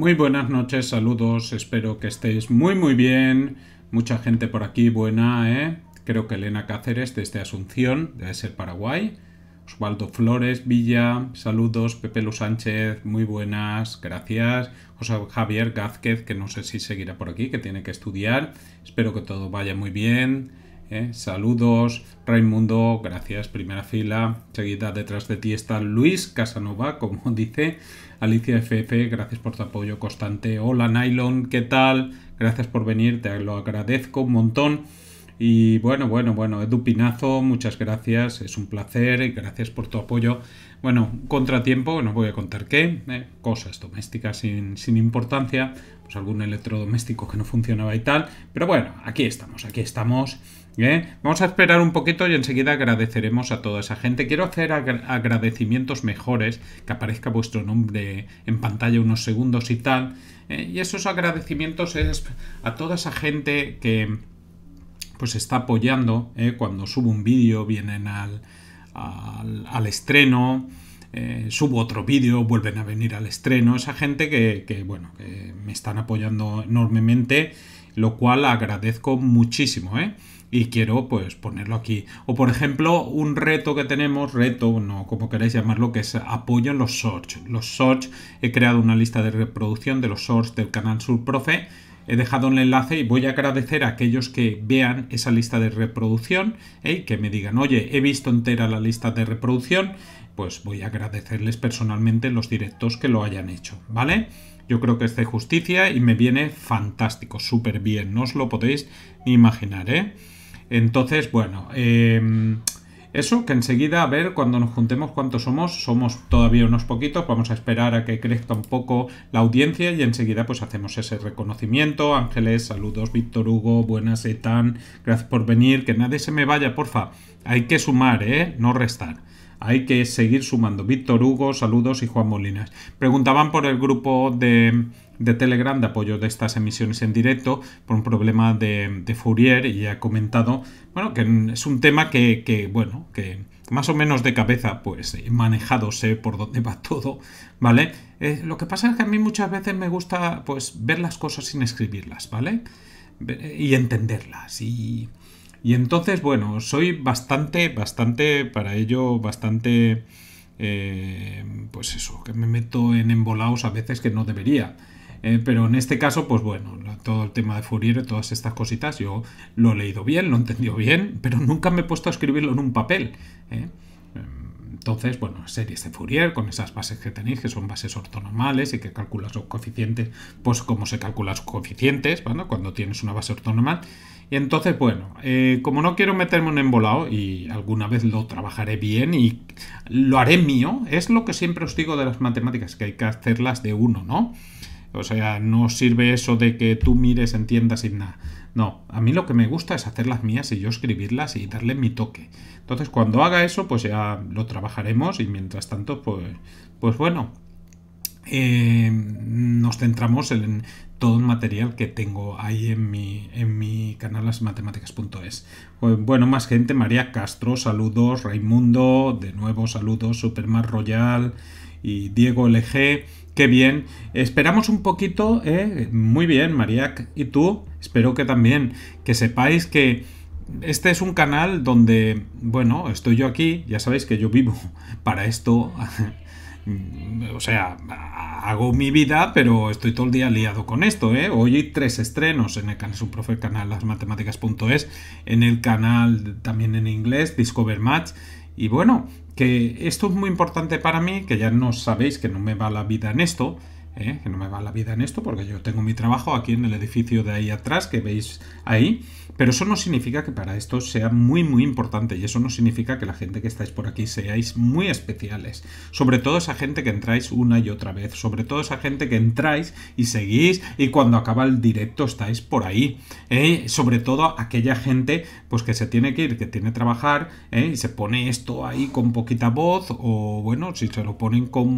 Muy buenas noches, saludos, espero que estéis muy muy bien. Mucha gente por aquí buena, ¿eh? Creo que Elena Cáceres desde Asunción, debe ser Paraguay. Osvaldo Flores, Villa, saludos, Pepe Lu Sánchez, muy buenas, gracias. José Javier Gázquez, que no sé si seguirá por aquí, que tiene que estudiar. Espero que todo vaya muy bien. ¿eh? Saludos, Raimundo, gracias, primera fila. Seguida detrás de ti está Luis Casanova, como dice. Alicia FF, gracias por tu apoyo constante. Hola, Nylon, ¿qué tal? Gracias por venir, te lo agradezco un montón. Y bueno, bueno, bueno, Edu Pinazo, muchas gracias, es un placer y gracias por tu apoyo. Bueno, contratiempo, no voy a contar qué, ¿eh? cosas domésticas sin, sin, importancia, pues algún electrodoméstico que no funcionaba y tal, pero bueno, aquí estamos, aquí estamos ¿Eh? Vamos a esperar un poquito y enseguida agradeceremos a toda esa gente. Quiero hacer agradecimientos mejores, que aparezca vuestro nombre en pantalla unos segundos y tal. Eh, y esos agradecimientos es a toda esa gente que pues está apoyando. ¿eh? Cuando subo un vídeo vienen al, al, estreno. subo otro vídeo, vuelven a venir al estreno, esa gente que, bueno, que me están apoyando enormemente, lo cual agradezco muchísimo, ¿eh? y quiero pues ponerlo aquí. O por ejemplo, un reto que tenemos, reto, no como queráis llamarlo, que es apoyo en los shorts. Los shorts, he creado una lista de reproducción de los shorts del canal Surprofe. He dejado un enlace y voy a agradecer a aquellos que vean esa lista de reproducción y ¿eh? que me digan, oye, he visto entera la lista de reproducción, pues voy a agradecerles personalmente los directos que lo hayan hecho, ¿vale? Yo creo que es justicia y me viene fantástico, súper bien, no os lo podéis imaginar, ¿eh? Entonces, bueno, em, eso que enseguida a ver cuando nos juntemos cuántos somos. Somos todavía unos poquitos, vamos a esperar a que crezca un poco la audiencia y enseguida pues hacemos ese reconocimiento. Ángeles, saludos, Víctor Hugo, buenas, Etan, gracias por venir. Que nadie se me vaya, porfa. Hay que sumar, ¿eh? No restar hay que seguir sumando. Víctor Hugo, saludos y Juan Molinas. Preguntaban por el grupo de de Telegram de apoyo de estas emisiones en directo por un problema de, Fourier y ha comentado, bueno, que es un tema que, bueno, que más o menos de cabeza, pues eh, manejado sé por dónde va todo, ¿vale? Eh, lo que pasa es que a mí muchas veces me gusta, pues, ver las cosas sin escribirlas, ¿vale? Y entenderlas y... Y entonces, bueno, soy bastante, bastante, para ello, bastante, eh, pues eso, que me meto en embolaos a veces que no debería. Eh, pero en este caso, pues bueno, todo el tema de Fourier, y todas estas cositas, yo lo he leído bien, lo he entendido bien, pero nunca me he puesto a escribirlo en un papel. ¿eh? Entonces, bueno, series de Fourier con esas bases que tenéis, que son bases ortonormales y que calculas los coeficientes, pues como se calculan los coeficientes, cuando tienes una base ortonormal. Y entonces, bueno, eh, como no quiero meterme en embolado y alguna vez lo trabajaré bien y lo haré mío, es lo que siempre os digo de las matemáticas, que hay que hacerlas de uno, ¿no? O sea, no sirve eso de que tú mires, entiendas y nada. No, a mí lo que me gusta es hacer las mías y yo escribirlas y darle mi toque. Entonces, cuando haga eso, pues ya lo trabajaremos y mientras tanto, pues, pues bueno, eh, nos centramos en todo el material que tengo ahí en mi, en mi canal lasmatemáticas.es. Pues, bueno, más gente, María Castro, saludos, Raimundo, de nuevo saludos, Supermar Royal y Diego LG. Qué bien. Esperamos un poquito, ¿eh? muy bien, maría y tú. Espero que también, que sepáis que este es un canal donde, bueno, estoy yo aquí, ya sabéis que yo vivo para esto. o sea, hago mi vida, pero estoy todo el día liado con esto, ¿eh? Hoy hay tres estrenos en el canal su profe canal lasmatemáticas.es, en el canal también en inglés, Discover Match. Y bueno, que esto es muy importante para mí, que ya no sabéis que no me va la vida en esto, ¿eh? que no me va la vida en esto porque yo tengo mi trabajo aquí en el edificio de ahí atrás que veis ahí, pero eso no significa que para esto sea muy muy importante y eso no significa que la gente que estáis por aquí seáis muy especiales, sobre todo esa gente que entráis una y otra vez, sobre todo esa gente que entráis y seguís y cuando acaba el directo estáis por ahí, ¿eh? sobre todo aquella gente pues que se tiene que ir, que tiene que trabajar ¿eh? y se pone esto ahí con poquita voz o bueno, si se lo ponen con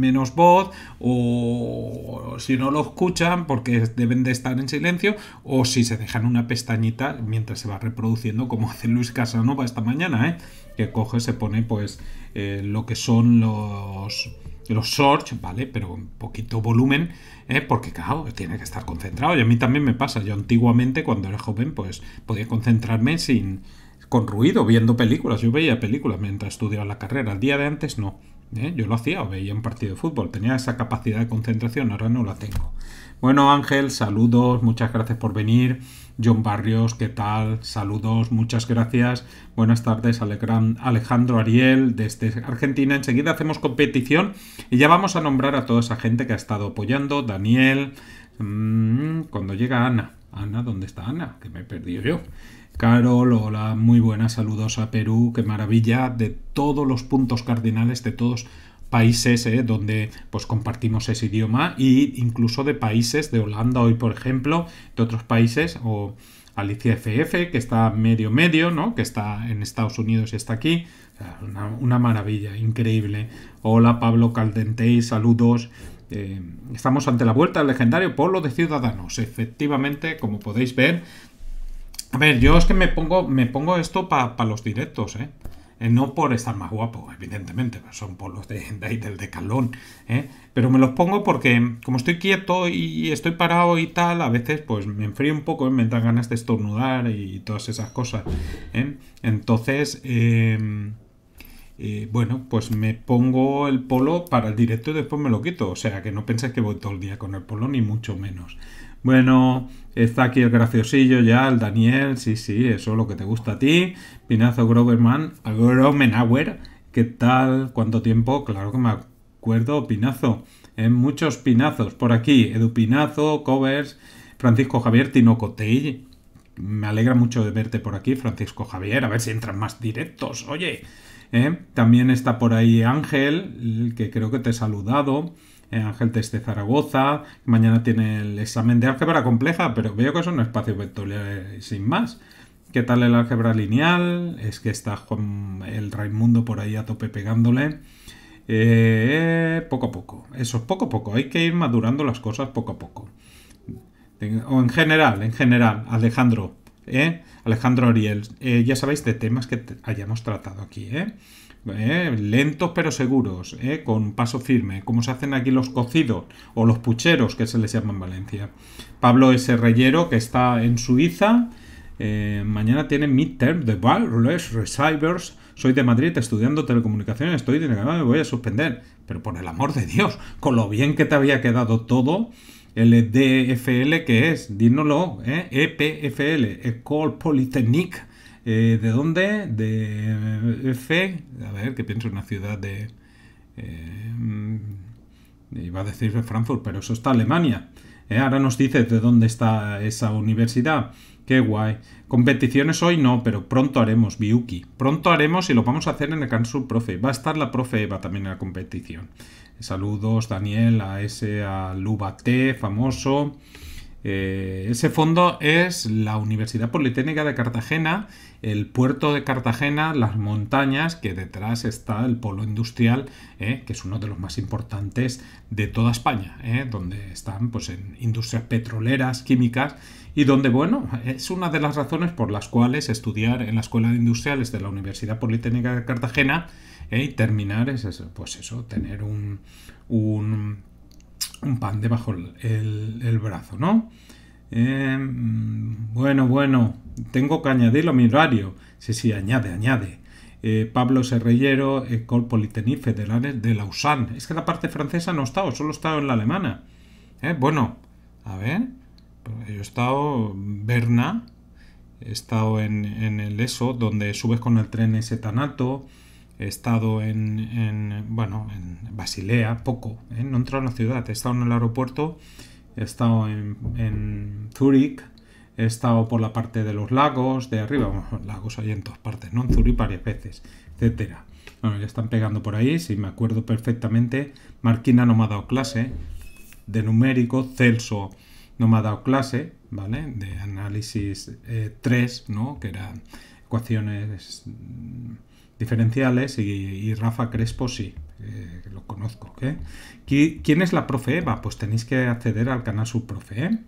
menos voz o si no lo escuchan porque deben de estar en silencio, o si se dejan una pestañita mientras se va reproduciendo, como hace Luis Casanova esta mañana, ¿eh? que coge, se pone pues eh, lo que son los los shorts, ¿vale? Pero un poquito volumen, ¿eh? porque claro, tiene que estar concentrado. Y a mí también me pasa. Yo antiguamente, cuando era joven, pues podía concentrarme sin con ruido, viendo películas. Yo veía películas mientras estudiaba la carrera. El día de antes no. ¿Eh? Yo lo hacía, veía un partido de fútbol, tenía esa capacidad de concentración, ahora no la tengo. Bueno Ángel, saludos, muchas gracias por venir. John Barrios, ¿qué tal? Saludos, muchas gracias. Buenas tardes, Alejandro Ariel desde Argentina. Enseguida hacemos competición y ya vamos a nombrar a toda esa gente que ha estado apoyando. Daniel, mm, cuando llega Ana. Ana, ¿dónde está Ana? Que me he perdido yo. Carol, hola, muy buenas, saludos a Perú, qué maravilla, de todos los puntos cardinales, de todos países eh, donde pues compartimos ese idioma e incluso de países de Holanda hoy por ejemplo de otros países o Alicia FF que está medio medio no que está en Estados Unidos y está aquí una, maravilla increíble hola Pablo Caldentey saludos eh, estamos ante la vuelta del legendario polo de Ciudadanos efectivamente como podéis ver a ver, yo es que me pongo, me pongo esto para los directos, ¿eh? ¿eh? No por estar más guapo, evidentemente, pues son polos de, de ¿eh? Pero me los pongo porque como estoy quieto y estoy parado y tal, a veces pues me enfrío un poco, ¿eh? me dan ganas de estornudar y todas esas cosas, ¿eh? Entonces, em, bueno, pues me pongo el polo para el directo y después me lo quito. O sea, que no penséis que voy todo el día con el polo, ni mucho menos. Bueno, Está aquí el graciosillo ya, el Daniel, sí, sí, eso es lo que te gusta a ti. Pinazo Groverman, Gromenauer, ¿qué tal? ¿Cuánto tiempo? Claro que me acuerdo, Pinazo. muchos pinazos por aquí, Edu Pinazo, Covers, Francisco Javier Cotelli Me alegra mucho de verte por aquí, Francisco Javier, a ver si entran más directos, oye. ¿Eh? También está por ahí Ángel, que creo que te he saludado. Ángel de Zaragoza, mañana tiene el examen de álgebra compleja, pero veo que son espacio vectorial eh, sin más. ¿Qué tal el álgebra lineal? Es que está el Raimundo por ahí a tope pegándole. Eh, poco a poco, eso es poco a poco, hay que ir madurando las cosas poco a poco. O en general, en general, Alejandro, ¿eh? Alejandro Ariel, ya sabéis de temas que hayamos tratado aquí, ¿eh? ¿eh? lentos pero seguros, ¿eh? con paso firme, como se hacen aquí los cocidos o los pucheros que se les llama en Valencia. Pablo S. Reyero, que está en Suiza, eh, mañana tiene midterm de wireless receivers. Soy de Madrid estudiando telecomunicaciones, estoy de me voy a suspender. Pero por el amor de Dios, con lo bien que te había quedado todo, el DFL que es, dínoslo, EPFL, e Ecole Polytechnique eh, ¿De dónde? De eh, F. A ver, que pienso, en una ciudad de. Eh, mm, iba a decir de Frankfurt, pero eso está Alemania. ahora nos dice de dónde está esa universidad. Qué guay. Competiciones hoy no, pero pronto haremos, Biuki. Pronto haremos y lo vamos a hacer en el Cansur Profe. Va a estar la profe Eva también en la competición. Saludos, Daniel, a ese, a Lubate, famoso. ese fondo es la Universidad Politécnica de Cartagena el puerto de Cartagena, las montañas, que detrás está el polo industrial, eh, que es uno de los más importantes de toda España, eh, donde están pues, en industrias petroleras, químicas, y donde, bueno, es una de las razones por las cuales estudiar en la Escuela de Industriales de la Universidad Politécnica de Cartagena eh, y terminar es pues eso, tener un, un, pan debajo el, el brazo, ¿no? Eh, bueno, bueno, tengo que añadirlo a mi horario. Sí, sí, añade, añade. Eh, Pablo Serrellero, col de, de Lausanne. Es que la parte francesa no he estado, solo he estado en la alemana. Eh, bueno, a ver, pues yo he estado en Berna, he estado en, el ESO, donde subes con el tren ese tan he estado en, bueno, en Basilea, poco, no he entrado en la ciudad, he estado en el aeropuerto he estado en, en he estado por la parte de los lagos, de arriba, bueno, lagos hay en todas partes, ¿no? En Zurich varias veces, etcétera. Bueno, ya están pegando por ahí, si me acuerdo perfectamente, Marquina no me ha dado clase de numérico, Celso no me ha dado clase, ¿vale? De análisis 3, eh, ¿no? Que eran ecuaciones diferenciales y, Rafa Crespo sí, eh, lo conozco. ¿qué? ¿Quién es la profe Eva? Pues tenéis que acceder al canal Subprofe. ¿eh?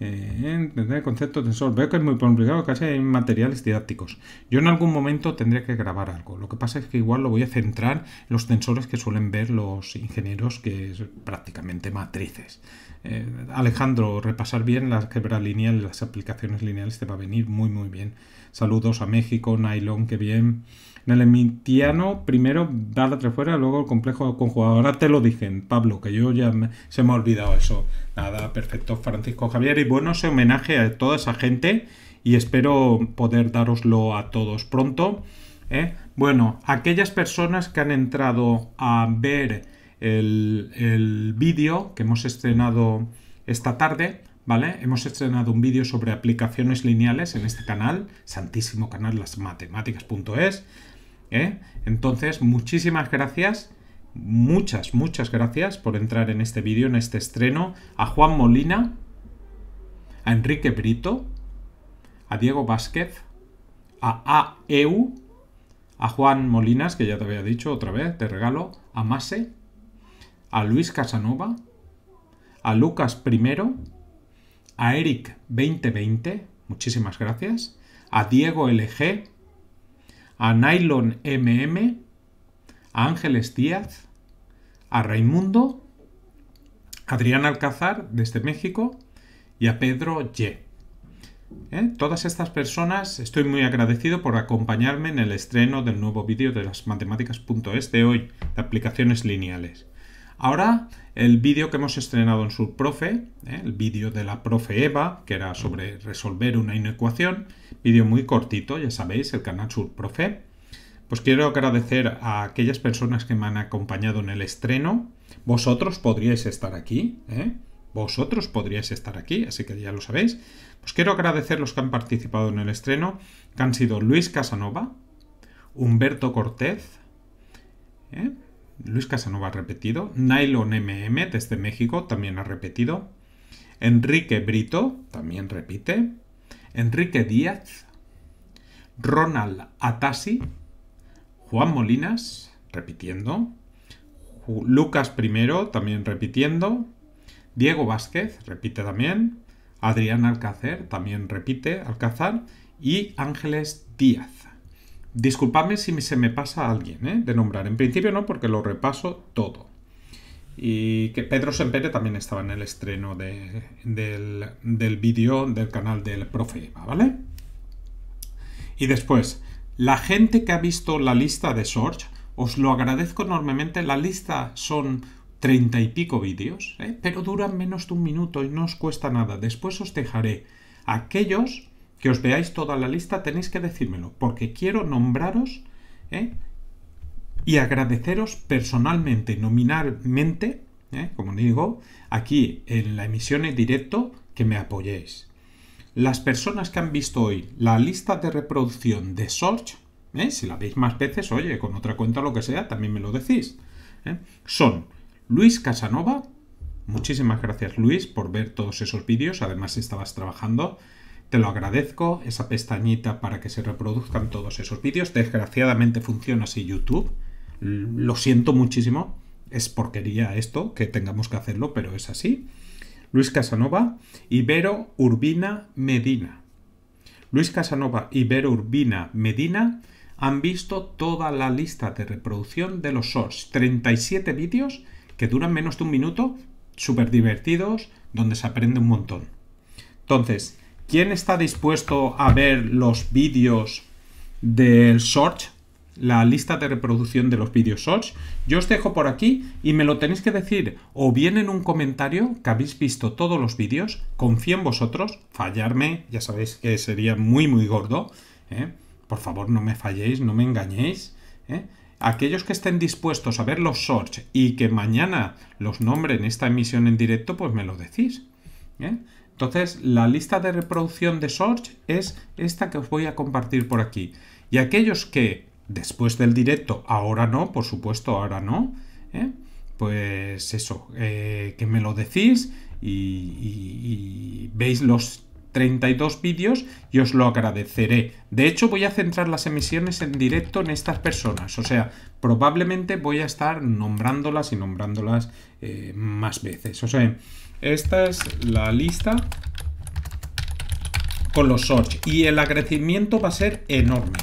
eh concepto de tensor. Veo que es muy complicado, casi hay materiales didácticos. Yo en algún momento tendría que grabar algo. Lo que pasa es que igual lo voy a centrar en los tensores que suelen ver los ingenieros, que es prácticamente matrices. Eh, Alejandro, repasar bien la quebra lineal, las aplicaciones lineales te va a venir muy, muy bien. Saludos a México, Nylon, que bien el Emitiano, primero, barra tres fuera, luego el complejo conjugado. Ahora te lo dicen, Pablo, que yo ya se me ha olvidado eso. Nada, perfecto, Francisco Javier. Y bueno, ese homenaje a toda esa gente y espero poder daroslo a todos pronto. ¿eh? Bueno, aquellas personas que han entrado a ver el, vídeo que hemos estrenado esta tarde, ¿vale? Hemos estrenado un vídeo sobre aplicaciones lineales en este canal, santísimo canal lasmatemáticas.es, ¿eh? Entonces, muchísimas gracias, muchas, muchas gracias por entrar en este vídeo, en este estreno, a Juan Molina, a Enrique Brito, a Diego Vázquez, a AEU, a Juan Molinas, que ya te había dicho otra vez, te regalo, a Mase, a Luis Casanova, a Lucas I, a Eric 2020, muchísimas gracias, a Diego LG, a Nylon MM, a Ángeles Díaz, a Raimundo, a Adrián Alcázar, desde México, y a Pedro Y. ¿Eh? Todas estas personas estoy muy agradecido por acompañarme en el estreno del nuevo vídeo de las matemáticas.es de hoy, de aplicaciones lineales. Ahora, el vídeo que hemos estrenado en Subprofe, profe, ¿eh? el vídeo de la profe Eva, que era sobre resolver una inecuación, vídeo muy cortito, ya sabéis, el canal Sur Profe. Pues quiero agradecer a aquellas personas que me han acompañado en el estreno. Vosotros podríais estar aquí, ¿eh? Vosotros podríais estar aquí, así que ya lo sabéis. Pues quiero agradecer los que han participado en el estreno, que han sido Luis Casanova, Humberto Cortez, ¿eh? Luis Casanova ha repetido, Nylon MM desde México también ha repetido, Enrique Brito también repite, Enrique Díaz, Ronald Atasi, Juan Molinas, repitiendo, Lucas I, también repitiendo, Diego Vázquez, repite también, Adrián Alcácer, también repite, Alcázar, y Ángeles Díaz. Disculpadme si se me pasa a alguien ¿eh? de nombrar. En principio no, porque lo repaso todo. Y que Pedro Sempere también estaba en el estreno del, vídeo del canal del profe Eva, ¿vale? Y después, la gente que ha visto la lista de Sorge, os lo agradezco enormemente. La lista son treinta y pico vídeos, ¿eh? pero duran menos de un minuto y no os cuesta nada. Después os dejaré aquellos que os veáis toda la lista, tenéis que decírmelo, porque quiero nombraros ¿eh? y agradeceros personalmente, nominalmente, ¿eh? como digo, aquí en la emisión en directo, que me apoyéis. Las personas que han visto hoy la lista de reproducción de Sorge, ¿eh? si la veis más veces, oye, con otra cuenta o lo que sea, también me lo decís. ¿eh? Son Luis Casanova, muchísimas gracias Luis por ver todos esos vídeos, además estabas trabajando te lo agradezco, esa pestañita para que se reproduzcan todos esos vídeos. Desgraciadamente funciona así YouTube, Mm, lo siento muchísimo, es porquería esto, que tengamos que hacerlo, pero es así. Luis Casanova, Ibero Urbina Medina. Luis Casanova, Ibero Urbina Medina han visto toda la lista de reproducción de los shorts. 37 vídeos que duran menos de un minuto, súper divertidos, donde se aprende un montón. Entonces, ¿quién está dispuesto a ver los vídeos del short? la lista de reproducción de los vídeos shorts. Yo os dejo por aquí y me lo tenéis que decir o bien en un comentario que habéis visto todos los vídeos, confío en vosotros, fallarme, ya sabéis que sería muy muy gordo, ¿eh? por favor no me falléis, no me engañéis. ¿eh? Aquellos que estén dispuestos a ver los shorts y que mañana los nombren esta emisión en directo, pues me lo decís. ¿eh? Entonces, la lista de reproducción de shorts es esta que os voy a compartir por aquí. Y aquellos que después del directo, ahora no, por supuesto, ahora no, ¿eh? pues eso, eh, que me lo decís y, veis los 32 vídeos y os lo agradeceré. De hecho, voy a centrar las emisiones en directo en estas personas. O sea, probablemente voy a estar nombrándolas y nombrándolas eh, más veces. O sea, esta es la lista con los shorts. Y el agradecimiento va a ser enorme.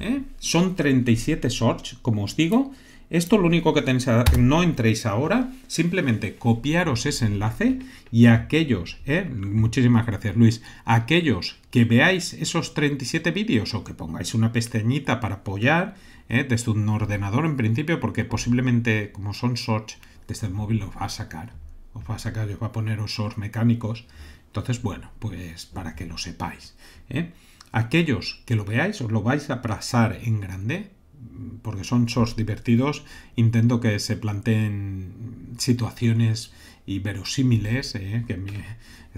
¿eh? Son 37 shorts, como os digo. Esto lo único que tenéis, a, no entréis ahora, simplemente copiaros ese enlace y aquellos, ¿eh? muchísimas gracias Luis, aquellos que veáis esos 37 vídeos o que pongáis una pestañita para apoyar ¿eh? desde un ordenador en principio, porque posiblemente como son shorts, desde el móvil os va a sacar, os va a sacar, os va a poner os mecánicos. Entonces, bueno, pues para que lo sepáis. Aquellos que lo veáis, os lo vais a pasar en grande, porque son sos divertidos. Intento que se planteen situaciones y verosímiles, ¿eh? que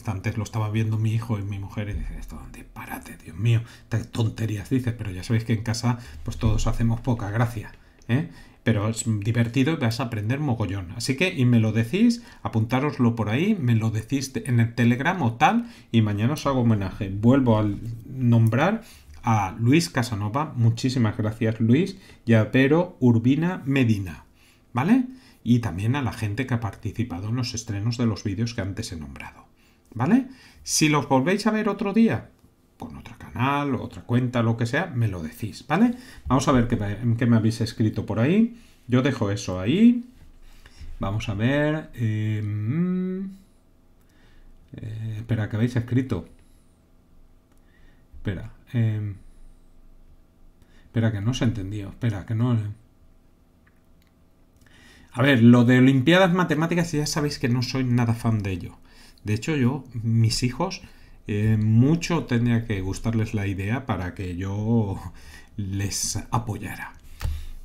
antes lo estaba viendo mi hijo y mi mujer y dicen, esto parate, Dios mío, estas tonterías dices, pero ya sabéis que en casa pues todos hacemos poca gracia. ¿eh? pero es divertido y vas a aprender mogollón. Así que, y me lo decís, apuntároslo por ahí, me lo decís en el Telegram o tal, y mañana os hago homenaje. Vuelvo a nombrar a Luis Casanova, muchísimas gracias Luis, y a Pero Urbina Medina, ¿vale? Y también a la gente que ha participado en los estrenos de los vídeos que antes he nombrado, ¿vale? Si los volvéis a ver otro día, con otra otra cuenta, lo que sea, me lo decís, ¿vale? Vamos a ver qué me, habéis escrito por ahí. Yo dejo eso ahí. Vamos a ver. Eh, mm, eh, espera, que habéis escrito? Espera. Eh, espera, que no se entendió. Espera, que no. Eh. A ver, lo de Olimpiadas Matemáticas ya sabéis que no soy nada fan de ello. De hecho, yo, mis hijos eh, mucho tenía que gustarles la idea para que yo les apoyara.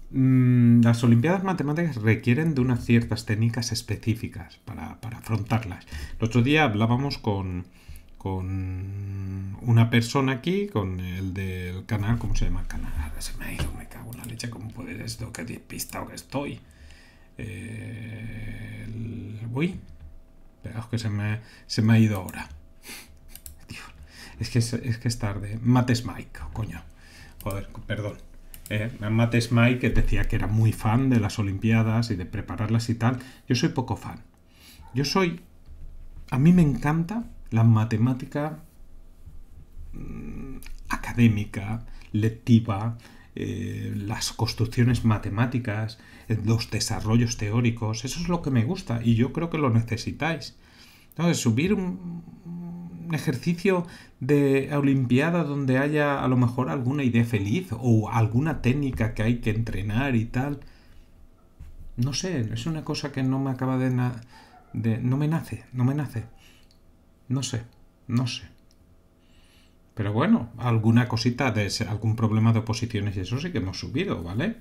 Mm, las Olimpiadas Matemáticas requieren de unas ciertas técnicas específicas para, afrontarlas. El otro día hablábamos con, una persona aquí, con el del canal, ¿cómo se llama el canal? se me ha ido, me cago en la leche, ¿cómo puede esto? Qué despistado que estoy. Eh, el... Uy, que se me ha ido ahora. Es que es, es tarde. Mates Mike, oh, coño. Joder, perdón. Eh, Mates que decía que era muy fan de las Olimpiadas y de prepararlas y tal. Yo soy poco fan. Yo soy... A mí me encanta la matemática mm, académica, lectiva, eh, las construcciones matemáticas, eh, los desarrollos teóricos, eso es lo que me gusta y yo creo que lo necesitáis. Entonces, subir un ejercicio de Olimpiada donde haya a lo mejor alguna idea feliz o alguna técnica que hay que entrenar y tal. No sé, es una cosa que no me acaba de... Na de no me nace, no me nace. No sé, no sé. Pero bueno, alguna cosita de algún problema de oposiciones y eso sí que hemos subido, ¿vale?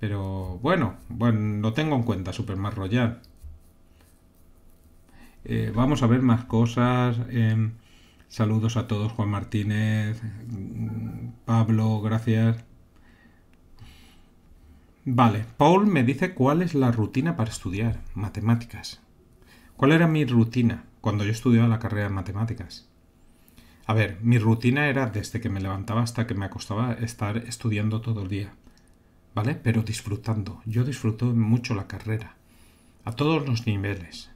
Pero bueno, bueno, lo tengo en cuenta, Super Royal. Eh, vamos a ver más cosas. Em, Saludos a todos, Juan Martínez, Pablo, gracias. Vale, Paul me dice cuál es la rutina para estudiar matemáticas. ¿Cuál era mi rutina cuando yo estudiaba la carrera de matemáticas? A ver, mi rutina era desde que me levantaba hasta que me acostaba estar estudiando todo el día. ¿Vale? Pero disfrutando. Yo disfruto mucho la carrera. A todos los niveles.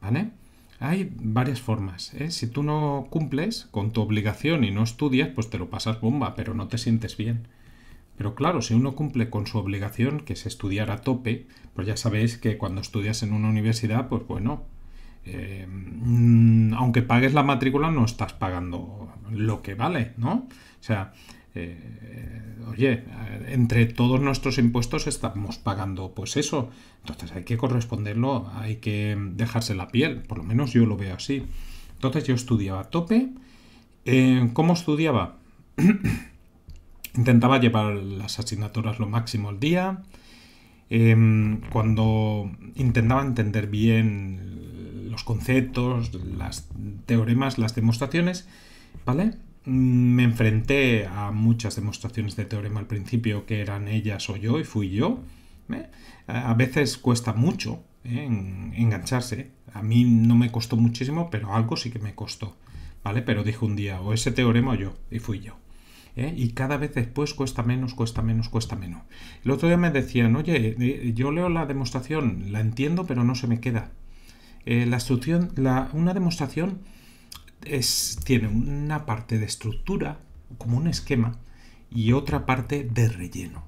¿Vale? Hay varias formas. ¿eh? Si tú no cumples con tu obligación y no estudias, pues te lo pasas bomba, pero no te sientes bien. Pero claro, si uno cumple con su obligación, que es estudiar a tope, pues ya sabéis que cuando estudias en una universidad, pues bueno, eh, mm, aunque pagues la matrícula, no estás pagando lo que vale, ¿no? O sea, eh, oye, entre todos nuestros impuestos estamos pagando pues eso. Entonces hay que corresponderlo, hay que dejarse la piel, por lo menos yo lo veo así. Entonces yo estudiaba a tope. Eh, ¿Cómo estudiaba? Intentaba llevar las asignaturas lo máximo al día. Em, cuando intentaba entender bien los conceptos, las teoremas, las demostraciones, ¿vale? me enfrenté a muchas demostraciones de teorema al principio que eran ellas o yo y fui yo. ¿eh? A veces cuesta mucho ¿eh? engancharse. A mí no me costó muchísimo, pero algo sí que me costó. ¿Vale? Pero dije un día, o ese teorema o yo, y fui yo. ¿eh? y cada vez después cuesta menos, cuesta menos, cuesta menos. El otro día me decían, oye, yo leo la demostración, la entiendo, pero no se me queda. la, la una demostración tiene una parte de estructura, como un esquema, y otra parte de relleno.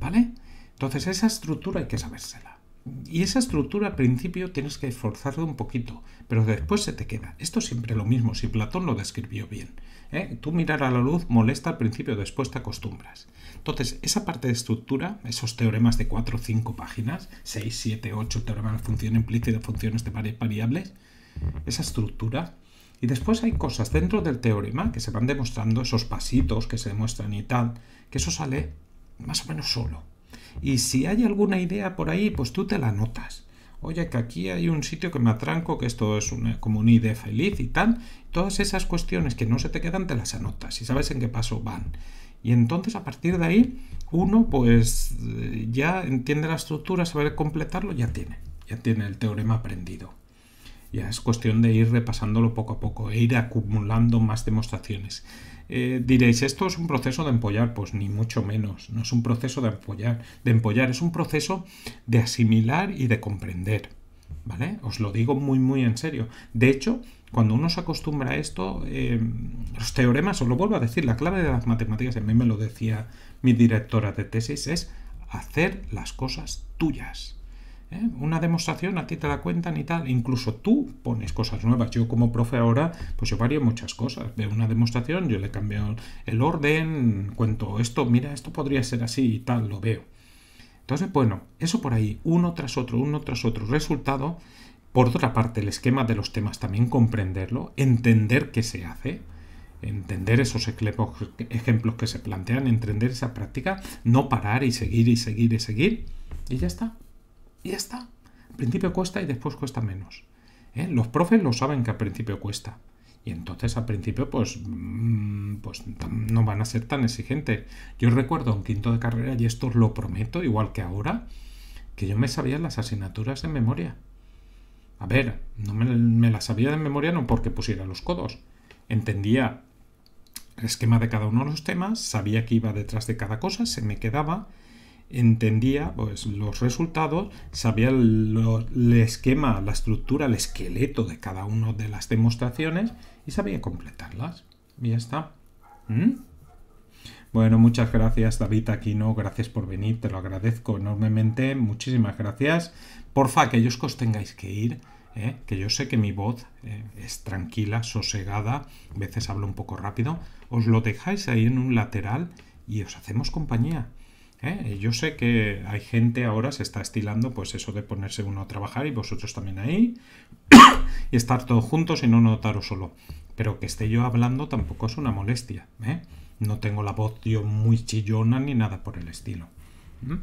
¿Vale? Entonces esa estructura hay que sabérsela. Y esa estructura al principio tienes que esforzarte un poquito, pero después se te queda. Esto siempre lo mismo, si Platón lo describió bien. ¿eh? Tú mirar a la luz molesta al principio, después te acostumbras. Entonces, esa parte de estructura, esos teoremas de 4 o 5 páginas, 6, 7, 8 teoremas de función implícita, funciones de varias variables, esa estructura y después hay cosas dentro del teorema que se van demostrando, esos pasitos que se demuestran y tal, que eso sale más o menos solo. Y si hay alguna idea por ahí, pues tú te la notas. Oye, que aquí hay un sitio que me atranco, que esto es una, como una idea feliz y tal. Todas esas cuestiones que no se te quedan, te las anotas y sabes en qué paso van. Y entonces a partir de ahí, uno pues eh, ya entiende la estructura, sabe completarlo, ya tiene, ya tiene el teorema aprendido. Ya es cuestión de ir repasándolo poco a poco e ir acumulando más demostraciones. Eh, diréis, esto es un proceso de empollar, pues ni mucho menos, no es un proceso de empollar, de empollar, es un proceso de asimilar y de comprender. ¿Vale? Os lo digo muy, muy en serio. De hecho, cuando uno se acostumbra a esto, eh, los teoremas, os lo vuelvo a decir, la clave de las matemáticas, a mí me lo decía mi directora de tesis, es hacer las cosas tuyas. ¿Eh? Una demostración a ti te da cuenta y tal. Incluso tú pones cosas nuevas. Yo como profe ahora, pues yo varío muchas cosas. Veo una demostración, yo le cambio el orden, cuento esto, mira, esto podría ser así y tal, lo veo. Entonces, bueno, eso por ahí, uno tras otro, uno tras otro, resultado. Por otra parte, el esquema de los temas también comprenderlo, entender qué se hace, entender esos ejemplos que se plantean, entender esa práctica, no parar y seguir y seguir y seguir. Y ya está. Y ya está. Al principio cuesta y después cuesta menos. ¿eh? Los profes lo saben que al principio cuesta. Y entonces al principio pues, mm, pues no van a ser tan exigentes. Yo recuerdo un quinto de carrera, y esto os lo prometo, igual que ahora, que yo me sabía las asignaturas de memoria. A ver, no me, me las sabía de memoria no porque pusiera los codos. Entendía el esquema de cada uno de los temas, sabía que iba detrás de cada cosa, se me quedaba entendía pues, los resultados, sabía el esquema, la estructura, el esqueleto de cada una de las demostraciones y sabía completarlas. Y ya está. ¿Mm? Bueno, muchas gracias David Aquino, gracias por venir, te lo agradezco enormemente, muchísimas gracias. Porfa, que ellos que os tengáis que ir, ¿eh? que yo sé que mi voz eh, es tranquila, sosegada, a veces hablo un poco rápido, os lo dejáis ahí en un lateral y os hacemos compañía. ¿Eh? Yo sé que hay gente ahora se está estilando, pues eso de ponerse uno a trabajar y vosotros también ahí, y estar todos juntos y no notaros solo. Pero que esté yo hablando tampoco es una molestia. ¿eh? No tengo la voz yo muy chillona ni nada por el estilo. ¿Mm?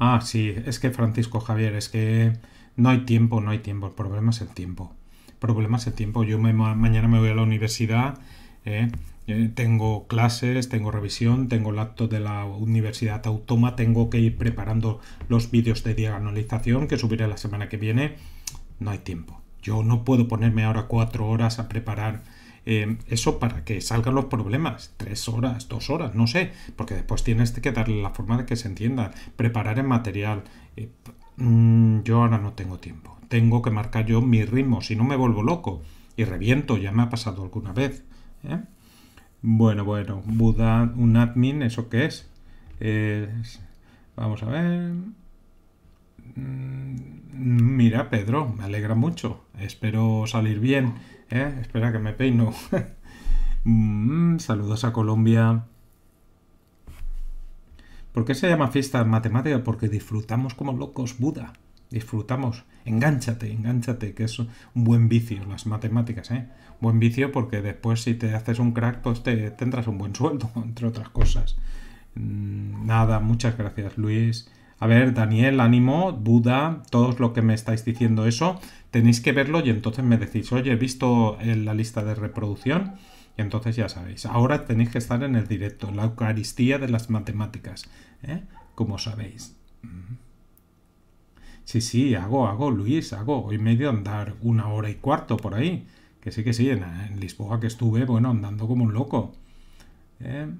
Ah, sí, es que Francisco Javier, es que no hay tiempo, no hay tiempo. El problema es el tiempo. El problema es el tiempo. Yo mañana me voy a la universidad. ¿eh? Eh, tengo clases, tengo revisión, tengo el acto de la Universidad Autónoma, tengo que ir preparando los vídeos de diagonalización que subiré la semana que viene. No hay tiempo. Yo no puedo ponerme ahora cuatro horas a preparar eh, eso para que salgan los problemas. Tres horas, dos horas, no sé. Porque después tienes que darle la forma de que se entienda. Preparar el material. Eh, mm, yo ahora no tengo tiempo. Tengo que marcar yo mi ritmo, si no me vuelvo loco. Y reviento, ya me ha pasado alguna vez. Bueno, bueno, Buda, un admin, ¿eso qué es? vamos a ver. Mm, mira, Pedro, me alegra mucho. Espero salir bien. ¿eh? Espera que me peino. Mm, saludos a Colombia. ¿Por qué se llama fiesta matemática? Porque disfrutamos como locos, Buda. Disfrutamos. Engánchate, engánchate, que es un buen vicio las matemáticas, ¿eh? buen vicio porque después si te haces un crack pues te tendrás un buen sueldo, entre otras cosas. Mm, nada, muchas gracias Luis. A ver, Daniel, ánimo, Buda, todos lo que me estáis diciendo eso, tenéis que verlo y entonces me decís, oye, he visto en la lista de reproducción y entonces ya sabéis, ahora tenéis que estar en el directo, la Eucaristía de las Matemáticas, ¿eh? como sabéis. Mm. Sí, sí, hago, hago, Luis, hago. Hoy medio andar una hora y cuarto por ahí. Que sí, que sí, en, Lisboa que estuve, bueno, andando como un loco. Eh,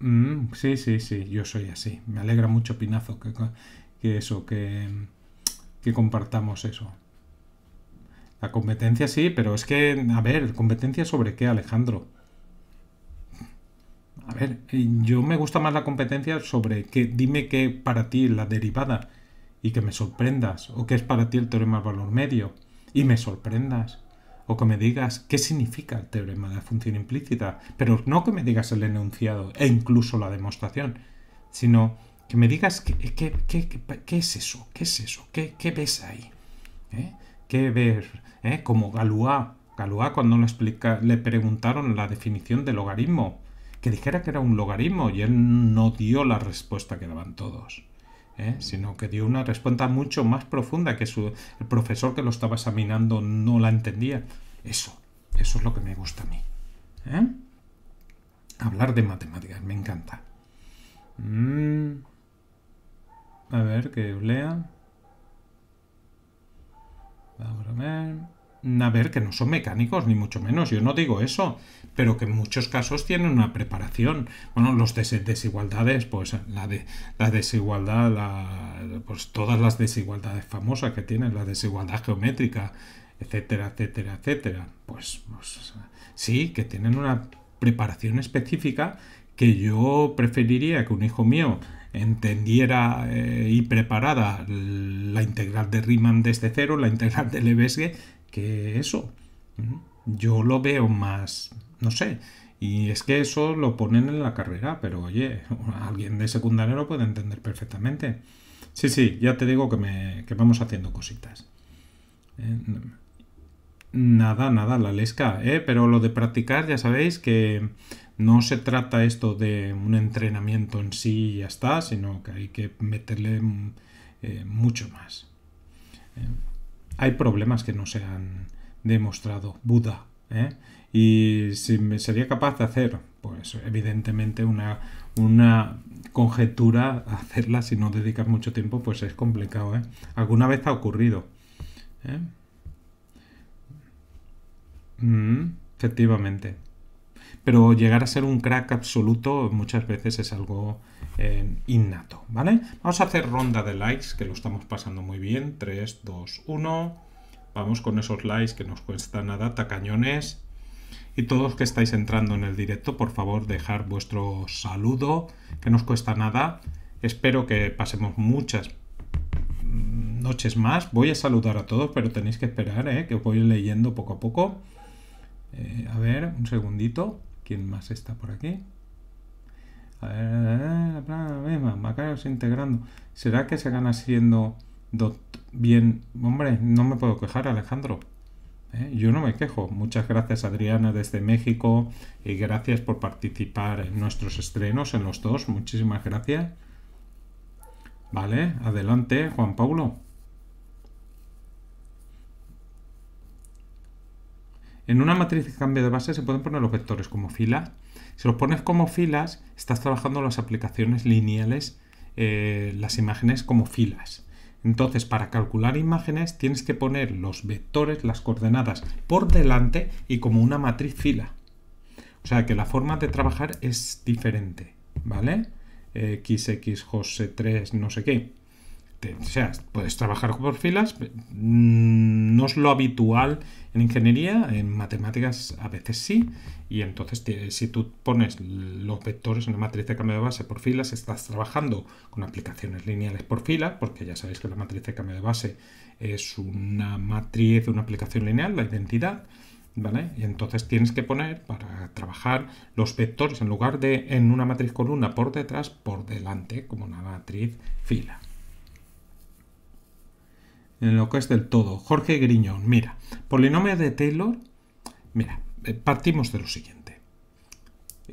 mm, sí, sí, sí, yo soy así. Me alegra mucho, Pinazo, que, eso, que, que compartamos eso. La competencia sí, pero es que, a ver, competencia sobre qué, Alejandro. A ver, yo me gusta más la competencia sobre que dime qué para ti la derivada y que me sorprendas, o qué es para ti el teorema del valor medio y me sorprendas. O que me digas qué significa el teorema de la función implícita, pero no que me digas el enunciado e incluso la demostración, sino que me digas qué, qué, es eso, qué es eso, qué, ves ahí, ¿Eh? qué ver, ¿eh? como Galois, Galois cuando le, explica, le preguntaron la definición de logaritmo, que dijera que era un logaritmo y él no dio la respuesta que daban todos. ¿eh? sino que dio una respuesta mucho más profunda que su, el profesor que lo estaba examinando no la entendía. Eso, eso es lo que me gusta a mí. ¿eh? Hablar de matemáticas, me encanta. Mm. A ver, que lea. A ver, que no son mecánicos, ni mucho menos. Yo no digo eso pero que en muchos casos tienen una preparación. Bueno, los desigualdades, pues la, de, la desigualdad, pues todas las desigualdades famosas que tienen, la desigualdad geométrica, etcétera, etcétera, etcétera. Pues, pues, sí, que tienen una preparación específica que yo preferiría que un hijo mío entendiera eh, y preparara la integral de Riemann desde cero, la integral de Lebesgue, que eso. Yo lo veo más, no sé. Y es que eso lo ponen en la carrera, pero oye, alguien de secundario lo puede entender perfectamente. Sí, sí, ya te digo que, me, vamos haciendo cositas. Eh, nada, nada, la lesca, ¿eh? pero lo de practicar, ya sabéis que no se trata esto de un entrenamiento en sí y ya está, sino que hay que meterle eh, mucho más. Eh, hay problemas que no se han demostrado, Buda. ¿eh? Y si me sería capaz de hacer, pues evidentemente una, una conjetura, hacerla si no dedicas mucho tiempo, pues es complicado. ¿eh? ¿Alguna vez ha ocurrido? ¿eh? Mm, efectivamente. Pero llegar a ser un crack absoluto muchas veces es algo eh, innato, ¿vale? Vamos a hacer ronda de likes, que lo estamos pasando muy bien. 3, 2, 1. Vamos con esos likes que nos cuesta nada, tacañones. Y todos que estáis entrando en el directo, por favor, dejar vuestro saludo, que no os cuesta nada. Espero que pasemos muchas noches más. Voy a saludar a todos, pero tenéis que esperar, ¿eh? que os voy leyendo poco a poco. Eh, a ver, un segundito. ¿Quién más está por aquí? A ver, Macario se integrando. ¿Será que se gana siendo bien? Hombre, no me puedo quejar, Alejandro. ¿Eh? yo no me quejo. Muchas gracias Adriana desde México y gracias por participar en nuestros estrenos, en los dos. Muchísimas gracias. Vale, adelante Juan Paulo. En una matriz de cambio de base se pueden poner los vectores como filas. Si los pones como filas, estás trabajando las aplicaciones lineales, eh, las imágenes como filas. Entonces, para calcular imágenes tienes que poner los vectores, las coordenadas, por delante y como una matriz fila. O sea que la forma de trabajar es diferente, ¿vale? Eh, X, xx, José 3, no sé qué o sea, puedes trabajar por filas, mm, no es lo habitual en ingeniería, en matemáticas a veces sí, y entonces si tú pones los vectores en la matriz de cambio de base por filas, estás trabajando con aplicaciones lineales por filas, porque ya sabéis que la matriz de cambio de base es una matriz de una aplicación lineal, la identidad, ¿Vale? Y entonces tienes que poner para trabajar los vectores en lugar de en una matriz columna por detrás, por delante, como una matriz fila en lo que es del todo. Jorge Griñón, mira, polinomio de Taylor, mira, eh, partimos de lo siguiente.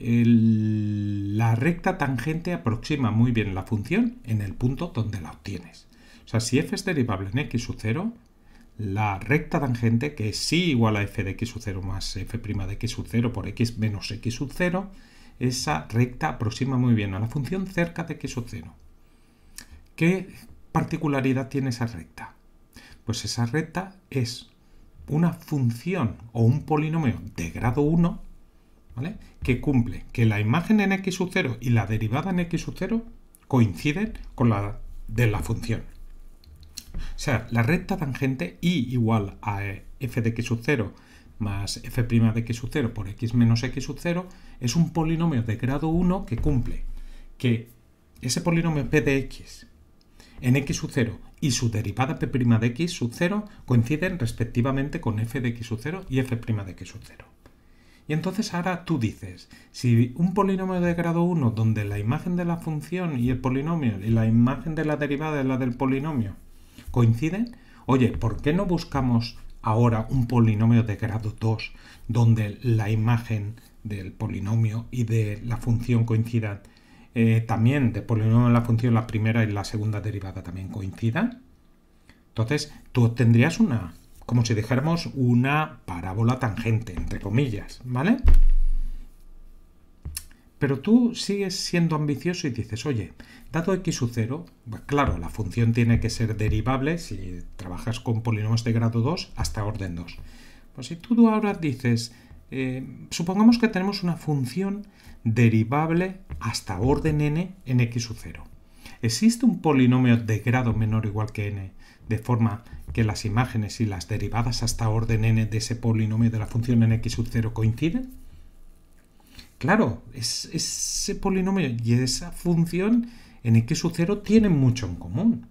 la recta tangente aproxima muy bien la función en el punto donde la obtienes. O sea, si f es derivable en x sub 0, la recta tangente, que es sí igual a f de x sub 0 más f' de x sub 0 por x menos x sub 0, esa recta aproxima muy bien a la función cerca de x sub 0. ¿Qué particularidad tiene esa recta? Pues esa recta es una función o un polinomio de grado 1 ¿vale? que cumple que la imagen en x sub 0 y la derivada en x sub 0 coinciden con la de la función. O sea, la recta tangente y igual a f de x sub 0 más f' de x sub 0 por x menos x sub 0 es un polinomio de grado 1 que cumple que ese polinomio p de x en x sub 0 y su derivada p' de x sub 0 coinciden respectivamente con f de x sub 0 y f' de x sub 0. Y entonces ahora tú dices, si un polinomio de grado 1 donde la imagen de la función y el polinomio y la imagen de la derivada de la del polinomio coinciden, oye, ¿por qué no buscamos ahora un polinomio de grado 2 donde la imagen del polinomio y de la función coincidan eh, también de polinomio de la función la primera y la segunda derivada también coincidan, entonces tú obtendrías una, como si dijéramos, una parábola tangente, entre comillas, ¿vale? Pero tú sigues siendo ambicioso y dices, oye, dado x sub 0, pues claro, la función tiene que ser derivable si trabajas con polinomios de grado 2 hasta orden 2. Pues si tú ahora dices, eh, supongamos que tenemos una función derivable hasta orden n en x0. Existe un polinomio de grado menor o igual que n, de forma que las imágenes y las derivadas hasta orden n de ese polinomio de la función en x0 sub coinciden. Claro, ese polinomio y esa función en x0 tienen mucho en común.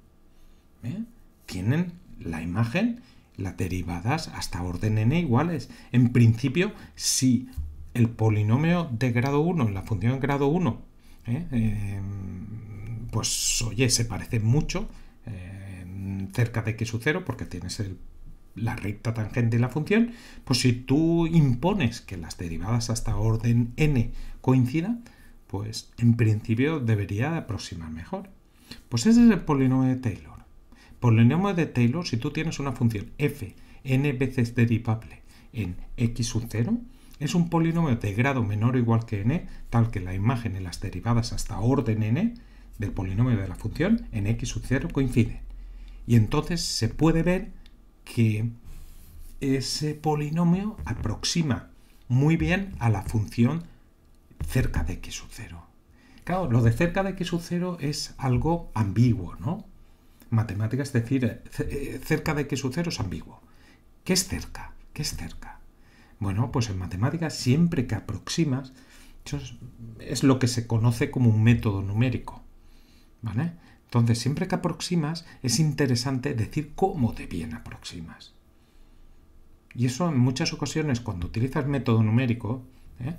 ¿eh? Tienen la imagen las derivadas hasta orden n iguales. En principio, si el polinomio de grado 1 en la función grado 1, ¿eh? Eh, pues oye, se parece mucho eh, cerca de x0 porque tienes la recta tangente de la función, pues si tú impones que las derivadas hasta orden n coincidan, pues en principio debería aproximar mejor. Pues ese es el polinomio de Taylor. Polinomio de Taylor, si tú tienes una función f n veces derivable en x 0, es un polinomio de grado menor o igual que n, tal que la imagen en las derivadas hasta orden n del polinomio de la función en x sub 0 coincide. Y entonces se puede ver que ese polinomio aproxima muy bien a la función cerca de x sub 0. Claro, lo de cerca de x sub 0 es algo ambiguo, ¿no? Matemáticas es decir, eh, eh, cerca de x sub 0 es ambiguo. ¿Qué es cerca? ¿Qué es cerca? Bueno, pues en matemáticas siempre que aproximas, eso es, lo que se conoce como un método numérico. ¿Vale? Entonces, siempre que aproximas, es interesante decir cómo de bien aproximas. Y eso en muchas ocasiones, cuando utilizas método numérico, ¿eh?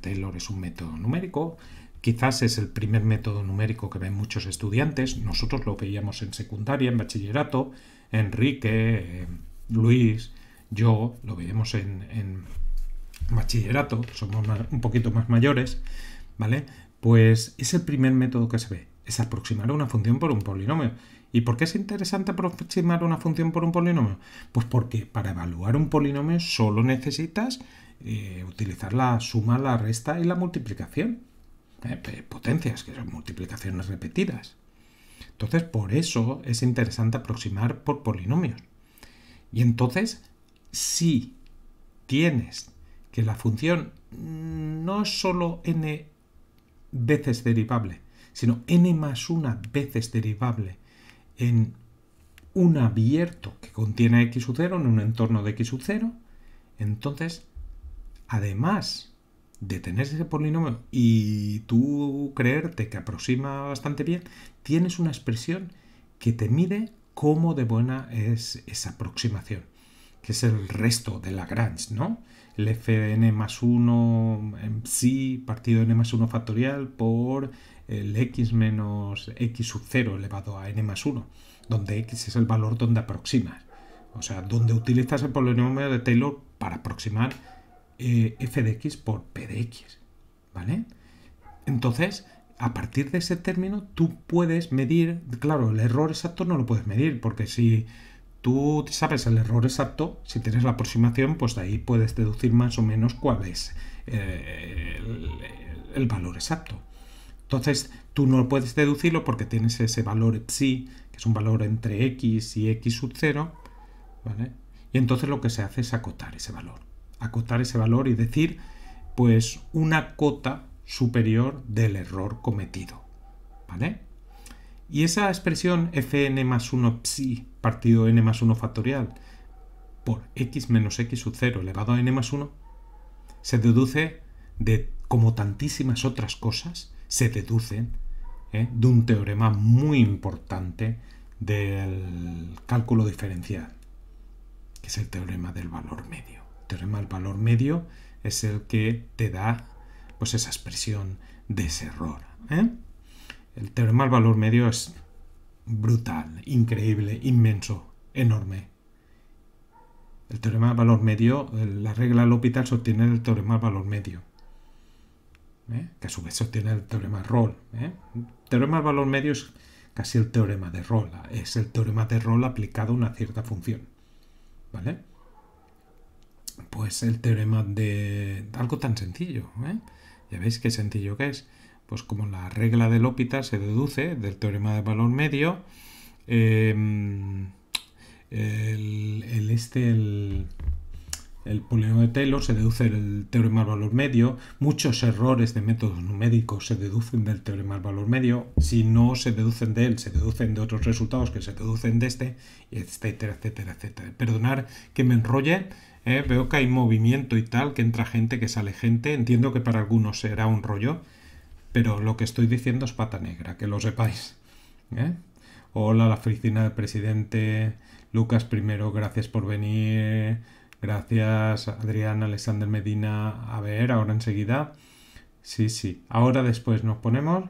Taylor es un método numérico, quizás es el primer método numérico que ven muchos estudiantes, nosotros lo veíamos en secundaria, en bachillerato, Enrique, Luis, yo, lo veremos en, bachillerato, somos un poquito más mayores, ¿vale? Pues es el primer método que se ve, es aproximar una función por un polinomio. ¿Y por qué es interesante aproximar una función por un polinomio? Pues porque para evaluar un polinomio solo necesitas eh, utilizar la suma, la resta y la multiplicación. ¿eh? potencias, que son multiplicaciones repetidas. Entonces, por eso es interesante aproximar por polinomios. Y entonces, si tienes que la función mm, no es solo n veces derivable, sino n más una veces derivable en un abierto que contiene x sub 0, en un entorno de x sub 0, entonces, además de tener ese polinomio y tú creerte que aproxima bastante bien, tienes una expresión que te mide cómo de buena es esa aproximación que es el resto de Lagrange, ¿no? El f de n más 1 en psi partido de n más 1 factorial por el x menos x sub 0 elevado a n más 1, donde x es el valor donde aproximas. O sea, donde utilizas el polinomio de Taylor para aproximar eh, f de x por p de x, ¿vale? Entonces, a partir de ese término, tú puedes medir, claro, el error exacto no lo puedes medir, porque si tú sabes el error exacto, si tienes la aproximación, pues de ahí puedes deducir más o menos cuál es eh, el, valor exacto. Entonces, tú no puedes deducirlo porque tienes ese valor psi, que es un valor entre x y x sub 0, ¿vale? Y entonces lo que se hace es acotar ese valor. Acotar ese valor y decir, pues, una cota superior del error cometido, ¿vale? Y esa expresión fn más 1 psi partido n más 1 factorial por x menos x sub 0 elevado a n más 1 se deduce de, como tantísimas otras cosas, se deducen ¿eh? de un teorema muy importante del cálculo diferencial, que es el teorema del valor medio. El teorema del valor medio es el que te da pues, esa expresión de ese error. ¿eh? El teorema del valor medio es brutal, increíble, inmenso, enorme. El teorema del valor medio, la regla se obtiene el teorema del valor medio, ¿eh? que a su vez obtiene el teorema rol ¿eh? El teorema del valor medio es casi el teorema de rol, es el teorema de rol aplicado a una cierta función. ¿Vale? Pues el teorema de algo tan sencillo, ¿eh? Ya veis qué sencillo que es pues como la regla del Lópita se deduce del teorema del valor medio, em, el, este, el polinomio de Taylor se deduce del teorema del valor medio, muchos errores de métodos numéricos se deducen del teorema del valor medio, si no se deducen de él, se deducen de otros resultados que se deducen de este, etcétera, etcétera, etcétera. Perdonar que me enrolle, ¿eh? veo que hay movimiento y tal, que entra gente, que sale gente, entiendo que para algunos será un rollo, pero lo que estoy diciendo es pata negra, que lo sepáis. ¿eh? Hola, la oficina del presidente. Lucas, primero, gracias por venir. Gracias, Adrián, Alexander Medina. A ver, ahora enseguida. Sí, sí. Ahora después nos ponemos.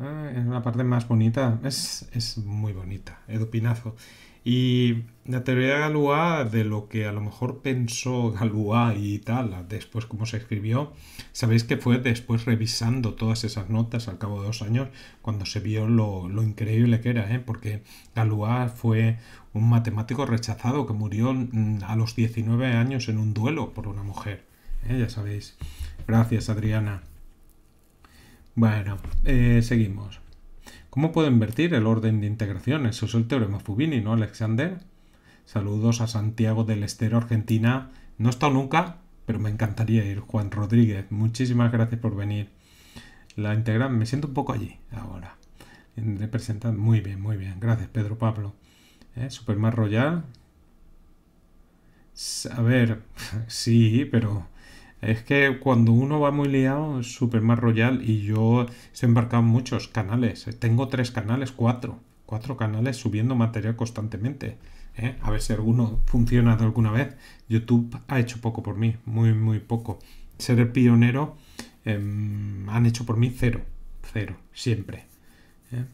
en ah, es la parte más bonita. Es, muy bonita. Edupinazo. Y la teoría de Galois de lo que a lo mejor pensó Galois y tal, después cómo se escribió, sabéis que fue después revisando todas esas notas al cabo de dos años cuando se vio lo, increíble que era, ¿eh? porque Galois fue un matemático rechazado que murió mm, a los 19 años en un duelo por una mujer, ¿eh? ya sabéis. Gracias Adriana. Bueno, eh, seguimos. ¿Cómo puedo invertir el orden de integración? Eso es el teorema Fubini, ¿no, Alexander? Saludos a Santiago del Estero, Argentina. No he estado nunca, pero me encantaría ir. Juan Rodríguez, muchísimas gracias por venir. La Integra, me siento un poco allí ahora. muy bien, muy bien. Gracias, Pedro Pablo. Eh, Supermar Royal. A ver, sí, pero es que cuando uno va muy liado, Supermar Royal y yo he embarcado en muchos canales. Tengo tres canales, cuatro. Cuatro canales subiendo material constantemente. ¿eh? a ver si alguno funciona de alguna vez. YouTube ha hecho poco por mí, muy, muy poco. Ser el pionero em, han hecho por mí cero, cero, siempre. ¿eh?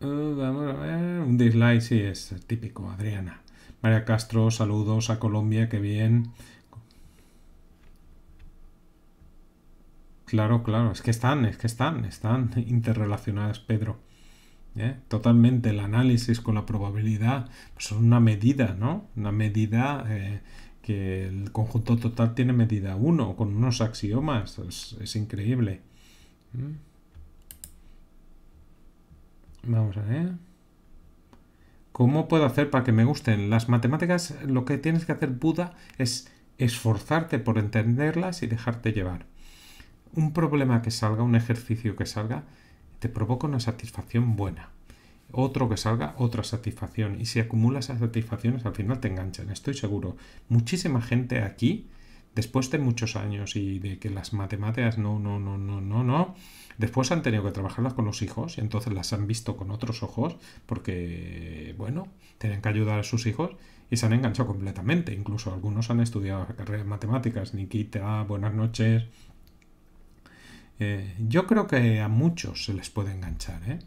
Eh, vamos a ver, un dislike sí es típico, Adriana. María Castro, saludos a Colombia, qué bien. Claro, claro, es que están, es que están, están interrelacionadas, Pedro. ¿eh? totalmente el análisis con la probabilidad, pues son una medida, ¿no? Una medida eh, que el conjunto total tiene medida 1, con unos axiomas, es, es increíble. ¿Mm? Vamos a ver. ¿Cómo puedo hacer para que me gusten? Las matemáticas, lo que tienes que hacer, Buda, es esforzarte por entenderlas y dejarte llevar. Un problema que salga, un ejercicio que salga, te provoca una satisfacción buena. Otro que salga, otra satisfacción. Y si acumulas esas satisfacciones, al final te enganchan, estoy seguro. Muchísima gente aquí, después de muchos años y de que las matemáticas no, no, no, no, no, no, después han tenido que trabajarlas con los hijos y entonces las han visto con otros ojos porque, bueno, tienen que ayudar a sus hijos y se han enganchado completamente. Incluso algunos han estudiado carreras matemáticas. Nikita, buenas noches. Eh, yo creo que a muchos se les puede enganchar, ¿eh?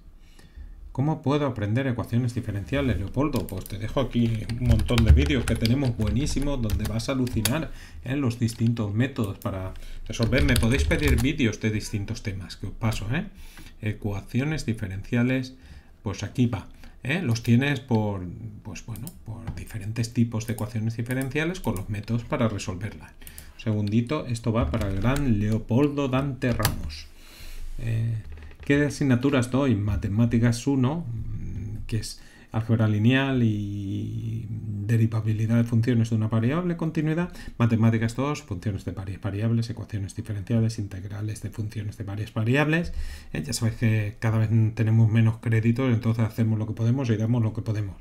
¿Cómo puedo aprender ecuaciones diferenciales, Leopoldo? Pues te dejo aquí un montón de vídeos que tenemos buenísimos donde vas a alucinar en ¿eh? los distintos métodos para resolver. Me podéis pedir vídeos de distintos temas que os paso, ¿eh? Ecuaciones diferenciales, pues aquí va. Los tienes por, pues bueno, por diferentes tipos de ecuaciones diferenciales con los métodos para resolverlas segundito, esto va para el gran Leopoldo Dante Ramos. Eh, ¿Qué asignaturas doy? Matemáticas 1, mm, que es álgebra lineal y derivabilidad de funciones de una variable, continuidad, matemáticas 2, funciones de varias variables, ecuaciones diferenciales, integrales de funciones de varias variables. Eh, ya sabéis que cada vez tenemos menos créditos, entonces hacemos lo que podemos y damos lo que podemos.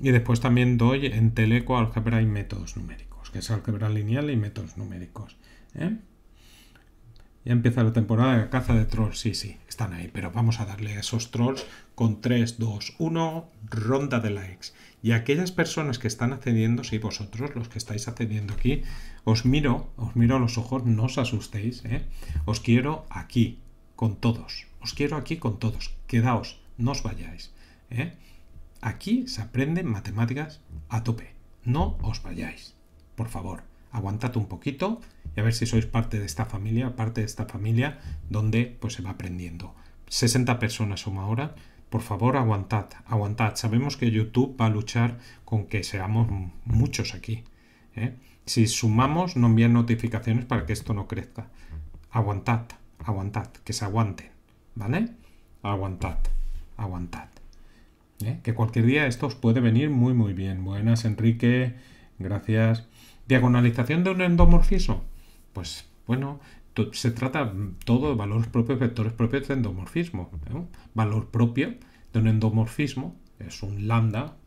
Y después también doy en Teleco, álgebra y métodos numéricos. Pues, que es álgebra lineal y métodos numéricos. ¿eh? Ya empieza la temporada de caza de trolls, sí, sí, están ahí, pero vamos a darle a esos trolls con 3, 2, 1, ronda de likes. Y aquellas personas que están accediendo, si vosotros, los que estáis accediendo aquí, os miro, os miro a los ojos, no os asustéis, ¿eh? os quiero aquí, con todos, os quiero aquí con todos, quedaos, no os vayáis. ¿eh? Aquí se aprenden matemáticas a tope, no os vayáis por favor, aguantad un poquito y a ver si sois parte de esta familia, parte de esta familia donde pues se va aprendiendo. 60 personas somos ahora, por favor aguantad, aguantad. Sabemos que YouTube va a luchar con que seamos muchos aquí. ¿eh? Si sumamos, no envíen notificaciones para que esto no crezca. Aguantad, aguantad, que se aguanten, ¿vale? Aguantad, aguantad. ¿eh? Que cualquier día esto os puede venir muy, muy bien. Buenas, Enrique, gracias. ¿Diagonalización de un endomorfismo? Pues bueno, se trata mm, todo de valores propios, vectores propios de endomorfismo. ¿eh? Valor propio de un endomorfismo es un lambda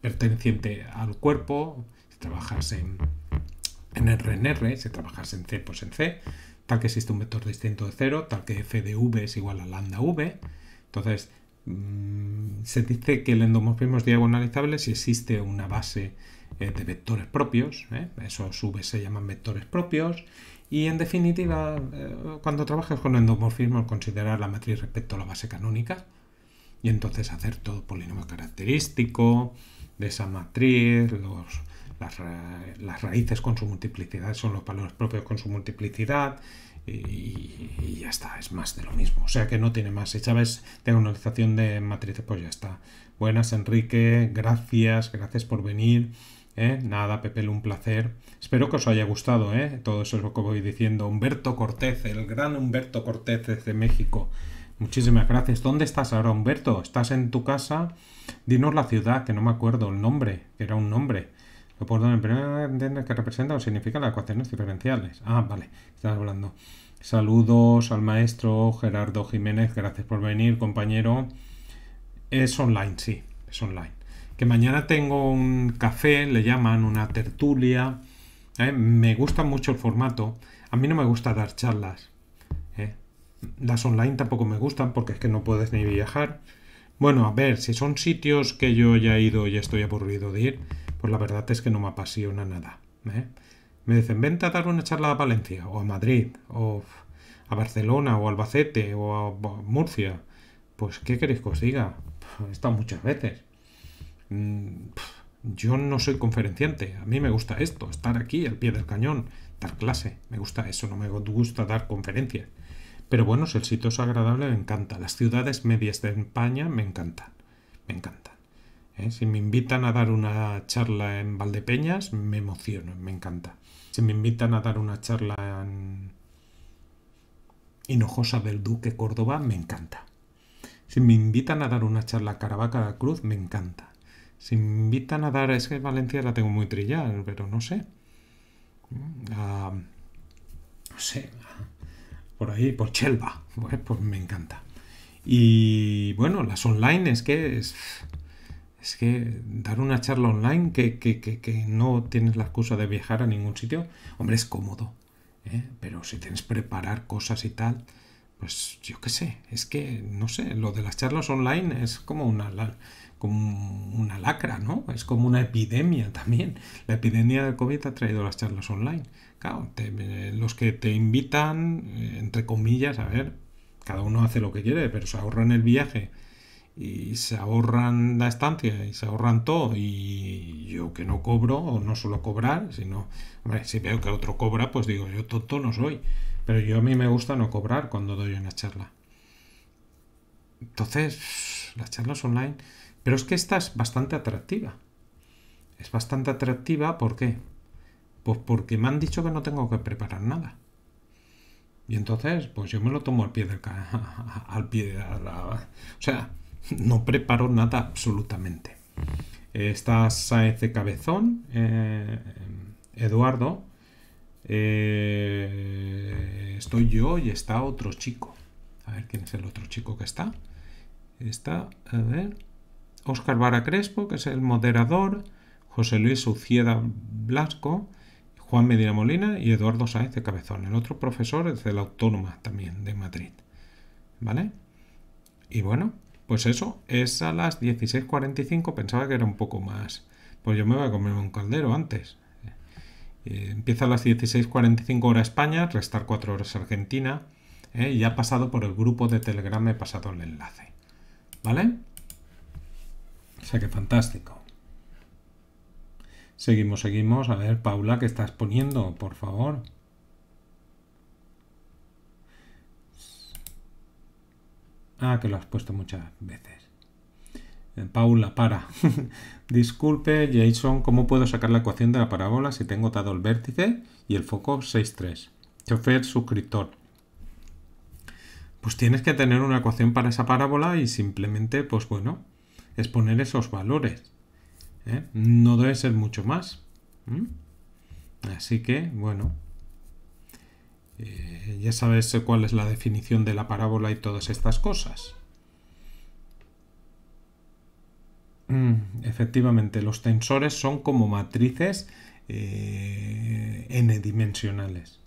perteneciente al cuerpo. Si trabajas en, en R en R, si trabajas en C, pues en C. Tal que existe un vector distinto de cero, tal que f de v es igual a lambda v. Entonces, mm, se dice que el endomorfismo es diagonalizable si existe una base eh, de vectores propios, ¿eh? esos V se llaman vectores propios, y en definitiva, eh, cuando trabajas con endomorfismo considerar la matriz respecto a la base canónica, y entonces hacer todo polinomio característico de esa matriz, las, raíces con su multiplicidad son los valores propios con su multiplicidad y, ya está, es más de lo mismo. O sea que no tiene más. Si sabes diagonalización de matrices, pues ya está. Buenas, Enrique, gracias, gracias por venir. ¿eh? Nada, Pepe, un placer. Espero que os haya gustado ¿eh? todo eso es lo que voy diciendo. Humberto Cortés, el gran Humberto Cortés desde México. Muchísimas gracias. ¿Dónde estás ahora, Humberto? ¿Estás en tu casa? Dinos la ciudad, que no me acuerdo el nombre, que era un nombre. Lo puedo en entender que representa o significa las ecuaciones diferenciales. Ah, vale, estás hablando. Saludos al maestro Gerardo Jiménez, gracias por venir, compañero. Es online, sí, es online que mañana tengo un café, le llaman una tertulia. ¿eh? Me gusta mucho el formato. A mí no me gusta dar charlas. ¿eh? Las online tampoco me gustan porque es que no puedes ni viajar. Bueno, a ver, si son sitios que yo ya he ido y estoy aburrido de ir, pues la verdad es que no me apasiona nada. ¿eh? Me dicen, vente a dar una charla a Valencia, o a Madrid, o a Barcelona, o a Albacete, o a Murcia. Pues, ¿qué queréis que os diga? He estado muchas veces. Mm, yo no soy conferenciante, a mí me gusta esto, estar aquí al pie del cañón, dar clase, me gusta eso, no me gusta dar conferencias. Pero bueno, si el sitio es agradable, me encanta. Las ciudades medias de España me encantan, me encantan. ¿eh? Si me invitan a dar una charla en Valdepeñas, me emociono, me encanta. Si me invitan a dar una charla en Hinojosa del Duque, Córdoba, me encanta. Si me invitan a dar una charla en Caravaca de la Cruz, me encanta. Si invitan a dar, es que Valencia la tengo muy trillada, pero no sé. Mm, no sé, por ahí, por Chelva, pues, pues, me encanta. Y bueno, las online es que es, es que dar una charla online que, no tienes la excusa de viajar a ningún sitio, hombre, es cómodo, ¿eh? pero si tienes que preparar cosas y tal, pues yo qué sé, es que no sé, lo de las charlas online es como una como una lacra, ¿no? Es como una epidemia también. La epidemia del COVID ha traído las charlas online. Claro, eh, los que te invitan, eh, entre comillas, a ver, cada uno hace lo que quiere, pero se ahorran el viaje y se ahorran la estancia y se ahorran todo y yo que no cobro o no suelo cobrar, sino, hombre, si veo que otro cobra, pues digo, yo tonto no soy, pero yo a mí me gusta no cobrar cuando doy una charla. Entonces, las charlas online pero es que esta es bastante atractiva. Es bastante atractiva, ¿por qué? Pues porque me han dicho que no tengo que preparar nada. Y entonces, pues yo me lo tomo al pie del al pie de la... O sea, no preparo nada absolutamente. Está Saez de Cabezón, eh, Eduardo, eh, estoy yo y está otro chico. A ver quién es el otro chico que está. Está, a ver, Óscar Vara Crespo, que es el moderador, José Luis Ucieda Blasco, Juan Medina Molina y Eduardo Sáez de Cabezón. El otro profesor es de la Autónoma también de Madrid. ¿Vale? Y bueno, pues eso, es a las 16.45, pensaba que era un poco más. Pues yo me voy a comer un caldero antes. Eh, empieza a las 16.45 hora España, restar 4 horas Argentina. Eh, y ha pasado por el grupo de Telegram, he pasado el enlace. ¿Vale? O sea que fantástico. Seguimos, seguimos. A ver, Paula, ¿qué estás poniendo? Por favor. Ah, que lo has puesto muchas veces. Eh, Paula, para. Disculpe, Jason, ¿cómo puedo sacar la ecuación de la parábola si tengo dado el vértice y el foco 6,3? Chofer, suscriptor. Pues tienes que tener una ecuación para esa parábola y simplemente, pues bueno, es poner esos valores. ¿eh? No debe ser mucho más. Así que, bueno, eh, ya sabes cuál es la definición de la parábola y todas estas cosas. Mm, efectivamente, los tensores son como matrices eh, n-dimensionales.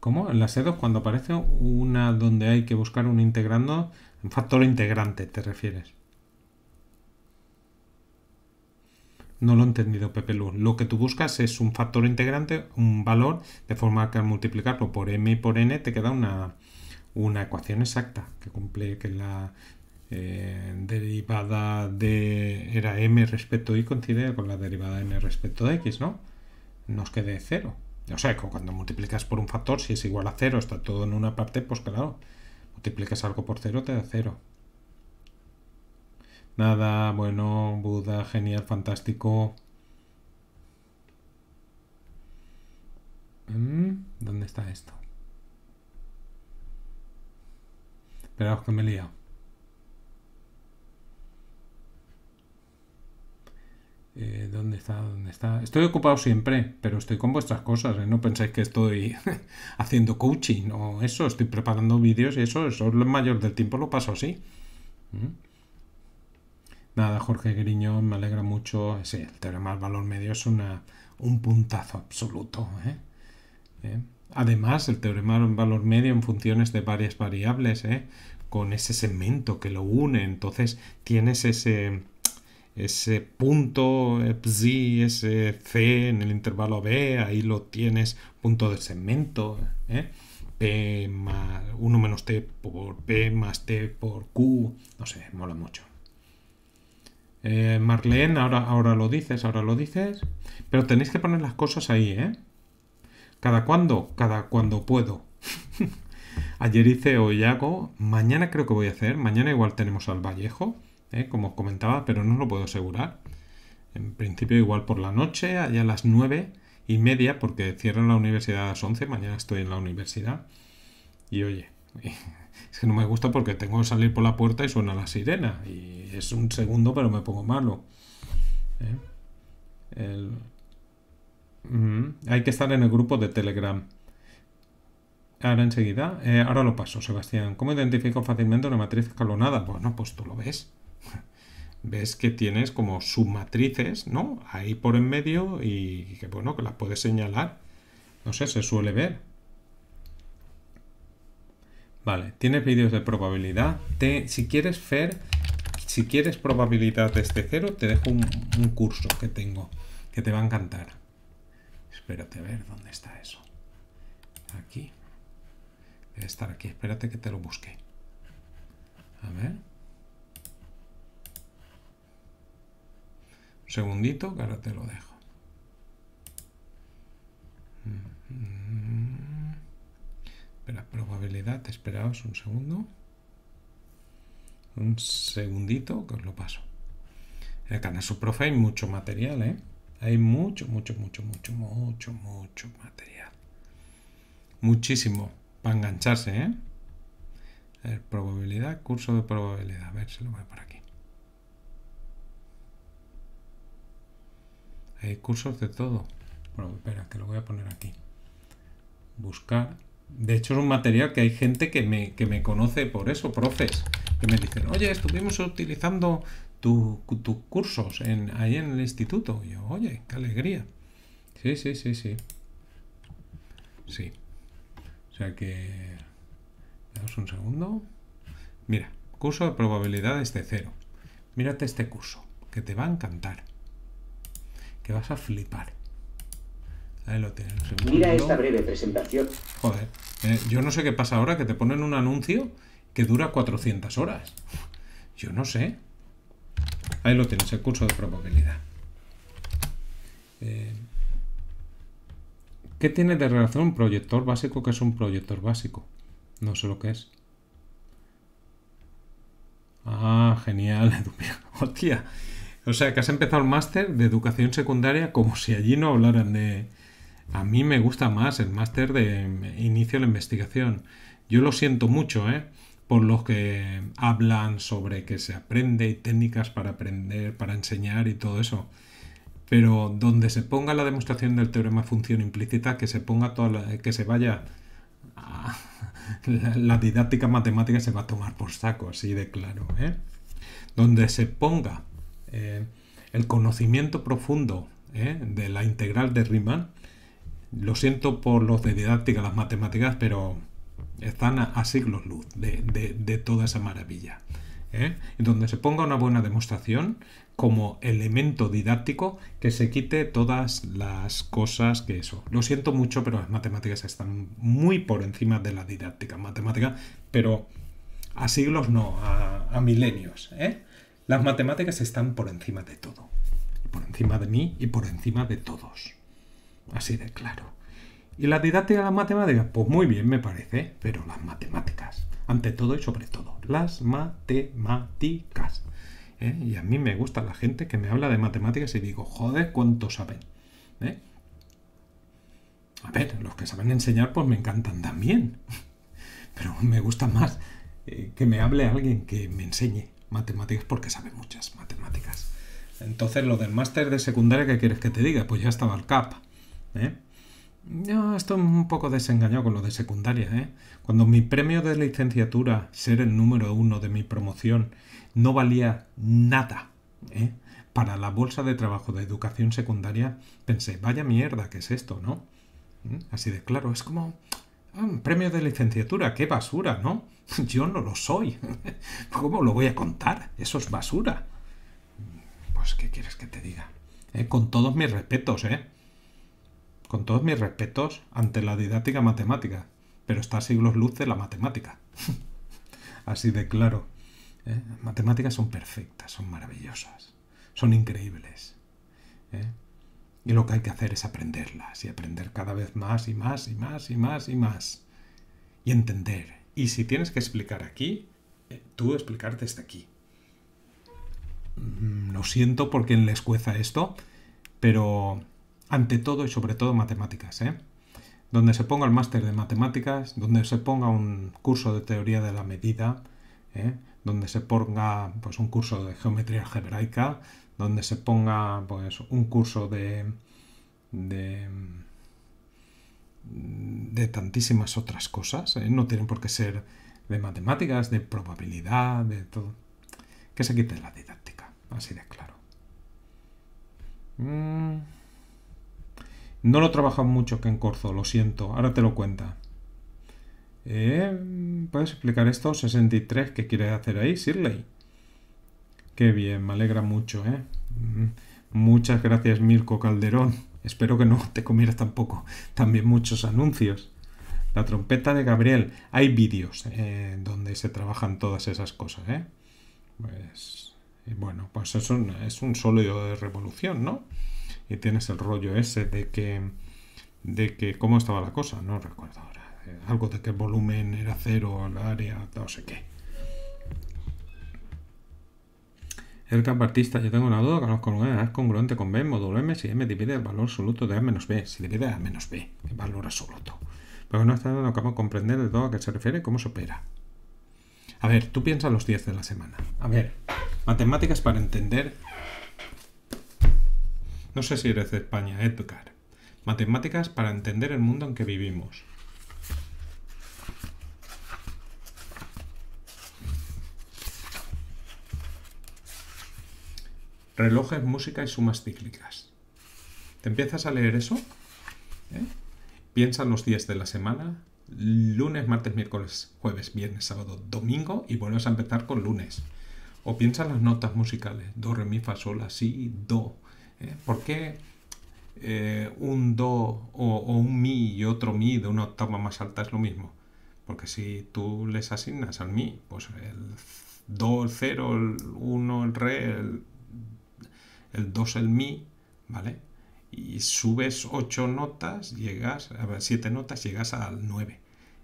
¿Cómo? En la C2 e cuando aparece una donde hay que buscar un integrando, un factor integrante, ¿te refieres? No lo he entendido, Pepe Luz. Lo que tú buscas es un factor integrante, un valor, de forma que al multiplicarlo por m y por n te queda una, ecuación exacta que cumple que la eh, derivada de era m respecto a y coincide con la derivada de n respecto a x, ¿no? Nos quede cero. O sea, cuando multiplicas por un factor, si es igual a cero, está todo en una parte, pues claro, multiplicas algo por cero, te da cero. Nada, bueno, Buda, genial, fantástico. Mm, ¿Dónde está esto? Esperaos que me he liado. Eh, ¿Dónde está? ¿Dónde está? Estoy ocupado siempre, pero estoy con vuestras cosas. ¿eh? No penséis que estoy haciendo coaching o eso. Estoy preparando vídeos y eso. es lo mayor del tiempo, lo paso así. ¿Mm? Nada, Jorge Griñón, me alegra mucho. Sí, el teorema del valor medio es una, un puntazo absoluto. ¿eh? Además, el teorema del valor medio en funciones de varias variables, con ese segmento que lo une, entonces tienes ese, ese punto z eh, pues ese c en el intervalo b, ahí lo tienes, punto de segmento, 1 ¿eh? menos t por p más t por q, no sé, mola mucho. Eh, Marlene, ahora, ahora lo dices, ahora lo dices, pero tenéis que poner las cosas ahí, ¿eh? ¿Cada cuando Cada cuando puedo. Ayer hice hoy hago, mañana creo que voy a hacer, mañana igual tenemos al Vallejo. ¿eh? como os comentaba, pero no lo puedo asegurar. En principio igual por la noche, allá a las nueve y media, porque cierran la universidad a las 11, mañana estoy en la universidad. Y oye, es que no me gusta porque tengo que salir por la puerta y suena la sirena. Y es un segundo, pero me pongo malo. ¿eh? Hay que estar en el grupo de Telegram. Ahora enseguida, eh, ahora lo paso, Sebastián. ¿Cómo identifico fácilmente una matriz escalonada? Bueno, pues tú lo ves ves que tienes como submatrices, ¿no? Ahí por en medio y que bueno, que las puedes señalar. No sé, se suele ver. Vale, tienes vídeos de probabilidad. si quieres ver si quieres probabilidad desde este cero, te dejo un, un curso que tengo que te va a encantar. Espérate a ver dónde está eso. Aquí. Debe estar aquí. Espérate que te lo busque. A ver. segundito que ahora te lo dejo. Mm-hmm. Espera, probabilidad, esperaos un segundo. Un segundito que os lo paso. En el canal profe hay mucho material, ¿eh? Hay mucho, mucho, mucho, mucho, mucho, mucho material. Muchísimo. Para engancharse, ¿eh? probabilidad, curso de probabilidad. A ver si lo voy por aquí. Hay cursos de todo. Bueno, espera, que lo voy a poner aquí. Buscar. De hecho, es un material que hay gente que me, conoce por eso, profes, que me dicen, oye, estuvimos utilizando tus cursos ahí en el instituto. Y yo, oye, qué alegría. Sí, sí, sí, sí. Sí. O sea que... Damos un segundo. Mira, curso de probabilidades de cero. Mírate este curso, que te va a encantar que vas a flipar. Ahí lo tienes. Mira esta breve presentación. Joder, eh, yo no sé qué pasa ahora, que te ponen un anuncio que dura 400 horas. Yo no sé. Ahí lo tienes, el curso de probabilidad. Eh, ¿Qué tiene de relación un proyector básico que es un proyector básico? No sé lo que es. Ah, genial, hostia. O sea, que has empezado el máster de educación secundaria como si allí no hablaran de... A mí me gusta más el máster de inicio de la investigación. Yo lo siento mucho, ¿eh? Por los que hablan sobre que se aprende y técnicas para aprender, para enseñar y todo eso. Pero donde se ponga la demostración del teorema de función implícita, que se ponga toda que se vaya la, didáctica matemática se va a tomar por saco, así de claro, ¿eh? Donde se ponga eh, el conocimiento profundo eh, de la integral de Riemann. Lo siento por los de didáctica, las matemáticas, pero están a, siglos luz de, toda esa maravilla. Eh, donde se ponga una buena demostración como elemento didáctico que se quite todas las cosas que eso. Lo siento mucho, pero las matemáticas están muy por encima de la didáctica. Matemática, pero a siglos no, a, milenios. Las matemáticas están por encima de todo. Por encima de mí y por encima de todos. Así de claro. ¿Y la didáctica de las matemáticas? Pues muy bien me parece, pero las matemáticas. Ante todo y sobre todo, las matemáticas. ¿eh? Y a mí me gusta la gente que me habla de matemáticas y digo, joder, cuánto saben. ¿eh? A ver, los que saben enseñar pues me encantan también. Pero me gusta más eh, que me hable alguien que me enseñe matemáticas porque sabe muchas matemáticas. Entonces, lo del máster de secundaria, ¿qué quieres que te diga? Pues ya estaba el CAP. ¿eh? Yo estoy un poco desengañado con lo de secundaria. ¿eh? Cuando mi premio de licenciatura, ser el número uno de mi promoción, no valía nada ¿eh? para la bolsa de trabajo de educación secundaria, pensé, vaya mierda, ¿qué es esto? ¿No? ¿Mm? Así de claro, es como premio de licenciatura, qué basura, ¿no? Yo no lo soy. ¿Cómo lo voy a contar? Eso es basura. Pues, ¿qué quieres que te diga? Eh, con todos mis respetos, ¿eh? Con todos mis respetos ante la didáctica matemática, pero está a siglos luz de la matemática. Así de claro. ¿eh? matemáticas son perfectas, son maravillosas, son increíbles. ¿eh? Y lo que hay que hacer es aprenderlas y aprender cada vez más y más y más y más y más. Y entender. Y si tienes que explicar aquí, eh, tú explicarte desde aquí. Mm, lo siento porque quien les cueza esto, pero ante todo y sobre todo matemáticas, ¿eh? Donde se ponga el máster de matemáticas, donde se ponga un curso de teoría de la medida, ¿eh? donde se ponga pues, un curso de geometría algebraica, donde se ponga pues, un curso de, de, tantísimas otras cosas. ¿eh? No tienen por qué ser de matemáticas, de probabilidad, de todo. Que se quite la didáctica, así de claro. Mm. No lo trabajado mucho que en Corzo, lo siento, ahora te lo cuenta. Eh, ¿Puedes explicar esto? 63, ¿qué quiere hacer ahí, Sirley. Qué bien, me alegra mucho, ¿eh? Mm, muchas gracias, Mirko Calderón. Espero que no te comieras tampoco también muchos anuncios. La trompeta de Gabriel. Hay vídeos eh, donde se trabajan todas esas cosas, ¿eh? Pues, eh, bueno, pues eso es un sólido de revolución, ¿no? Y tienes el rollo ese de que, de que cómo estaba la cosa, no recuerdo ahora. Eh, algo de que el volumen era cero, el área, no sé qué. El capartista, yo tengo una duda con los ¿eh? ¿Es congruente con B módulo M si M divide el valor absoluto de A menos B? Si divide A menos B, el valor absoluto. Pero no está dando capaz de comprender de todo a qué se refiere y cómo se opera. A ver, tú piensas los 10 de la semana. A ver, matemáticas para entender. No sé si eres de España, Edgar. Matemáticas para entender el mundo en que vivimos. relojes, música y sumas cíclicas. ¿Te empiezas a leer eso? ¿Eh? Piensa en los días de la semana, lunes, martes, miércoles, jueves, viernes, sábado, domingo y vuelves a empezar con lunes. O piensa en las notas musicales, do, re, mi, fa, sol, si, do. ¿Eh? ¿Por qué eh, un do o, un mi y otro mi de una octava más alta es lo mismo? Porque si tú les asignas al mi, pues el do, el cero, el uno, el re, el el 2 el mi, ¿vale? Y subes 8 notas, llegas, a ver, 7 notas, llegas al 9.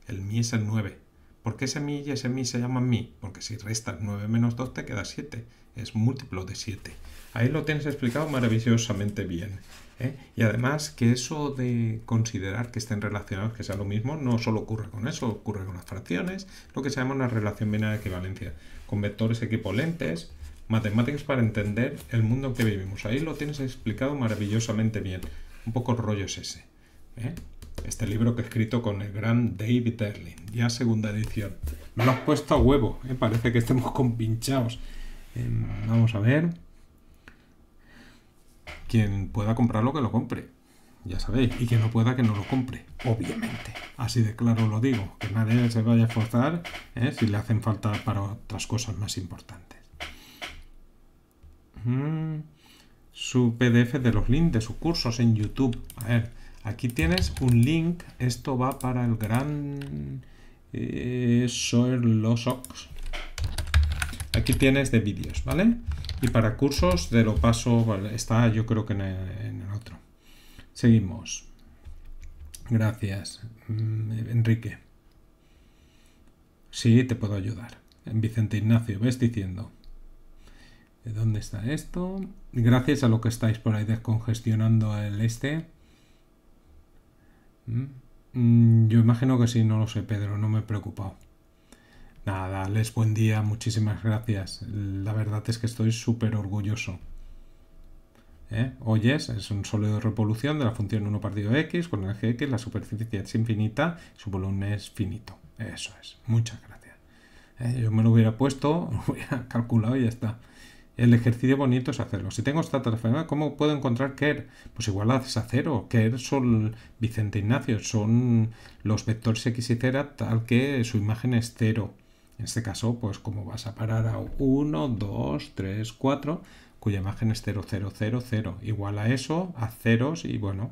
El mi es el 9. ¿Por qué ese mi y ese mi se llaman mi? Porque si restas 9 menos 2 te queda 7. Es múltiplo de 7. Ahí lo tienes explicado maravillosamente bien. ¿eh? Y además que eso de considerar que estén relacionados, que sea lo mismo, no solo ocurre con eso, ocurre con las fracciones, lo que se llama una relación binaria de equivalencia, con vectores equipolentes Matemáticas para entender el mundo en que vivimos. Ahí lo tienes explicado maravillosamente bien. Un poco rollo es ese. ¿eh? Este libro que he escrito con el gran David Erling, ya segunda edición. Me lo has puesto a huevo, ¿eh? parece que estemos compinchados. Em, vamos a ver. Quien pueda comprarlo, que lo compre. Ya sabéis. Y quien no pueda, que no lo compre. Obviamente. Así de claro lo digo. Que nadie se vaya a forzar ¿eh? si le hacen falta para otras cosas más importantes. Su PDF de los links de sus cursos en YouTube. A ver, aquí tienes un link. Esto va para el gran eh, Aquí tienes de vídeos, ¿vale? Y para cursos de lo paso, está yo creo que en el, otro. Seguimos. Gracias, mm, Enrique. Sí, te puedo ayudar. Vicente Ignacio, ves diciendo. ¿Dónde está esto? Gracias a lo que estáis por ahí descongestionando el este. Mm, mm, yo imagino que sí, no lo sé, Pedro, no me he preocupado. Nada, les buen día, muchísimas gracias. La verdad es que estoy súper orgulloso. ¿Eh? Oyes, es un sólido de revolución de la función 1 partido x con el X, la superficie es infinita, su volumen es finito. Eso es, muchas gracias. ¿Eh? Yo me lo hubiera puesto, lo hubiera calculado y ya está el ejercicio bonito es hacerlo. Si tengo esta transformada, ¿cómo puedo encontrar Kerr? Pues igual haces a cero. Kerr son Vicente Ignacio, son los vectores X y Z tal que su imagen es cero. En este caso, pues como vas a parar a 1, 2, 3, 4, cuya imagen es 0, 0, 0, 0. Igual a eso, a ceros y bueno.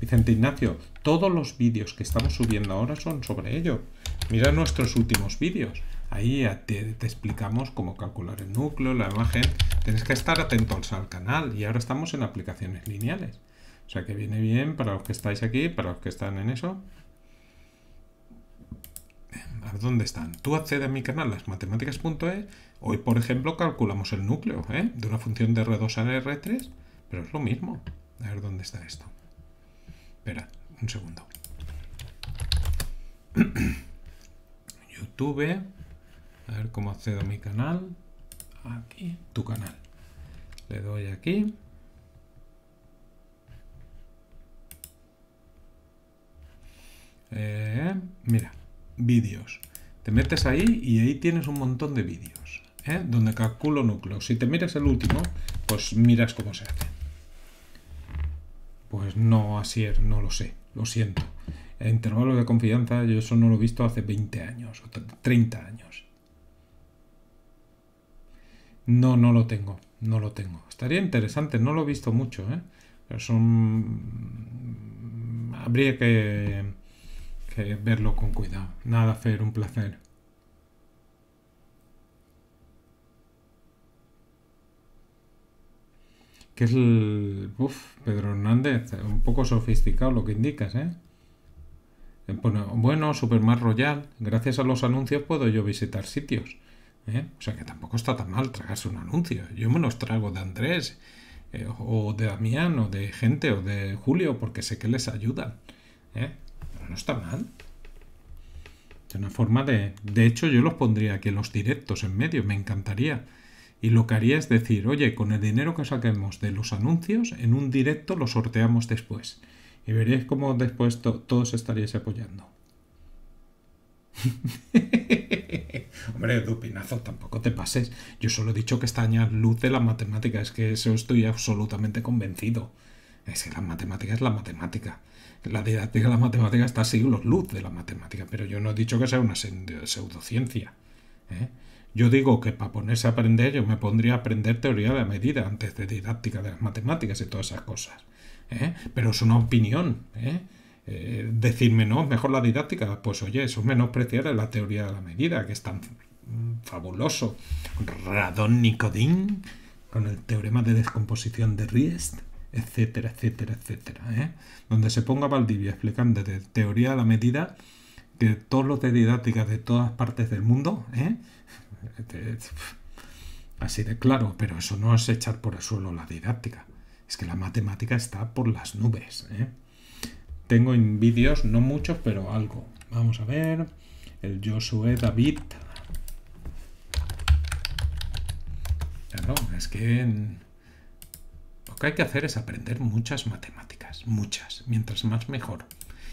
Vicente Ignacio, todos los vídeos que estamos subiendo ahora son sobre ello. Mira nuestros últimos vídeos. Ahí te, explicamos cómo calcular el núcleo, la imagen. Tienes que estar atentos al canal y ahora estamos en aplicaciones lineales. O sea que viene bien para los que estáis aquí, para los que están en eso. A ver, ¿dónde están? Tú accedes a mi canal, lasmatematicas.es. Hoy, por ejemplo, calculamos el núcleo ¿eh? de una función de R2 a R3, pero es lo mismo. A ver dónde está esto. Espera, un segundo. YouTube a ver cómo accedo a mi canal. Aquí, tu canal. Le doy aquí. Eh, mira, vídeos. Te metes ahí y ahí tienes un montón de vídeos. Eh, donde calculo núcleos. Si te miras el último, pues miras cómo se hace. Pues no, así es, no lo sé. Lo siento. intervalo de confianza, yo eso no lo he visto hace 20 años o 30 años. No, no lo tengo, no lo tengo. Estaría interesante, no lo he visto mucho, ¿eh? Mm, habría que, verlo con cuidado. Nada, Fer, un placer. que es el... Uf, Pedro Hernández, un poco sofisticado lo que indicas, ¿eh? eh bueno, bueno Royal, gracias a los anuncios puedo yo visitar sitios. ¿eh? O sea que tampoco está tan mal tragarse un anuncio. Yo me los trago de Andrés, eh, o de Damián, o de gente, o de Julio, porque sé que les ayudan. ¿eh? Pero no está mal. Es una forma de. De hecho, yo los pondría aquí en los directos en medio, me encantaría. Y lo que haría es decir, oye, con el dinero que saquemos de los anuncios, en un directo lo sorteamos después. Y veréis cómo después todos estaríais apoyando. hombre, Dupinazo, tampoco te pases. Yo solo he dicho que está luz de la matemática, es que eso estoy absolutamente convencido. Es que la matemática es la matemática. La didáctica de la matemática está a siglos luz de la matemática, pero yo no he dicho que sea una pseudociencia. ¿eh? Yo digo que para ponerse a aprender, yo me pondría a aprender teoría de la medida antes de didáctica de las matemáticas y todas esas cosas. ¿eh? Pero es una opinión. ¿eh? eh decirme no, mejor la didáctica, pues oye, eso es menospreciar la teoría de la medida, que es tan fabuloso, Radón Nicodín, con el teorema de descomposición de Riest, etcétera, etcétera, etcétera. ¿eh? Donde se ponga Valdivia explicando de teoría a la medida que todos los de didáctica... de todas partes del mundo, ¿eh? así de claro, pero eso no es echar por el suelo la didáctica. Es que la matemática está por las nubes. ¿eh? Tengo en vídeos, no muchos, pero algo. Vamos a ver. El Josué David es que mm, lo que hay que hacer es aprender muchas matemáticas, muchas, mientras más mejor.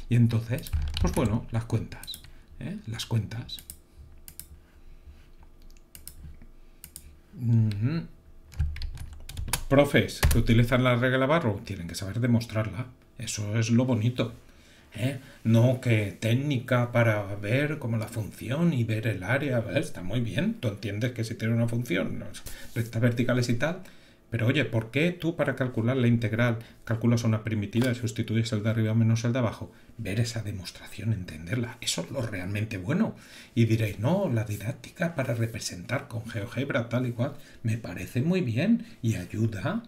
Y entonces, pues bueno, las cuentas, ¿eh? las cuentas. Profes que utilizan la regla barro tienen que saber demostrarla. Eso es lo bonito. ¿eh? No que técnica para ver como la función y ver el área, está muy bien, tú entiendes que si tiene una función, rectas verticales y tal, pero oye, ¿por qué tú para calcular la integral calculas una primitiva y sustituyes el de arriba menos el de abajo? Ver esa demostración, entenderla, eso es lo realmente bueno. Y diréis, no, la didáctica para representar con GeoGebra tal y cual, me parece muy bien y ayuda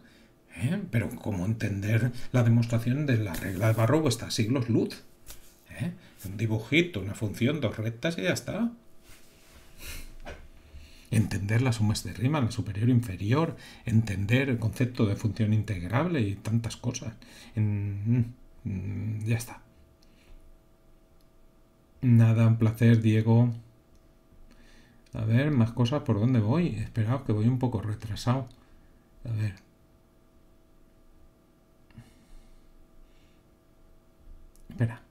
¿Eh? Pero ¿cómo entender la demostración de la regla de Barrow está siglos luz? ¿eh? Un dibujito, una función, dos rectas y ya está. Entender las sumas de rima, la superior e inferior, entender el concepto de función integrable y tantas cosas. Mm, ya está. Nada, un placer, Diego. A ver, más cosas por dónde voy. Esperaos que voy un poco retrasado. A ver, Espera.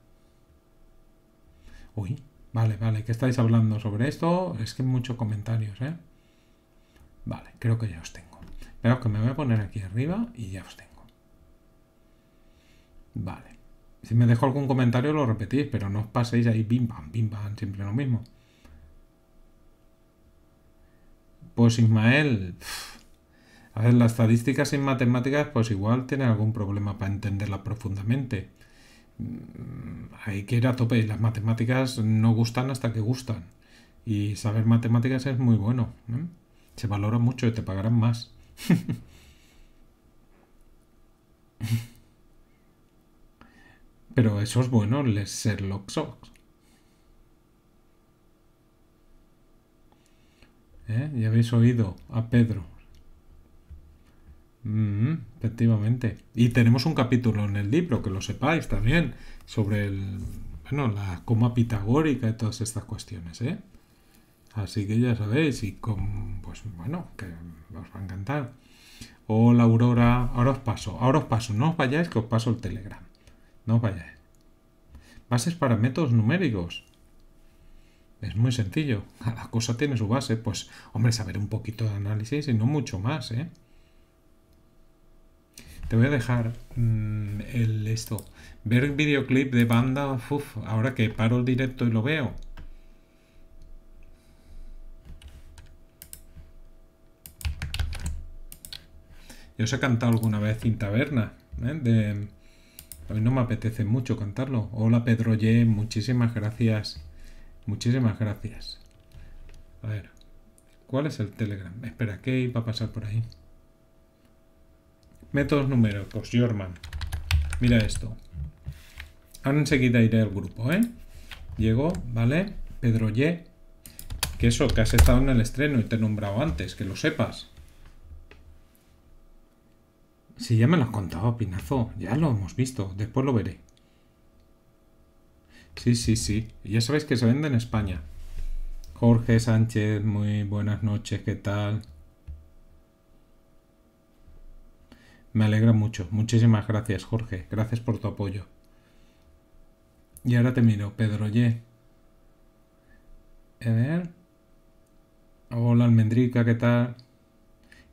Uy, vale, vale, ¿qué estáis hablando sobre esto? Es que muchos comentarios, ¿eh? Vale, creo que ya os tengo. pero que me voy a poner aquí arriba y ya os tengo. Vale. Si me dejo algún comentario lo repetís, pero no os paséis ahí bim, bam bim, bam siempre lo mismo. Pues Ismael, a ver, las estadísticas sin matemáticas pues igual tiene algún problema para entenderlas profundamente. Mm, hay que ir a tope. Las matemáticas no gustan hasta que gustan. Y saber matemáticas es muy bueno. ¿eh? Se valora mucho y te pagarán más. Pero eso es bueno, les ser ¿Eh? Ya habéis oído a Pedro efectivamente. Y tenemos un capítulo en el libro, que lo sepáis también, sobre el, bueno, la coma pitagórica y todas estas cuestiones, ¿eh? Así que ya sabéis, y con, pues bueno, que os va a encantar. Hola aurora, ahora os paso, ahora os paso, no os vayáis que os paso el Telegram. No os vayáis. Bases para métodos numéricos. Es muy sencillo. Cada cosa tiene su base. Pues, hombre, saber un poquito de análisis y no mucho más, ¿eh? Te voy a dejar mm, el esto. Ver videoclip de banda, uf, ahora que paro el directo y lo veo. Yo os he cantado alguna vez Sin Taberna. A ¿eh? mí no me apetece mucho cantarlo. Hola Pedro Ye, muchísimas gracias. Muchísimas gracias. A ver, ¿cuál es el Telegram? Espera, ¿qué iba a pasar por ahí? Métodos numéricos, Jorman. Mira esto. Ahora enseguida iré al grupo, ¿eh? Llegó, ¿vale? Pedro Y. Que eso, que has estado en el estreno y te he nombrado antes, que lo sepas. Sí, ya me lo has contado, Pinazo. Ya lo hemos visto. Después lo veré. Sí, sí, sí. Ya sabéis que se vende en España. Jorge Sánchez, muy buenas noches, ¿qué tal? Me alegra mucho. Muchísimas gracias, Jorge. Gracias por tu apoyo. Y ahora te miro, Pedro Y. A ver. Hola, Almendrica, ¿qué tal?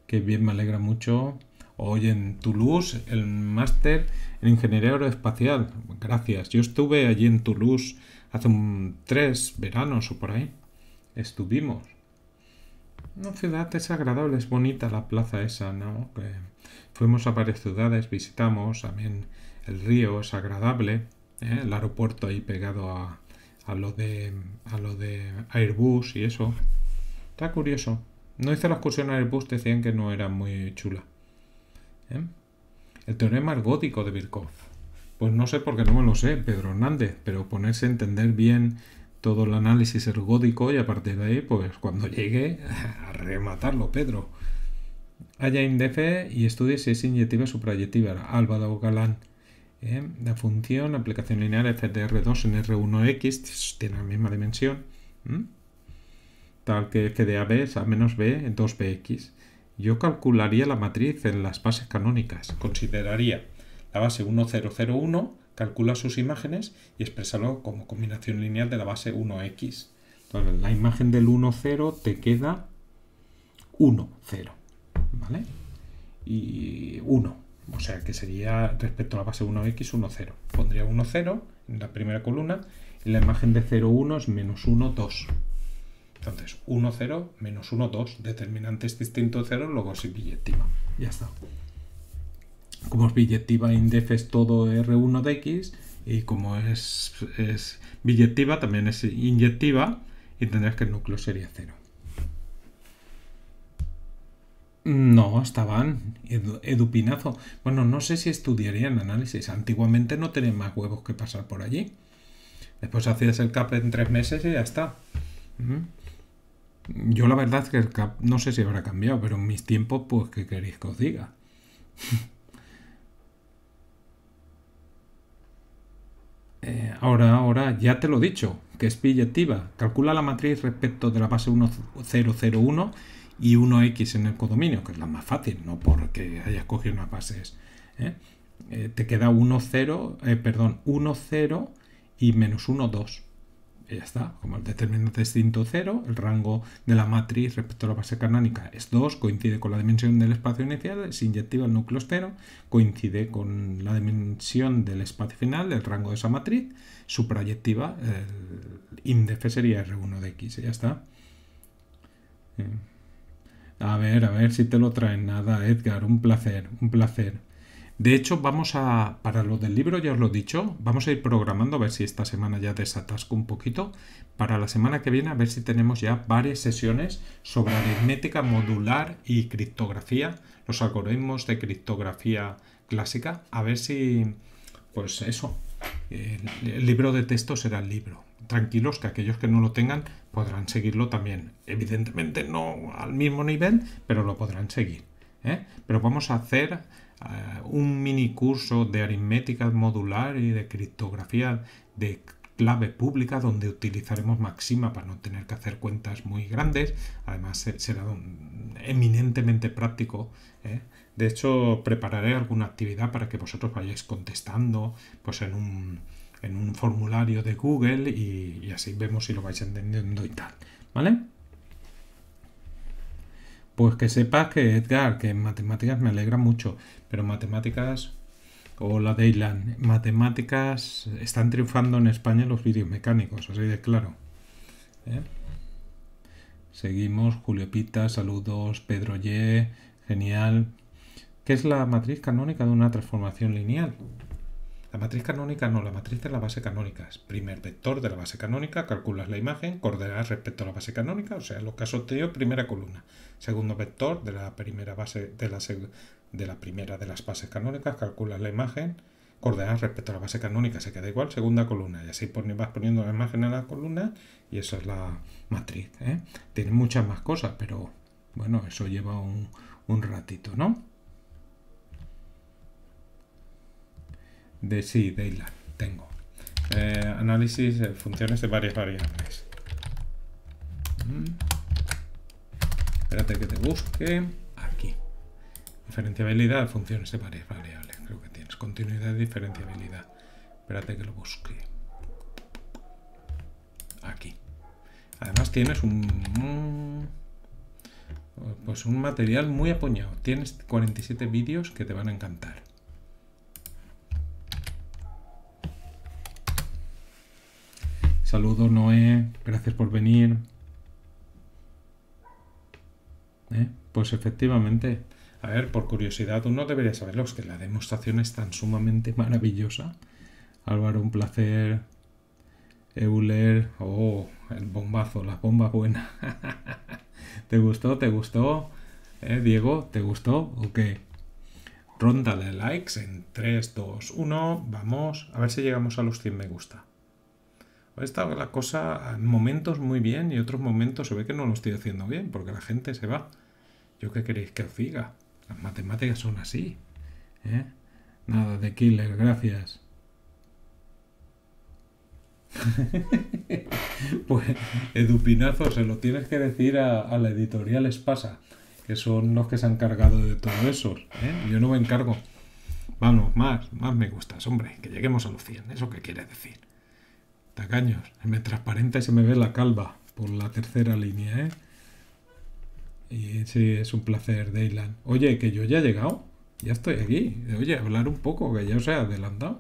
Qué bien, me alegra mucho. Hoy en Toulouse, el máster en ingeniería aeroespacial. Gracias. Yo estuve allí en Toulouse hace un, tres veranos o por ahí. Estuvimos. Una ciudad es agradable, es bonita la plaza esa, ¿no? Fuimos a varias ciudades, visitamos, también el río es agradable, ¿eh? el aeropuerto ahí pegado a, a, lo de, a de Airbus y eso. Está curioso. No hice la excursión a Airbus, decían que no era muy chula. ¿eh? El teorema gótico de Birkhoff. Pues no sé por qué no me lo sé, Pedro Hernández, pero ponerse a entender bien todo el análisis ergódico y a partir de ahí, pues cuando llegue, a rematarlo, Pedro. Haya INDEFE y estudie si es inyectiva o suprayectiva. Álvaro Galán. ¿eh? La función, aplicación lineal r 2 en R1X, tiene la misma dimensión. Tal que f de AB es A menos B en 2BX. Yo calcularía la matriz en las bases canónicas. Consideraría la base 1001, calcula sus imágenes y expresarlo como combinación lineal de la base 1X. Entonces, la imagen del 1,0 te queda 1,0. ¿vale? Y 1, o sea que sería respecto a la base 1x, 1, 0. Pondría 1, 0 en la primera columna y la imagen de 0, 1 es menos 1, 2. Entonces, 1, 0, menos 1, 2, distinto de 0, luego es billetiva. Ya está. Como es billetiva indef es todo R1 de x y como es, es también es inyectiva y tendrás que el núcleo sería 0. No, estaban edupinazo. Bueno, no sé si estudiarían análisis. Antiguamente no tenían más huevos que pasar por allí. Después hacías el CAP en tres meses y ya está. Yo la verdad es que el CAP no sé si habrá cambiado, pero en mis tiempos, pues, ¿qué queréis que os diga? Eh, ahora, ahora, ya te lo he dicho, que es pilletiva. Calcula la matriz respecto de la base 1001 y 1x en el codominio, que es la más fácil, no porque hayas cogido unas bases. ¿eh? Eh, te queda 1, 0, eh, perdón, 1, 0 y menos 1, 2. Y ya está, como el determinante es distinto 0, el rango de la matriz respecto a la base canónica es 2, coincide con la dimensión del espacio inicial, es inyectiva el núcleo 0, coincide con la dimensión del espacio final, el rango de esa matriz, suprayectiva, el índice sería R1 de X, ya está. A ver, a ver si te lo traen. Nada, Edgar, un placer, un placer. De hecho, vamos a, para lo del libro, ya os lo he dicho, vamos a ir programando a ver si esta semana ya desatasco un poquito. Para la semana que viene, a ver si tenemos ya varias sesiones sobre aritmética modular y criptografía, los algoritmos de criptografía clásica. A ver si, pues eso, el, el libro de texto será el libro, tranquilos que aquellos que no lo tengan podrán seguirlo también. Evidentemente no al mismo nivel, pero lo podrán seguir. ¿eh? Pero vamos a hacer eh, un mini curso de aritmética modular y de criptografía de clave pública donde utilizaremos Maxima para no tener que hacer cuentas muy grandes. Además será eminentemente práctico. ¿eh? De hecho, prepararé alguna actividad para que vosotros vayáis contestando pues en un en un formulario de Google y, así vemos si lo vais entendiendo y tal, ¿vale? Pues que sepas que Edgar, que en matemáticas me alegra mucho, pero matemáticas o la de matemáticas están triunfando en España los vídeos mecánicos, así de claro. ¿eh? Seguimos, Julio Pita, saludos, Pedro Y, genial. ¿Qué es la matriz canónica de una transformación lineal? La matriz canónica no, la matriz de la base canónica. Es primer vector de la base canónica, calculas la imagen, coordenadas respecto a la base canónica, o sea, los casos de primera columna. Segundo vector de la primera base de la, de la primera de las bases canónicas, calculas la imagen, coordenadas respecto a la base canónica, se queda igual, segunda columna. Y así vas poniendo la imagen en la columna y eso es la matriz. ¿eh? Tiene muchas más cosas, pero bueno, eso lleva un, un ratito, ¿no? de sí, Dayland, tengo. Eh, análisis de funciones de varias variables. Mm. Espérate que te busque. Aquí. Diferenciabilidad, funciones de varias variables. Creo que tienes continuidad y diferenciabilidad. Espérate que lo busque. Aquí. Además tienes un... Mm, pues un material muy apuñado. Tienes 47 vídeos que te van a encantar. Saludo, Noé. Gracias por venir. ¿Eh? Pues efectivamente. A ver, por curiosidad, uno debería saberlo, es que la demostración es tan sumamente maravillosa. Álvaro, un placer. Euler, oh, el bombazo, la bomba buena. ¿Te gustó? ¿Te gustó? ¿Eh, Diego? ¿Te gustó o Ronda de likes en 3, 2, 1. Vamos, a ver si llegamos a los 100 me gusta estado la cosa en momentos muy bien y otros momentos se ve que no lo estoy haciendo bien porque la gente se va. ¿Yo qué queréis que os diga? Las matemáticas son así. ¿eh? Nada de killer, gracias. pues Edupinazo, se lo tienes que decir a, la editorial Espasa, que son los que se han encargado de todo eso. ¿eh? Yo no me encargo. Vamos, más, más me gustas, hombre, que lleguemos a los 100, eso que quiere decir. Tacaños. me transparenta y se me ve la calva por la tercera línea, ¿eh? Y sí, es un placer, Dayland. Oye, que yo ya he llegado. Ya estoy aquí. Oye, hablar un poco, que ya os he adelantado.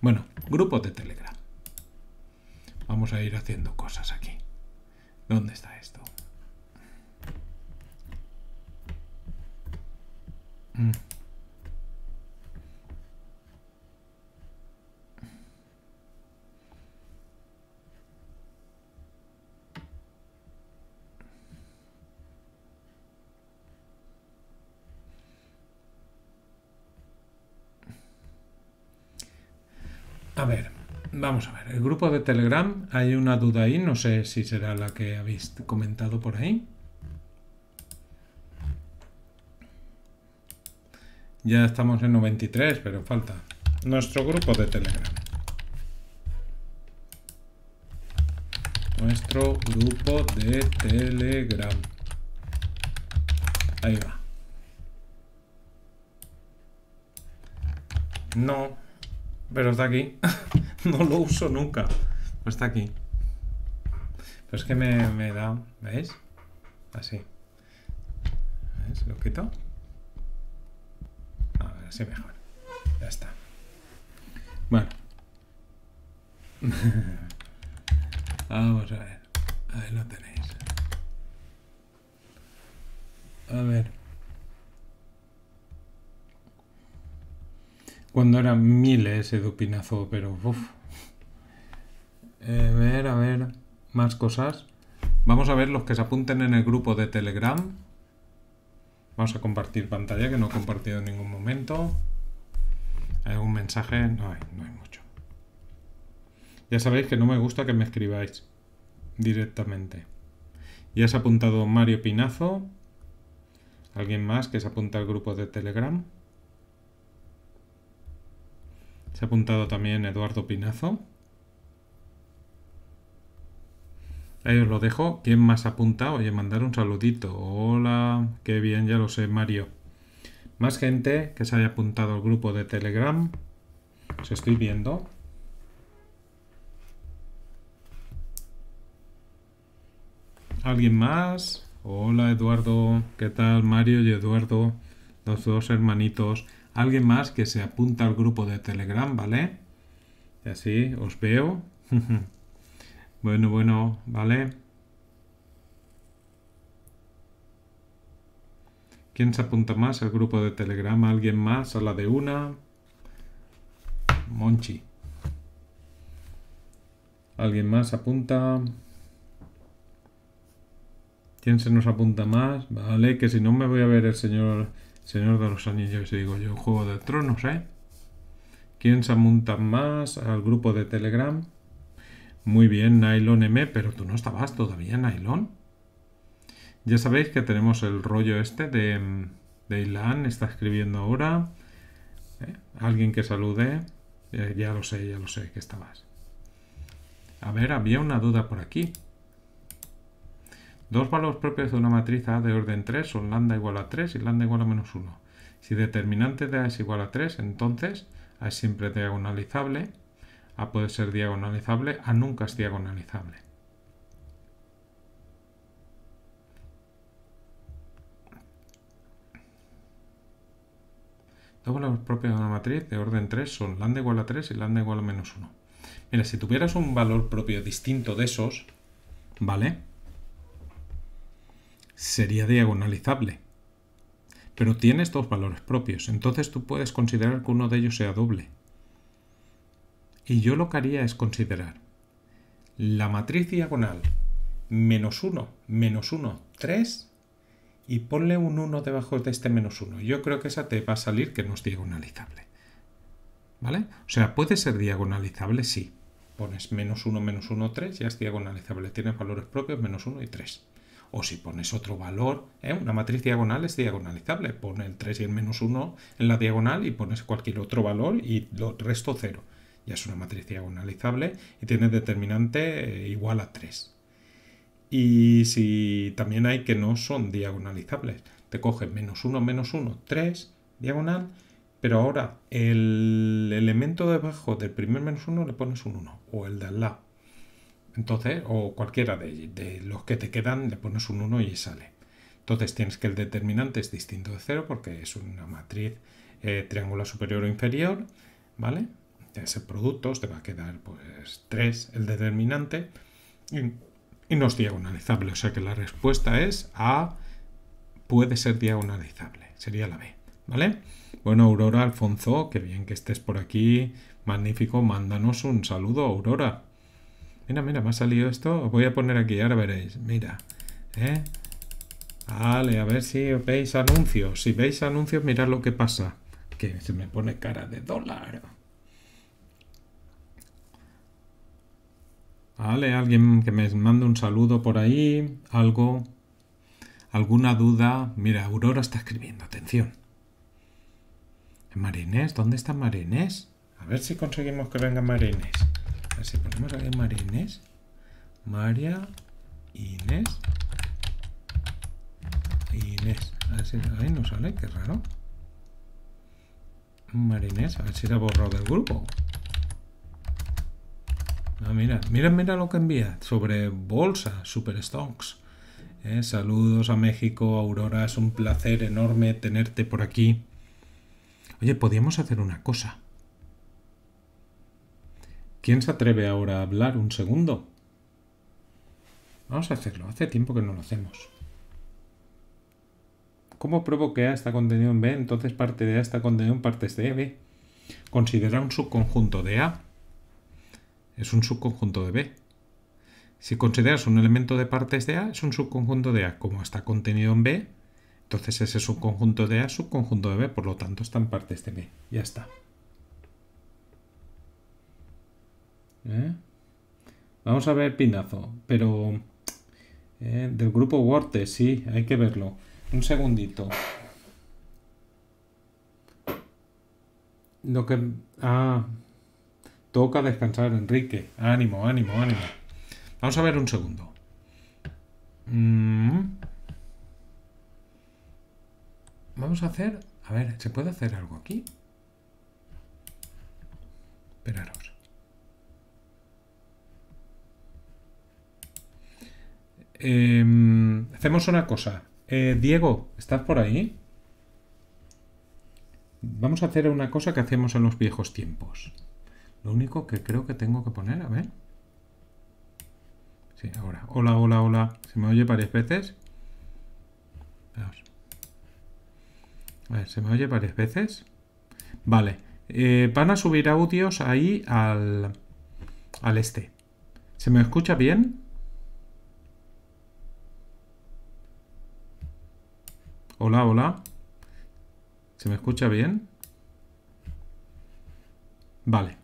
Bueno, grupo de Telegram. Vamos a ir haciendo cosas aquí. ¿Dónde está esto? Mm. A ver, vamos a ver. El grupo de Telegram, hay una duda ahí, no sé si será la que habéis comentado por ahí. Ya estamos en 93, pero falta nuestro grupo de Telegram. Nuestro grupo de Telegram. Ahí va. No, pero está aquí. no lo uso nunca. Pero está aquí. Pero es que me, me da... ¿Veis? Así. ¿Ves? ¿Lo quito? A ver, así mejor. Ya está. Bueno. Vamos a ver. Ahí lo tenéis. A ver. cuando eran miles ese dupinazo, pero uff. Eh, a ver, a ver, más cosas. Vamos a ver los que se apunten en el grupo de Telegram. Vamos a compartir pantalla, que no he compartido en ningún momento. algún mensaje? No hay, no hay mucho. Ya sabéis que no me gusta que me escribáis directamente. Ya se ha apuntado Mario Pinazo. ¿Alguien más que se apunta al grupo de Telegram? Se ha apuntado también Eduardo Pinazo. Ahí os lo dejo. ¿Quién más ha apuntado? Oye, mandar un saludito. Hola, qué bien, ya lo sé, Mario. Más gente que se haya apuntado al grupo de Telegram. Os estoy viendo. ¿Alguien más? Hola Eduardo, ¿qué tal? Mario y Eduardo, los dos hermanitos alguien más que se apunta al grupo de Telegram, ¿vale? Y así os veo. bueno, bueno, ¿vale? ¿Quién se apunta más al grupo de Telegram? ¿Alguien más? ¿A la de una? Monchi. ¿Alguien más apunta? ¿Quién se nos apunta más? Vale, que si no me voy a ver el señor Señor de los Anillos, digo yo, Juego de Tronos, ¿eh? ¿Quién se amunta más al grupo de Telegram? Muy bien, Nylon M, pero tú no estabas todavía, Nylon. Ya sabéis que tenemos el rollo este de, de Ilan, está escribiendo ahora. ¿Eh? Alguien que salude. Eh, ya lo sé, ya lo sé que estabas. A ver, había una duda por aquí. Dos valores propios de una matriz A de orden 3 son lambda igual a 3 y lambda igual a menos 1. Si determinante de A es igual a 3, entonces A es siempre diagonalizable, A puede ser diagonalizable, A nunca es diagonalizable. Dos valores propios de una matriz de orden 3 son lambda igual a 3 y lambda igual a menos 1. Mira, si tuvieras un valor propio distinto de esos, ¿vale? sería diagonalizable. Pero tienes dos valores propios, entonces tú puedes considerar que uno de ellos sea doble. Y yo lo que haría es considerar la matriz diagonal menos 1, menos 1, 3 y ponle un 1 debajo de este menos 1. Yo creo que esa te va a salir que no es diagonalizable. ¿Vale? O sea, puede ser diagonalizable, sí. Pones menos 1, menos 1, 3, ya es diagonalizable. Tienes valores propios, menos 1 y 3. O si pones otro valor, ¿eh? una matriz diagonal es diagonalizable. Pon el 3 y el menos 1 en la diagonal y pones cualquier otro valor y lo resto 0. Ya es una matriz diagonalizable y tiene determinante eh, igual a 3. Y si también hay que no son diagonalizables, te coges menos 1, menos 1, 3, diagonal, pero ahora el elemento debajo del primer menos 1 le pones un 1 o el de al lado entonces, o cualquiera de, los que te quedan, le pones un 1 y sale. Entonces tienes que el determinante es distinto de 0 porque es una matriz eh, triangular superior o inferior, ¿vale? Ese producto te va a quedar pues 3 el determinante y, y no es diagonalizable, o sea que la respuesta es A puede ser diagonalizable, sería la B, ¿vale? Bueno, Aurora Alfonso, qué bien que estés por aquí, magnífico, mándanos un saludo, Aurora. Mira, mira, me ha salido esto. Os voy a poner aquí, ahora veréis. Mira. ¿eh? Vale, a ver si veis anuncios. Si veis anuncios, mirad lo que pasa. Que se me pone cara de dólar. Vale, alguien que me mande un saludo por ahí, algo, alguna duda. Mira, Aurora está escribiendo, atención. Marines, ¿dónde está Marines? A ver si conseguimos que venga Marines. A ver si ponemos ahí María Inés. María Inés. Inés. A ver si ahí no sale, qué raro. María Inés, a ver si la borró del grupo. Ah, mira, mira, mira lo que envía sobre bolsa, super stocks. Eh, saludos a México, Aurora, es un placer enorme tenerte por aquí. Oye, podríamos hacer una cosa. ¿Quién se atreve ahora a hablar un segundo? Vamos a hacerlo. Hace tiempo que no lo hacemos. ¿Cómo pruebo que A está contenido en B? Entonces parte de A está contenido en partes de B. Considera un subconjunto de A. Es un subconjunto de B. Si consideras un elemento de partes de A, es un subconjunto de A. Como está contenido en B, entonces ese subconjunto de A es subconjunto de B, por lo tanto está en partes de B. Ya está. ¿Eh? Vamos a ver Pinazo, pero... Eh, del grupo Worte, sí, hay que verlo. Un segundito. Lo que... Ah... Toca descansar, Enrique. Ánimo, ánimo, ánimo. Vamos a ver un segundo. Mm. Vamos a hacer... A ver, ¿se puede hacer algo aquí? Esperaros. Em, hacemos una cosa. Eh, Diego, ¿estás por ahí? Vamos a hacer una cosa que hacemos en los viejos tiempos. Lo único que creo que tengo que poner, a ver. Sí, ahora. Hola, hola, hola. ¿Se me oye varias veces? Vamos. A ver, ¿se me oye varias veces? Vale. Eh, van a subir audios ahí al, al este. ¿Se me escucha bien? Hola, hola. ¿Se me escucha bien? Vale.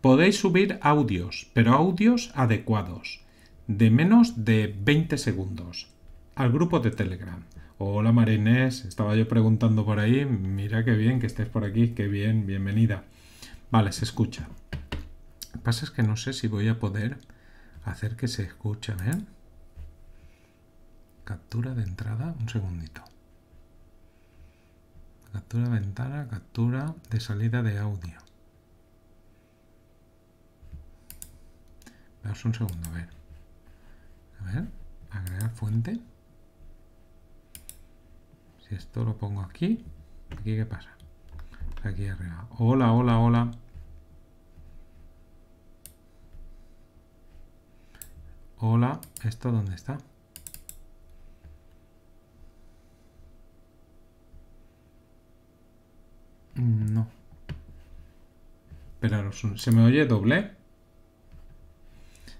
Podéis subir audios, pero audios adecuados, de menos de 20 segundos, al grupo de Telegram. Hola Marines, estaba yo preguntando por ahí, mira qué bien que estés por aquí, qué bien, bienvenida. Vale, se escucha. Lo que pasa es que no sé si voy a poder hacer que se escuchen, ¿eh? Captura de entrada, un segundito captura ventana, captura de salida de audio. Veamos un segundo, a ver. A ver, agregar fuente. Si esto lo pongo aquí, ¿aquí qué pasa? Aquí arriba. Hola, hola, hola. Hola, ¿esto dónde está? Mm, no. Esperaros ¿Se me oye doble?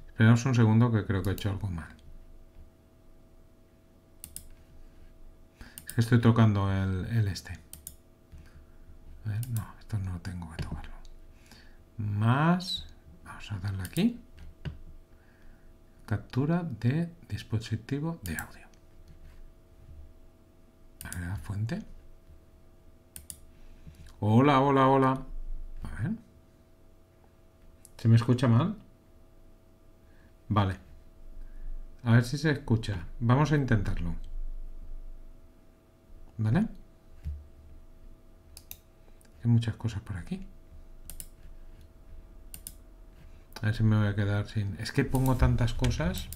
Esperaros un segundo que creo que he hecho algo mal. Es que estoy tocando el, este. no, esto no tengo que tocarlo. Más... Vamos a darle aquí. Captura de dispositivo de audio. la fuente. Hola, hola, hola. A ver. ¿Se me escucha mal? Vale. A ver si se escucha. Vamos a intentarlo. ¿Vale? Hay muchas cosas por aquí. A ver si me voy a quedar sin... Es que pongo tantas cosas...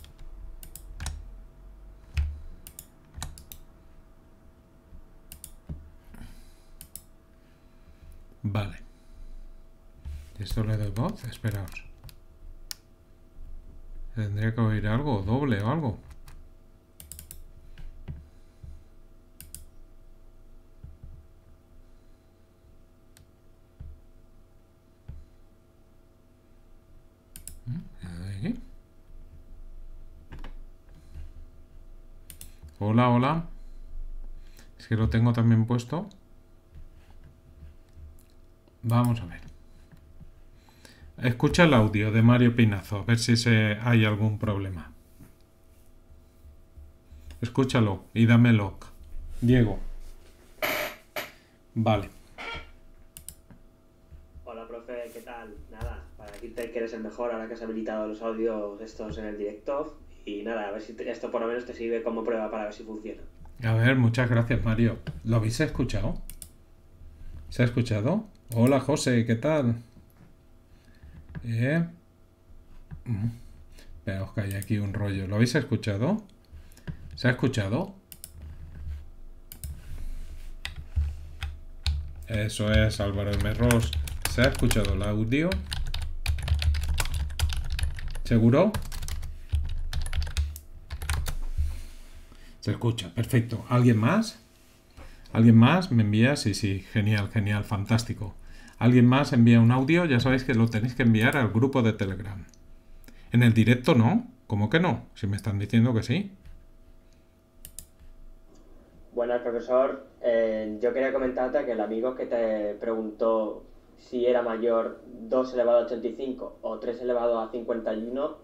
Vale. Esto le doy voz, esperaos. Tendría que oír algo, doble o algo. Mm, hola, hola. Es que lo tengo también puesto. Vamos a ver. Escucha el audio de Mario Pinazo, a ver si se, hay algún problema. Escúchalo y dame lock. Diego. Vale. Hola, profe, ¿qué tal? Nada, para decirte que eres el mejor ahora que has habilitado los audios estos en el directo. Y nada, a ver si esto por lo menos te sirve como prueba para ver si funciona. A ver, muchas gracias, Mario. ¿Lo habéis escuchado? ¿Se ha escuchado? Hola José, ¿qué tal? Eh... que hay aquí un rollo. ¿Lo habéis escuchado? ¿Se ha escuchado? Eso es, Álvaro M. ¿Se ha escuchado el audio? ¿Seguro? Se escucha, perfecto. ¿Alguien más? ¿Alguien más? ¿Me envía? Sí, sí, genial, genial, fantástico alguien más envía un audio, ya sabéis que lo tenéis que enviar al grupo de Telegram. En el directo no, ¿cómo que no? Si me están diciendo que sí. Buenas, profesor. Eh, yo quería comentarte que el amigo que te preguntó si era mayor 2 elevado a 85 o 3 elevado a 51,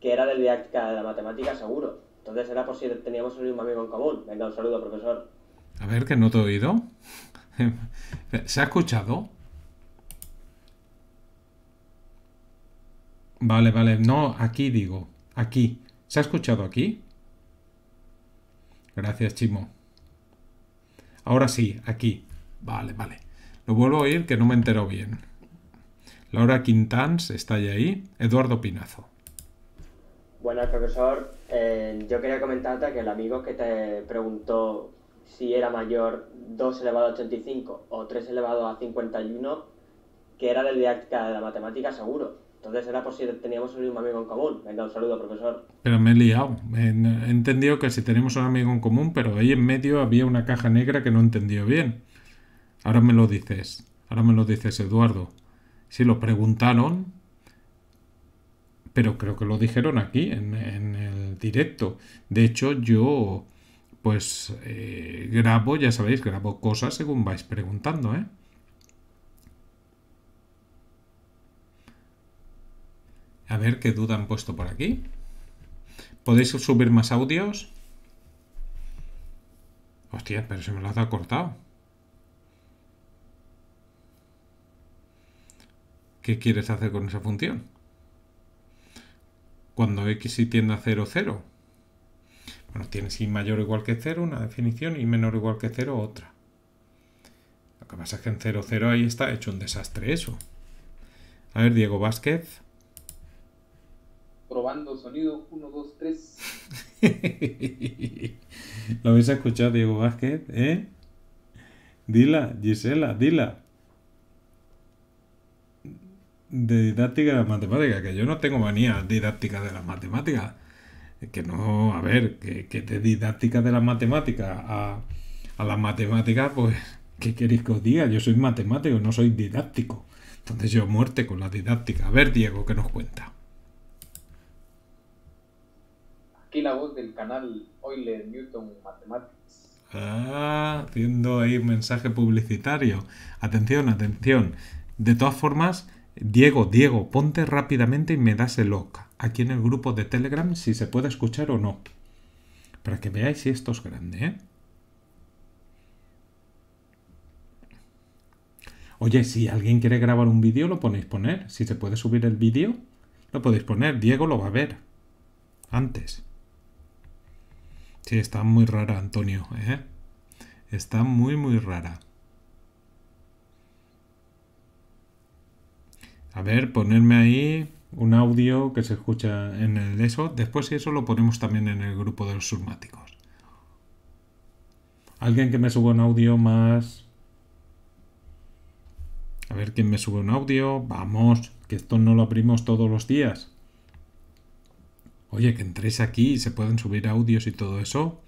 que era de didáctica de la matemática seguro. Entonces era por si teníamos un amigo en común. Venga, un saludo, profesor. A ver, que no te he oído. ¿Se ha escuchado? Vale, vale. No, aquí digo. Aquí. ¿Se ha escuchado aquí? Gracias, Chimo. Ahora sí, aquí. Vale, vale. Lo vuelvo a oír que no me entero bien. Laura Quintans está ya ahí. Eduardo Pinazo. Buenas, profesor. Eh, yo quería comentarte que el amigo que te preguntó si era mayor 2 elevado a 85 o 3 elevado a 51, que era del didáctica de la matemática seguro. Entonces era por si teníamos un amigo en común. Venga, un saludo, profesor. Pero me he liado. He entendido que si tenemos un amigo en común, pero ahí en medio había una caja negra que no entendió bien. Ahora me lo dices. Ahora me lo dices, Eduardo. Si lo preguntaron, pero creo que lo dijeron aquí, en, el directo. De hecho, yo, pues, eh, grabo, ya sabéis, grabo cosas según vais preguntando, ¿eh? A ver qué duda han puesto por aquí. ¿Podéis subir más audios? Hostia, pero se me lo ha cortado. ¿Qué quieres hacer con esa función? Cuando x y tiende a 0, 0. Bueno, tienes y mayor o igual que 0, una definición, y menor o igual que 0, otra. Lo que pasa es que en 0, 0 ahí está hecho un desastre eso. A ver, Diego Vázquez probando sonido 1, 2, 3. Lo habéis escuchado, Diego Vázquez, ah, ¿Eh? Dila, Gisela, dila. De didáctica de las matemáticas, que yo no tengo manía didáctica de las matemáticas. Que no, a ver, que, de didáctica de la matemática a, a las matemáticas, pues, ¿qué queréis que os diga? Yo soy matemático, no soy didáctico. Entonces yo muerte con la didáctica. A ver, Diego, ¿qué nos cuenta? aquí la voz del canal Euler Newton Mathematics. Ah, haciendo ahí un mensaje publicitario. Atención, atención. De todas formas, Diego, Diego, ponte rápidamente y me das el loca. Aquí en el grupo de Telegram si se puede escuchar o no. Para que veáis si esto es grande, ¿eh? Oye, si alguien quiere grabar un vídeo, lo ponéis poner. Si se puede subir el vídeo, lo podéis poner. Diego lo va a ver. Antes. Sí, está muy rara, Antonio. ¿eh? Está muy, muy rara. A ver, ponerme ahí un audio que se escucha en el eso. Después eso lo ponemos también en el grupo de los sumáticos. Alguien que me suba un audio más... A ver quién me sube un audio. Vamos, que esto no lo abrimos todos los días. Oye, que entréis aquí y se pueden subir audios y todo eso.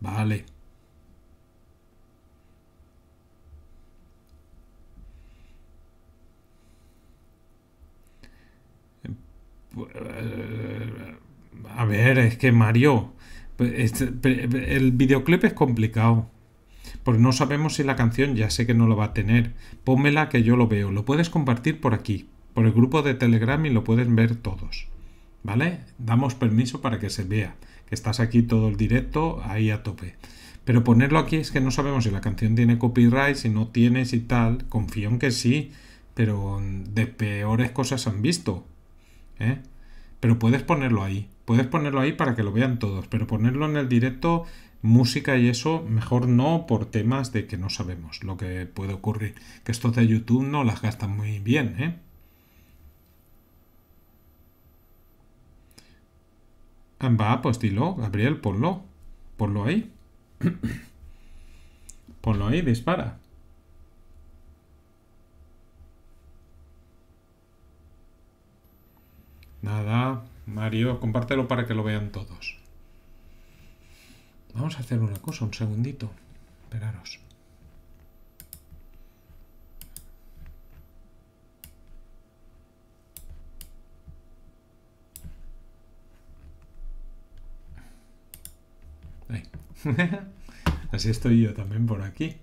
Vale. A ver, es que Mario, pues, este, el videoclip es complicado. Porque no sabemos si la canción ya sé que no lo va a tener. Pónmela que yo lo veo. Lo puedes compartir por aquí, por el grupo de Telegram y lo pueden ver todos. ¿vale? Damos permiso para que se vea, que estás aquí todo el directo, ahí a tope. Pero ponerlo aquí es que no sabemos si la canción tiene copyright, si no tienes y tal. Confío en que sí, pero de peores cosas han visto. ¿eh? Pero puedes ponerlo ahí. Puedes ponerlo ahí para que lo vean todos. Pero ponerlo en el directo, música y eso, mejor no por temas de que no sabemos lo que puede ocurrir. Que estos de YouTube no las gastan muy bien, ¿eh? Va, pues dilo, Gabriel, ponlo. Ponlo ahí. ponlo ahí, dispara. Nada, Mario, compártelo para que lo vean todos. Vamos a hacer una cosa, un segundito. Esperaros. Así estoy yo también por aquí.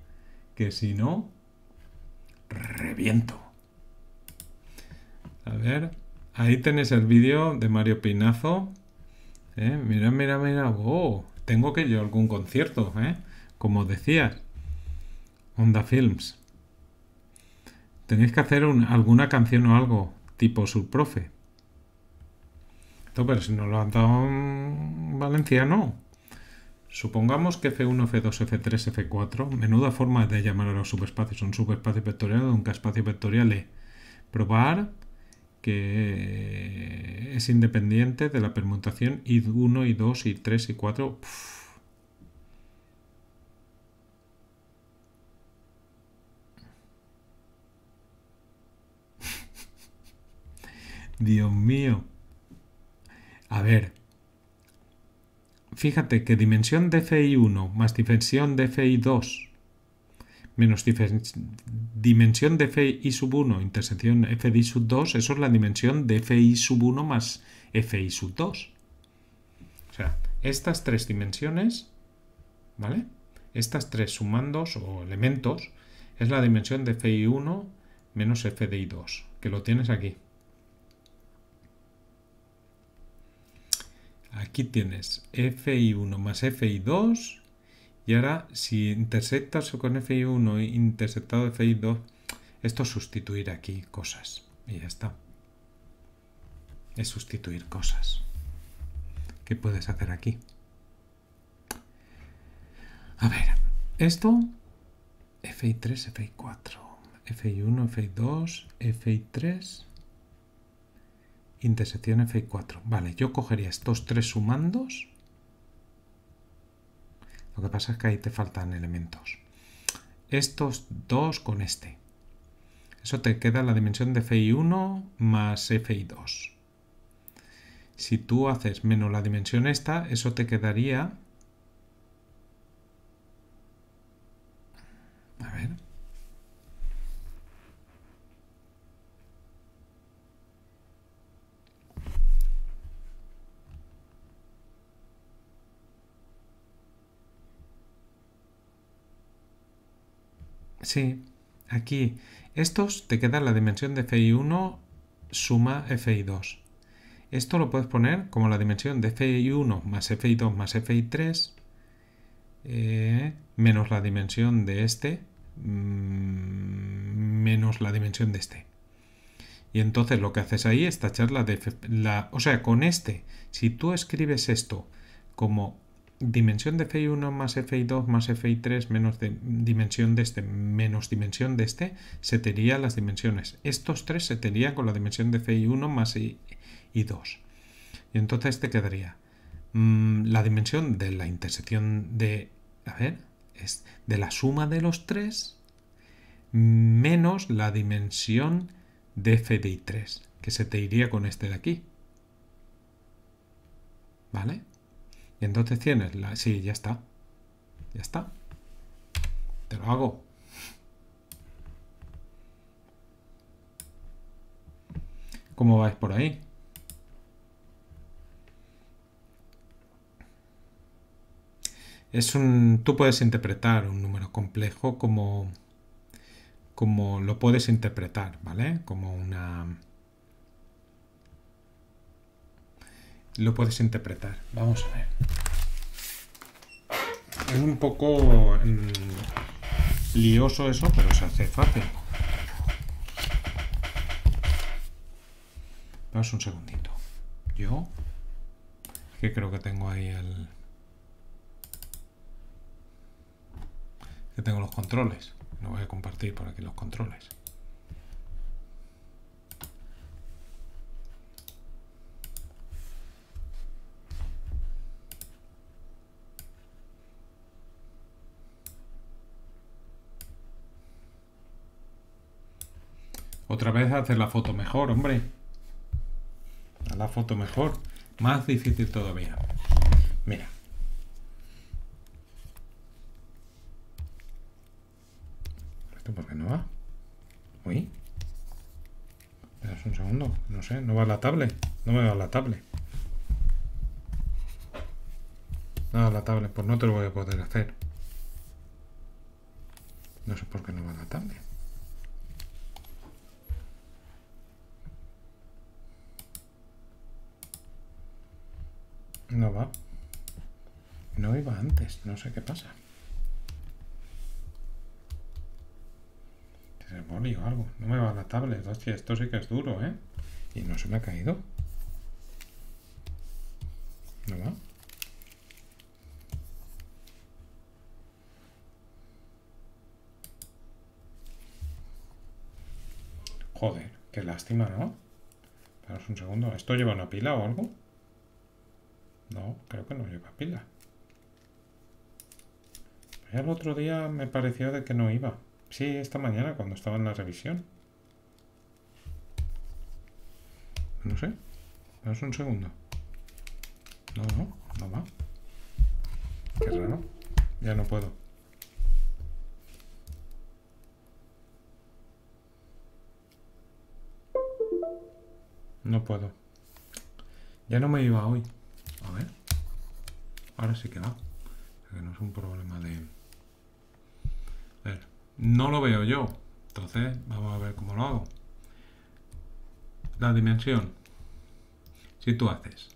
Que si no, reviento. A ver, ahí tenéis el vídeo de Mario Pinazo. ¿eh? Mira, mira, mira. tengo que yo algún concierto, ¿eh? Como decías. Onda Films. Tenéis que hacer alguna canción o algo, tipo Subprofe profe. pero si no lo han dado un valenciano. Supongamos que F1, F2, F3, F4, menuda forma de llamar a los subespacios, un subespacio vectorial o un espacio vectorial E. Probar que es independiente de la permutación I1, I2, I3, y 4 Dios mío. A ver, fíjate que dimensión de Fi1 más dimensión de Fi2 menos dimensión de Fi 1 intersección Fi 2, eso es la dimensión de Fi 1 más Fi 2. O sea, estas tres dimensiones, ¿vale? Estas tres sumandos o elementos es la dimensión de Fi1 menos Fi2, que lo tienes aquí. Aquí tienes FI1 más FI2. Y ahora si intersectas con FI1 e interceptado FI2, esto es sustituir aquí cosas. Y ya está. Es sustituir cosas. ¿Qué puedes hacer aquí? A ver, esto, FI3, FI4, FI1, FI2, FI3, intersección F4. Vale, yo cogería estos tres sumandos. Lo que pasa es que ahí te faltan elementos. Estos dos con este. Eso te queda la dimensión de FI1 más FI2. Si tú haces menos la dimensión esta, eso te quedaría... A ver. Sí, aquí. Estos te quedan la dimensión de fi1 suma fi2. Esto lo puedes poner como la dimensión de fi1 más fi2 más fi3 eh, menos la dimensión de este mm, menos la dimensión de este. Y entonces lo que haces ahí es tachar la de... La, o sea, con este, si tú escribes esto como dimensión de fi1 más fi2 más fi3 menos dimensión de este menos dimensión de este se tería las dimensiones. Estos tres se terían con la dimensión de fi1 más i, 2 Y entonces te ¿este quedaría mm, la dimensión de la intersección de... A ver, es de la suma de los tres menos la dimensión de fi 3 que se te iría con este de aquí. ¿Vale? Y entonces tienes la... Sí, ya está. Ya está. Te lo hago. ¿Cómo vais por ahí? Es un... Tú puedes interpretar un número complejo como... Como lo puedes interpretar, ¿vale? Como una lo puedes interpretar. Vamos a ver. Es un poco mm, lioso eso, pero se hace fácil. Vamos un segundito. Yo... Que creo que tengo ahí el... Que tengo los controles. No voy a compartir por aquí los controles. Otra vez hacer la foto mejor, hombre. A la foto mejor. Más difícil todavía. Mira. ¿Esto por qué no va? Uy. Es un segundo. No sé, no va la tablet. No me va la tablet. No, la tablet, por pues no te lo voy a poder hacer. No sé por qué no va la tablet. antes, no sé qué pasa. o algo. No me va la tablet, hostia, esto sí que es duro, ¿eh? Y no se me ha caído. ¿No va? Joder, qué lástima, ¿no? Espera un segundo. ¿Esto lleva una pila o algo? No, creo que no lleva pila. El otro día me pareció de que no iba. Sí, esta mañana cuando estaba en la revisión. No sé. es un segundo. No, no, no va. Qué raro. Ya no puedo. No puedo. Ya no me iba hoy. A ver. Ahora sí que va. que no es un problema de... No lo veo yo. Entonces, vamos a ver cómo lo hago. La dimensión. Si tú haces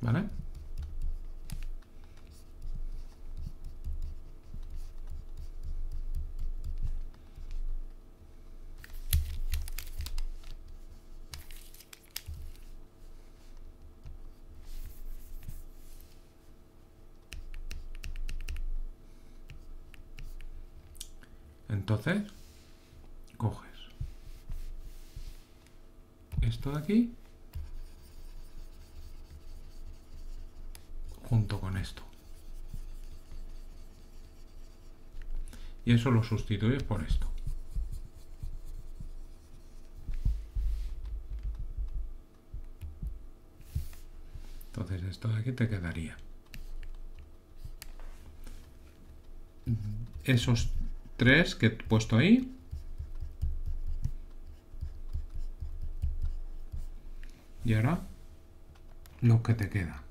¿Vale? Entonces, coges esto de aquí junto con esto. Y eso lo sustituyes por esto. Entonces esto de aquí te quedaría. Esos 3 que he puesto ahí. Y ahora lo que te queda.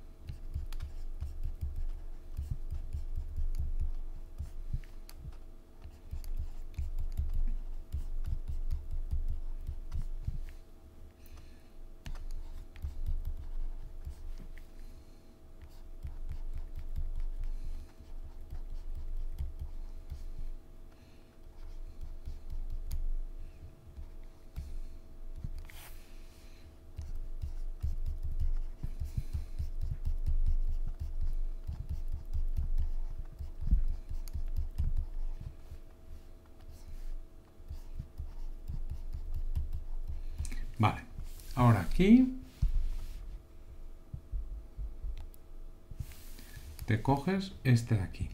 coges este de aquí.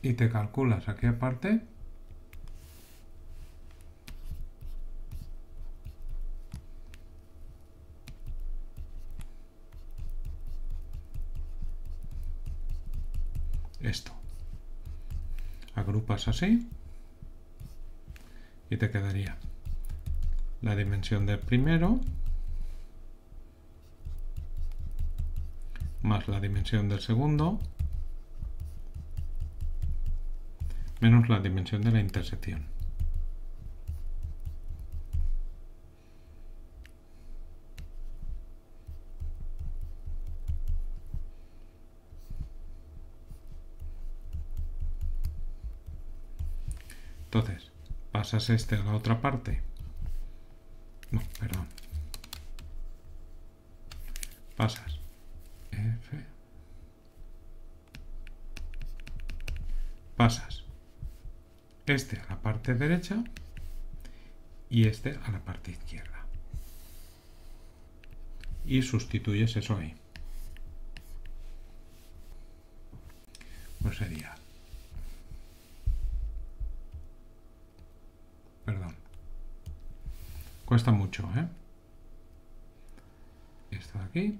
Y te calculas aquí aparte. Esto. Agrupas así. Y te quedaría la dimensión del primero la dimensión del segundo menos la dimensión de la intersección. Entonces, pasas este a la otra parte. No, perdón. Pasas pasas este a la parte derecha y este a la parte izquierda. Y sustituyes eso ahí. Pues sería... Perdón. Cuesta mucho, ¿eh? Esta de aquí.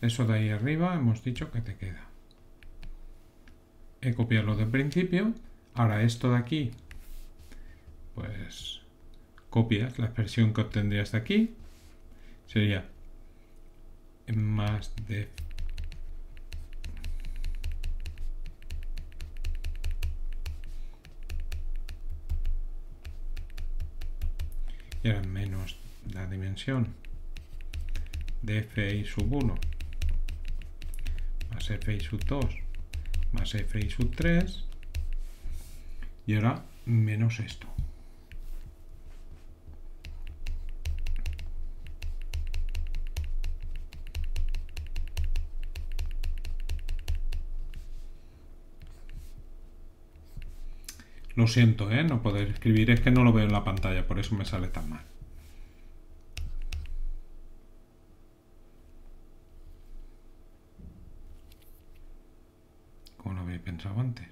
Eso de ahí arriba hemos dicho que te queda. He copiado lo del principio. Ahora esto de aquí, pues copias la expresión que obtendrías de aquí. Sería más de y ahora menos la dimensión de f y sub 1 f sub 2 más f sub 3 y ahora menos esto. Lo siento, ¿eh? no poder escribir, es que no lo veo en la pantalla, por eso me sale tan mal. pensaba antes.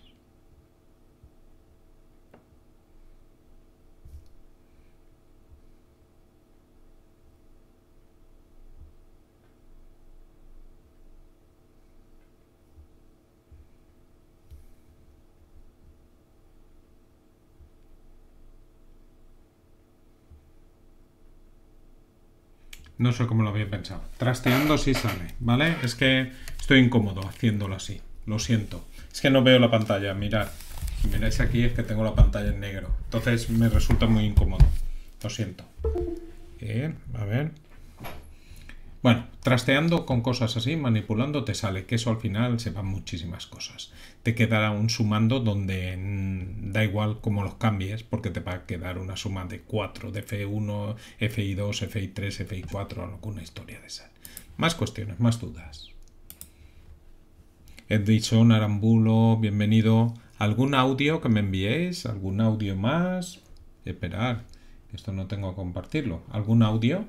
No sé cómo lo había pensado. Trasteando si sale, ¿vale? Es que estoy incómodo haciéndolo así. Lo siento. Es que no veo la pantalla, mirad. Si miráis aquí es que tengo la pantalla en negro. Entonces me resulta muy incómodo. Lo siento. Bien, a ver. Bueno, trasteando con cosas así, manipulando, te sale que eso al final se van muchísimas cosas. Te quedará un sumando donde mm, da igual cómo los cambies, porque te va a quedar una suma de 4, de F1, FI2, FI3, FI4, alguna historia de esas. Más cuestiones, más dudas. Edison Arambulo, bienvenido. ¿Algún audio que me enviéis? ¿Algún audio más? Esperar, esto no tengo que compartirlo. ¿Algún audio?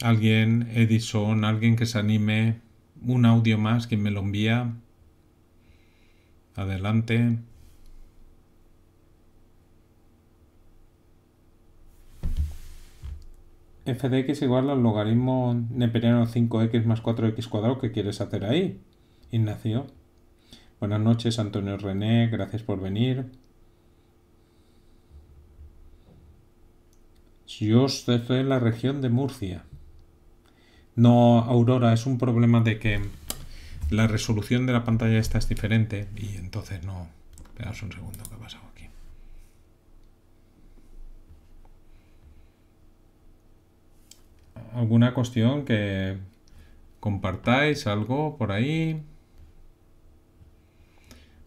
Alguien, Edison, alguien que se anime. Un audio más, que me lo envía. Adelante. f de x igual al logaritmo neperiano 5x más 4x cuadrado ¿Qué quieres hacer ahí, Ignacio. Buenas noches, Antonio René, gracias por venir. Yo estoy en la región de Murcia. No, Aurora, es un problema de que la resolución de la pantalla esta es diferente y entonces no... Esperaos un segundo, ¿qué ha pasado aquí? alguna cuestión que compartáis algo por ahí.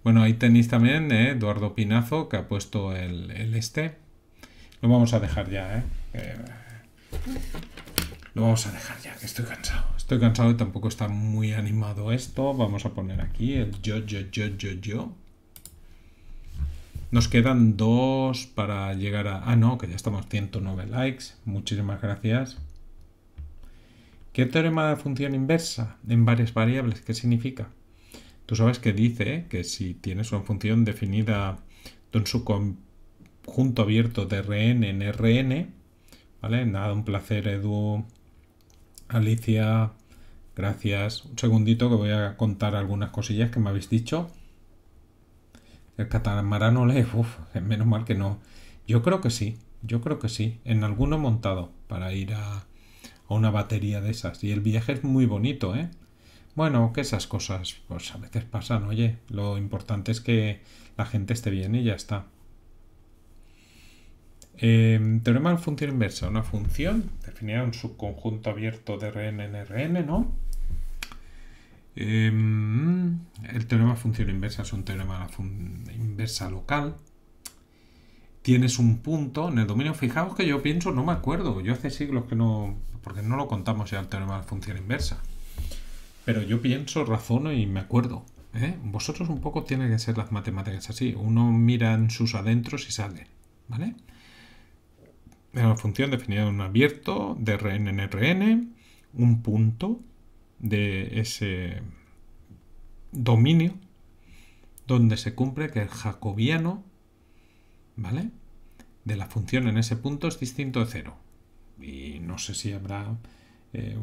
Bueno, ahí tenéis también eh, Eduardo Pinazo que ha puesto el, este. Lo vamos a dejar ya, ¿eh? lo vamos a dejar ya, que estoy cansado. Estoy cansado y tampoco está muy animado esto. Vamos a poner aquí el yo, yo, yo, yo, yo. Nos quedan dos para llegar a... Ah, no, que ya estamos 109 likes. Muchísimas gracias. ¿Qué teorema de función inversa en varias variables? ¿Qué significa? Tú sabes que dice que si tienes una función definida en su conjunto abierto de Rn en Rn, ¿vale? Nada, un placer, Edu, Alicia, gracias. Un segundito que voy a contar algunas cosillas que me habéis dicho. El catamarano lee, uff, menos mal que no. Yo creo que sí, yo creo que sí. En alguno montado para ir a una batería de esas. Y el viaje es muy bonito, ¿eh? Bueno, que esas cosas pues a veces pasan, oye, lo importante es que la gente esté bien y ya está. Em, teorema de función inversa, una función, en un subconjunto abierto de Rn en Rn, ¿no? Em, el teorema de función inversa es un teorema de inversa local. Tienes un punto en el dominio. Fijaos que yo pienso, no me acuerdo. Yo hace siglos que no porque no lo contamos ya el teorema de la función inversa. Pero yo pienso, razono y me acuerdo. ¿eh? Vosotros un poco tienen que ser las matemáticas así. Uno mira en sus adentros y sale. ¿Vale? La una función definida en un abierto, de Rn en Rn, un punto de ese dominio donde se cumple que el jacobiano, ¿vale? De la función en ese punto es distinto de cero y no sé si habrá eh,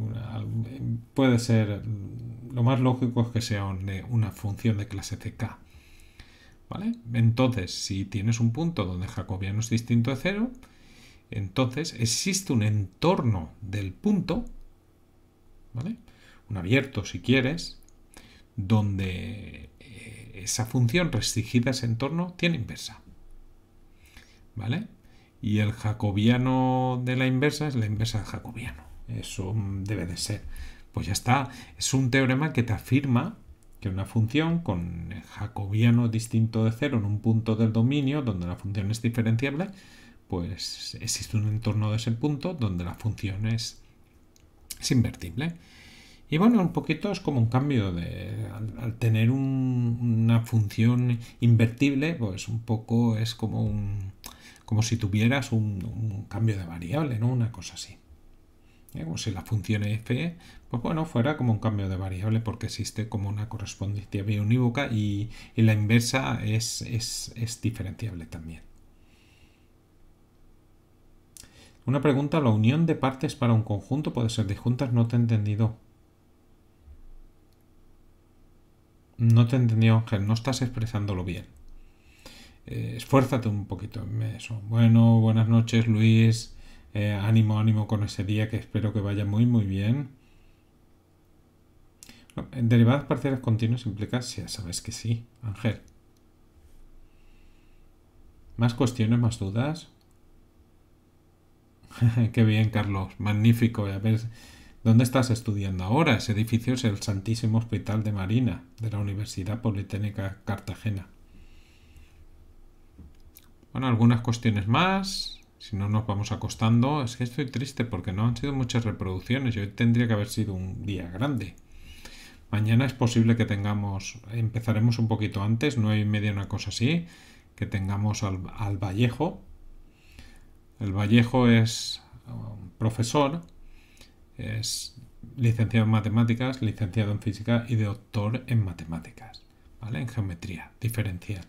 puede ser mm, lo más lógico es que sea eh, una función de clase CK ¿vale? entonces si tienes un punto donde jacobiano es distinto de cero entonces existe un entorno del punto ¿vale? un abierto si quieres donde eh, esa función restringida a ese entorno tiene inversa ¿vale? Y el jacobiano de la inversa es la inversa del jacobiano. Eso debe de ser. Pues ya está. Es un teorema que te afirma que una función con jacobiano distinto de cero en un punto del dominio donde la función es diferenciable, pues existe un entorno de ese punto donde la función es, es invertible. Y bueno, un poquito es como un cambio de. Al, tener una función invertible, pues un poco es como un como si tuvieras un, cambio de variable, ¿no? Una cosa así. ¿Eh? Como si la función f, pues bueno, fuera como un cambio de variable porque existe como una correspondencia biunívoca y, y la inversa es, es diferenciable también. Una pregunta, la unión de partes para un conjunto puede ser disjuntas, no te he entendido. No te he entendido, Ángel, no estás expresándolo bien. Eh, esfuérzate un poquito en eso. Bueno, buenas noches Luis, eh, ánimo, ánimo con ese día que espero que vaya muy, muy bien. Derivadas parciales continuas implica, ya sabes que sí, Ángel. ¿Más cuestiones, más dudas? Qué bien, Carlos, magnífico. A ver, ¿dónde estás estudiando ahora? Ese edificio es el Santísimo Hospital de Marina, de la Universidad Politécnica Cartagena. Bueno, algunas cuestiones más. Si no nos vamos acostando. Es que estoy triste porque no han sido muchas reproducciones. Hoy tendría que haber sido un día grande. Mañana es posible que tengamos, empezaremos un poquito antes, nueve y media, una cosa así, que tengamos al, Vallejo. El Vallejo es um, profesor, es licenciado en matemáticas, licenciado en física y doctor en matemáticas, ¿vale? En geometría diferencial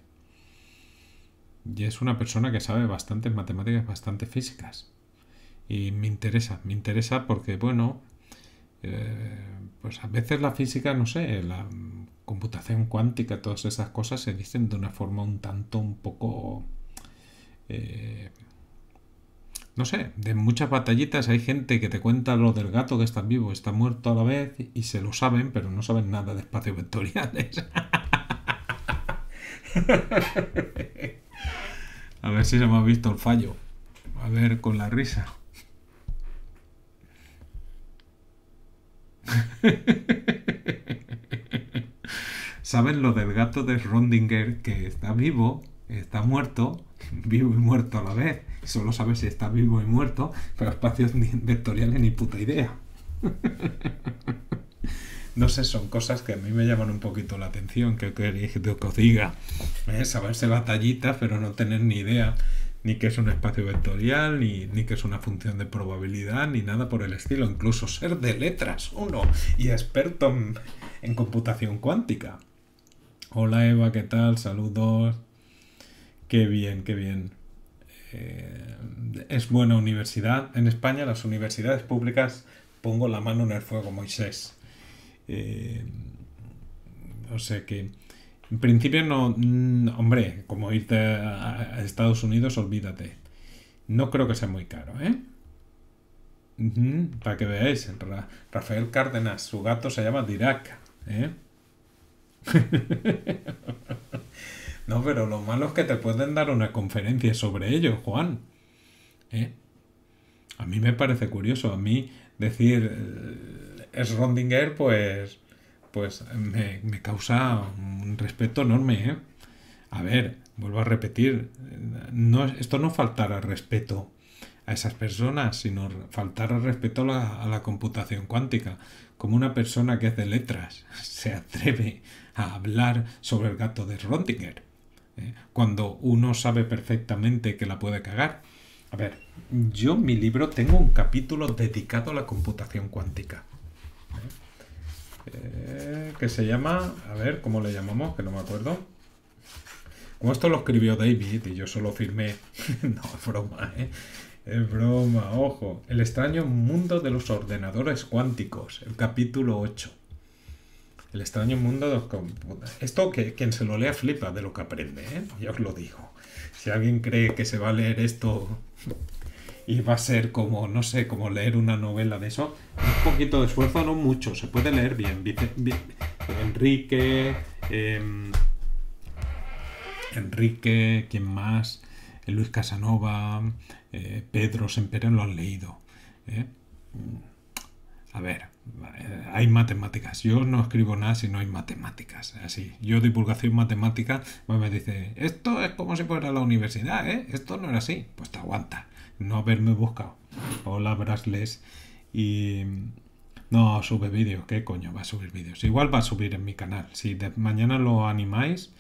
y es una persona que sabe bastantes matemáticas, bastante físicas. Y me interesa, me interesa porque, bueno, eh, pues a veces la física, no sé, la computación cuántica, todas esas cosas se dicen de una forma un tanto, un poco... Eh, no sé, de muchas batallitas hay gente que te cuenta lo del gato que está vivo, está muerto a la vez y se lo saben, pero no saben nada de espacios vectoriales. A ver si se me ha visto el fallo. A ver con la risa. ¿Saben lo del gato de Rondinger que está vivo, está muerto, vivo y muerto a la vez? Solo sabe si está vivo y muerto, pero espacios vectoriales ni puta idea. No sé, son cosas que a mí me llaman un poquito la atención, que queréis que os diga. ¿eh? Saberse batallitas, pero no tener ni idea ni que es un espacio vectorial, ni, ni que es una función de probabilidad, ni nada por el estilo. Incluso ser de letras uno y experto en, computación cuántica. Hola Eva, ¿qué tal? Saludos. Qué bien, qué bien. Eh, es buena universidad. En España las universidades públicas pongo la mano en el fuego, Moisés. Eh, o sea que, en principio no, hombre, como irte a, Estados Unidos, olvídate. No creo que sea muy caro, ¿eh? para que veáis, Rafael Cárdenas, su gato se llama Dirac, ¿eh? no, pero lo malo es que te pueden dar una conferencia sobre ello, Juan. ¿Eh? A mí me parece curioso, a mí decir... Eh, Rondinger, pues, pues me, causa un respeto enorme. ¿eh? A ver, vuelvo a repetir, esto no faltará respeto a esas personas, sino faltará respeto a la, computación cuántica. Como una persona que hace letras se atreve a hablar sobre el gato de Schrödinger, ¿eh? cuando uno sabe perfectamente que la puede cagar. A ver, yo en mi libro tengo un capítulo dedicado a la computación cuántica. Eh, que se llama, a ver, ¿cómo le llamamos? Que no me acuerdo. Como esto lo escribió David y yo solo firmé. no, broma, ¿eh? broma, ojo. El extraño mundo de los ordenadores cuánticos, el capítulo 8. El extraño mundo de los computadores. Esto que quien se lo lea flipa de lo que aprende, ¿eh? Ya os lo digo. Si alguien cree que se va a leer esto y va a ser como, no sé, como leer una novela de eso. Un poquito de esfuerzo, no mucho, se puede leer bien. Enrique, em, Enrique, ¿quién más? Eh, Luis Casanova, eh, Pedro Semperen lo han leído. ¿eh? Mm. A ver, hay matemáticas. Yo no escribo nada si no hay matemáticas. Así, yo divulgación matemática, pues me dice, esto es como si fuera la universidad, Esto no era así. Pues te aguanta no haberme buscado. Hola, Brasles. Y no sube vídeos, ¿qué coño va a subir vídeos? Igual va a subir en mi canal, si de mañana lo animáis,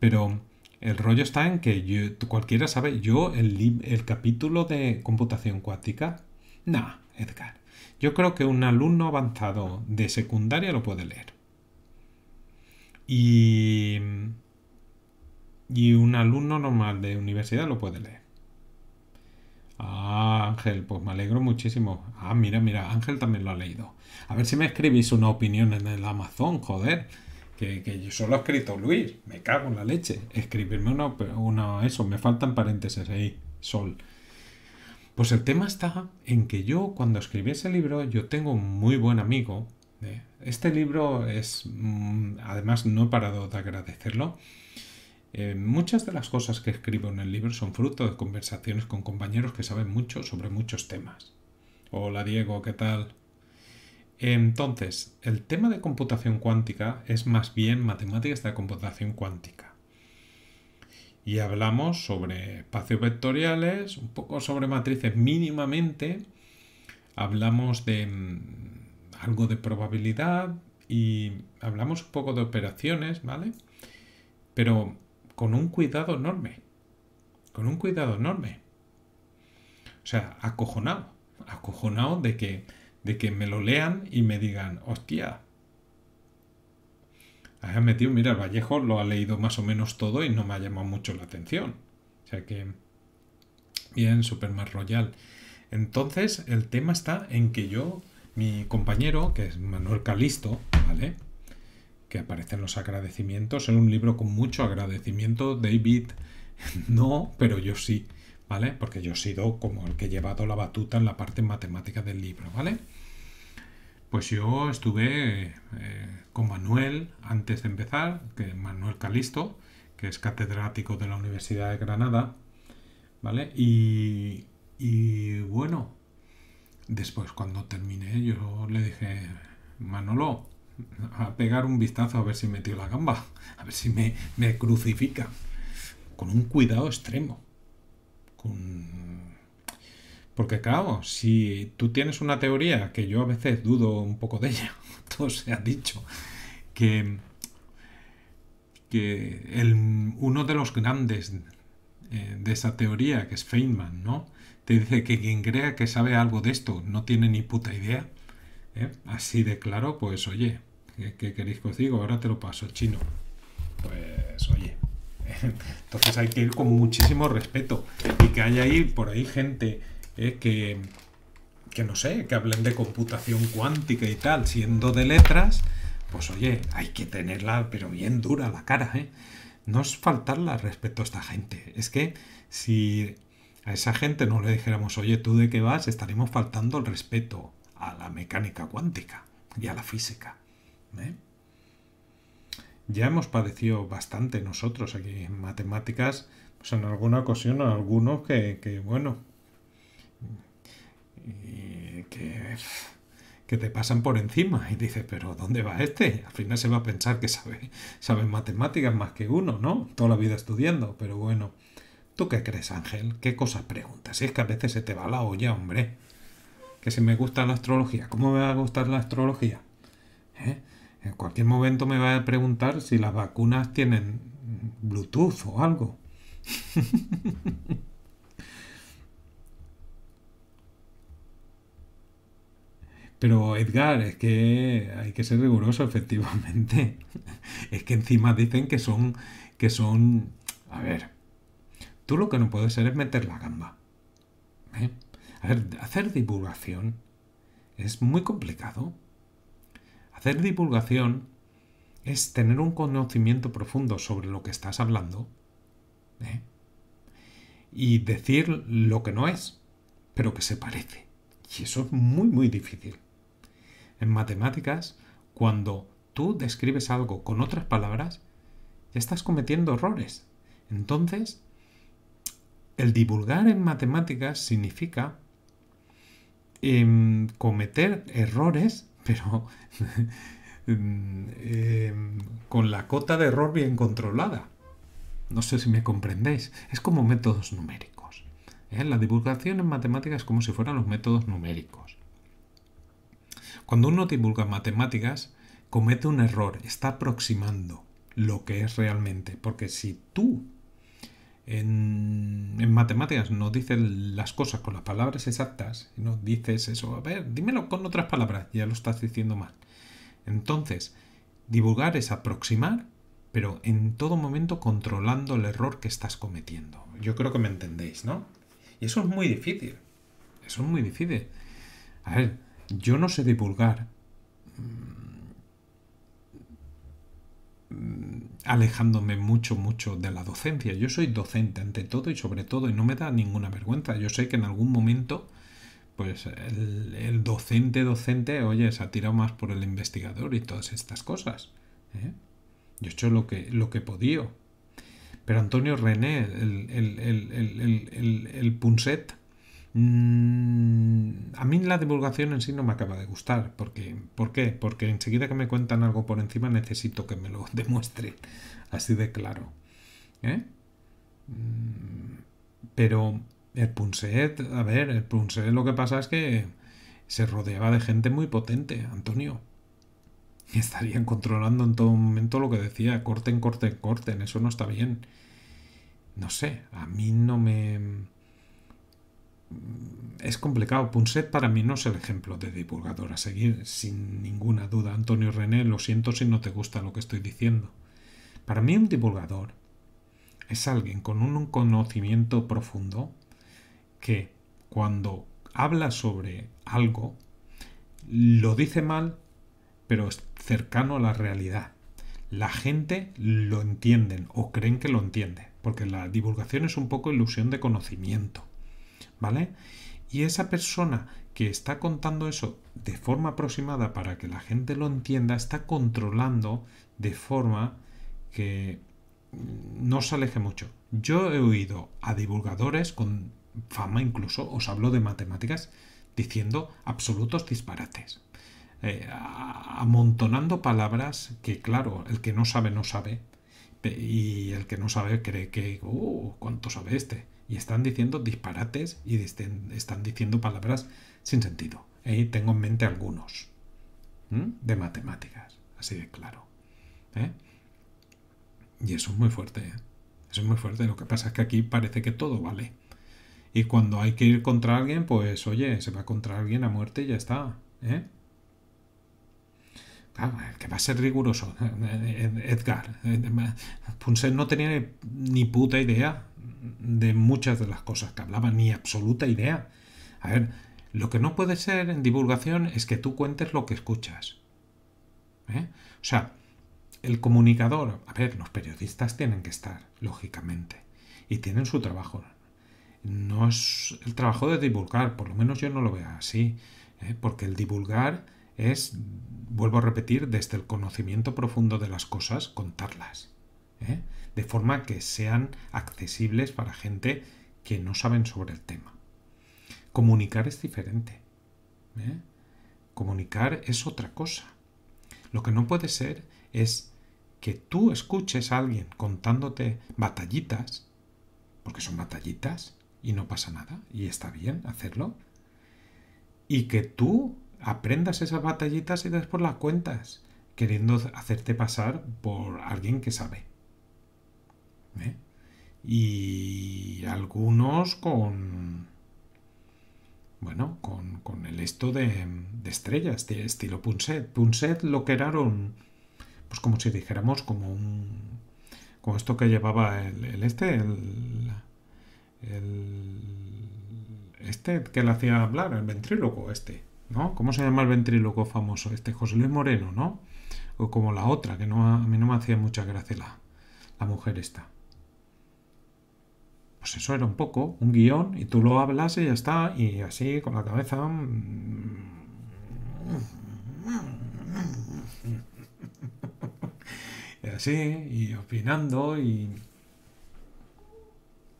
pero el rollo está en que cualquiera sabe, yo el, el capítulo de computación cuántica, nah, Edgar, yo creo que un alumno avanzado de secundaria lo puede leer. Y, y un alumno normal de universidad lo puede leer. Ah, Ángel, pues me alegro muchísimo. Ah, mira, mira, Ángel también lo ha leído. A ver si me escribís una opinión en el Amazon, joder. Que, yo solo he escrito Luis, me cago en la leche. Escribirme una, una, eso, me faltan paréntesis ahí, sol. Pues el tema está en que yo cuando escribí ese libro, yo tengo un muy buen amigo. ¿eh? Este libro es, mm, además no he parado de agradecerlo, eh, muchas de las cosas que escribo en el libro son fruto de conversaciones con compañeros que saben mucho sobre muchos temas. Hola Diego, ¿qué tal? Entonces, el tema de computación cuántica es más bien matemáticas de computación cuántica. Y hablamos sobre espacios vectoriales, un poco sobre matrices mínimamente, hablamos de mm, algo de probabilidad y hablamos un poco de operaciones, ¿vale? Pero con un cuidado enorme. Con un cuidado enorme. O sea, acojonado. Acojonado de que, de que me lo lean y me digan, hostia. Has metido, mira, Vallejo lo ha leído más o menos todo y no me ha llamado mucho la atención. O sea que. Bien, más Royal. Entonces, el tema está en que yo, mi compañero, que es Manuel Calisto, ¿vale? que aparecen los agradecimientos. En un libro con mucho agradecimiento, David no, pero yo sí, ¿vale? Porque yo he sido como el que he llevado la batuta en la parte matemática del libro, ¿vale? Pues yo estuve eh, con Manuel antes de empezar, que Manuel Calisto, que es catedrático de la Universidad de Granada, ¿vale? Y, y bueno, después cuando terminé yo le dije, Manolo, a pegar un vistazo a ver si metió la gamba, a ver si me, me crucifica. Con un cuidado extremo. Porque claro, si tú tienes una teoría, que yo a veces dudo un poco de ella, todo se ha dicho, que, que el, uno de los grandes eh, de esa teoría, que es Feynman, ¿no? Te dice que quien crea que sabe algo de esto no tiene ni puta idea. ¿eh? Así de claro, pues oye, ¿Qué, queréis que os digo? Ahora te lo paso, chino. Pues oye. Entonces hay que ir con muchísimo respeto. Y que haya ahí por ahí gente eh, que, no sé, que hablen de computación cuántica y tal, siendo de letras, pues oye, hay que tenerla, pero bien dura la cara, ¿eh? No es faltarla respeto a esta gente. Es que si a esa gente no le dijéramos, oye, ¿tú de qué vas? Estaríamos faltando el respeto a la mecánica cuántica y a la física. ¿Eh? Ya hemos padecido bastante nosotros aquí en matemáticas, pues en alguna ocasión, algunos que, bueno, que, te pasan por encima y dices, pero ¿dónde va este? Al final se va a pensar que sabe, sabe matemáticas más que uno, ¿no? Toda la vida estudiando, pero bueno. ¿Tú qué crees, Ángel? ¿Qué cosas preguntas? es que a veces se te va la olla, hombre. Que si me gusta la astrología, ¿cómo me va a gustar la astrología? ¿Eh? En cualquier momento me va a preguntar si las vacunas tienen Bluetooth o algo. Pero Edgar, es que hay que ser riguroso, efectivamente. Es que encima dicen que son, que son... A ver, tú lo que no puedes hacer es meter la gamba. ¿eh? A ver, hacer divulgación es muy complicado. Hacer divulgación es tener un conocimiento profundo sobre lo que estás hablando ¿eh? y decir lo que no es, pero que se parece. Y eso es muy, muy difícil. En matemáticas, cuando tú describes algo con otras palabras, ya estás cometiendo errores. Entonces, el divulgar en matemáticas significa em, cometer errores pero mm, em, con la cota de error bien controlada. No sé si me comprendéis. Es como métodos numéricos. ¿eh? La divulgación en matemáticas es como si fueran los métodos numéricos. Cuando uno divulga matemáticas, comete un error, está aproximando lo que es realmente. Porque si tú en, matemáticas nos dicen las cosas con las palabras exactas y nos dices eso, a ver, dímelo con otras palabras, ya lo estás diciendo mal. Entonces, divulgar es aproximar, pero en todo momento controlando el error que estás cometiendo. Yo creo que me entendéis, ¿no? Y eso es muy difícil. Eso es muy difícil. A ver, yo no sé divulgar mm, Mm, alejándome mucho, mucho de la docencia. Yo soy docente ante todo y sobre todo y no me da ninguna vergüenza. Yo sé que en algún momento, pues el, docente, docente, oye, se ha tirado más por el investigador y todas estas cosas. ¿eh? Yo he hecho lo que, lo que podía. Pero Antonio René, el, el, el punset, Mm, a mí la divulgación en sí no me acaba de gustar. Porque, ¿Por qué? Porque enseguida que me cuentan algo por encima necesito que me lo demuestre Así de claro. ¿eh? Mm, pero el Punset, a ver, el Punset lo que pasa es que se rodeaba de gente muy potente, Antonio. Y estarían controlando en todo momento lo que decía, corten, corten, corten, eso no está bien. No sé, a mí no me es complicado. Punset para mí no es el ejemplo de divulgador a seguir, sin ninguna duda. Antonio René, lo siento si no te gusta lo que estoy diciendo. Para mí un divulgador es alguien con un conocimiento profundo que cuando habla sobre algo lo dice mal, pero es cercano a la realidad. La gente lo entienden o creen que lo entiende, porque la divulgación es un poco ilusión de conocimiento. ¿vale? Y esa persona que está contando eso de forma aproximada para que la gente lo entienda, está controlando de forma que mm, no se aleje mucho. Yo he oído a divulgadores con fama incluso, os hablo de matemáticas, diciendo absolutos disparates, eh, amontonando palabras que claro, el que no sabe no sabe, y el que no sabe cree que, ¡uh! ¿Cuánto sabe este? y están diciendo disparates y están diciendo palabras sin sentido. ...y tengo en mente algunos de matemáticas, así de claro. ¿eh? Y eso es muy fuerte. ¿eh? Eso es muy fuerte. Lo que pasa es que aquí parece que todo vale. Y cuando hay que ir contra alguien, pues oye, se va contra alguien a muerte y ya está. ¿eh? que va a ser riguroso. Edgar. Punset no tenía ni puta idea de muchas de las cosas que hablaba, ni absoluta idea. A ver, lo que no puede ser en divulgación es que tú cuentes lo que escuchas. ¿eh? O sea, el comunicador, a ver, los periodistas tienen que estar, lógicamente, y tienen su trabajo. No es el trabajo de divulgar, por lo menos yo no lo veo así, ¿eh? porque el divulgar es, vuelvo a repetir, desde el conocimiento profundo de las cosas, contarlas. ¿eh? de forma que sean accesibles para gente que no saben sobre el tema. Comunicar es diferente. ¿eh? Comunicar es otra cosa. Lo que no puede ser es que tú escuches a alguien contándote batallitas, porque son batallitas y no pasa nada, y está bien hacerlo, y que tú aprendas esas batallitas y por las cuentas, queriendo hacerte pasar por alguien que sabe. ¿eh? y algunos con bueno, con, el esto de, estrellas, de estilo Punset. Punset lo que pues como si dijéramos, como un. como esto que llevaba el, este, el, este que le hacía hablar, el ventríloco este, ¿no? ¿Cómo se llama el ventríloco famoso? Este José Luis Moreno, ¿no? O como la otra, que no, a mí no me hacía mucha gracia la, la mujer esta pues eso era un poco, un guión, y tú lo hablas y ya está, y así con la cabeza... Y así, y opinando, y...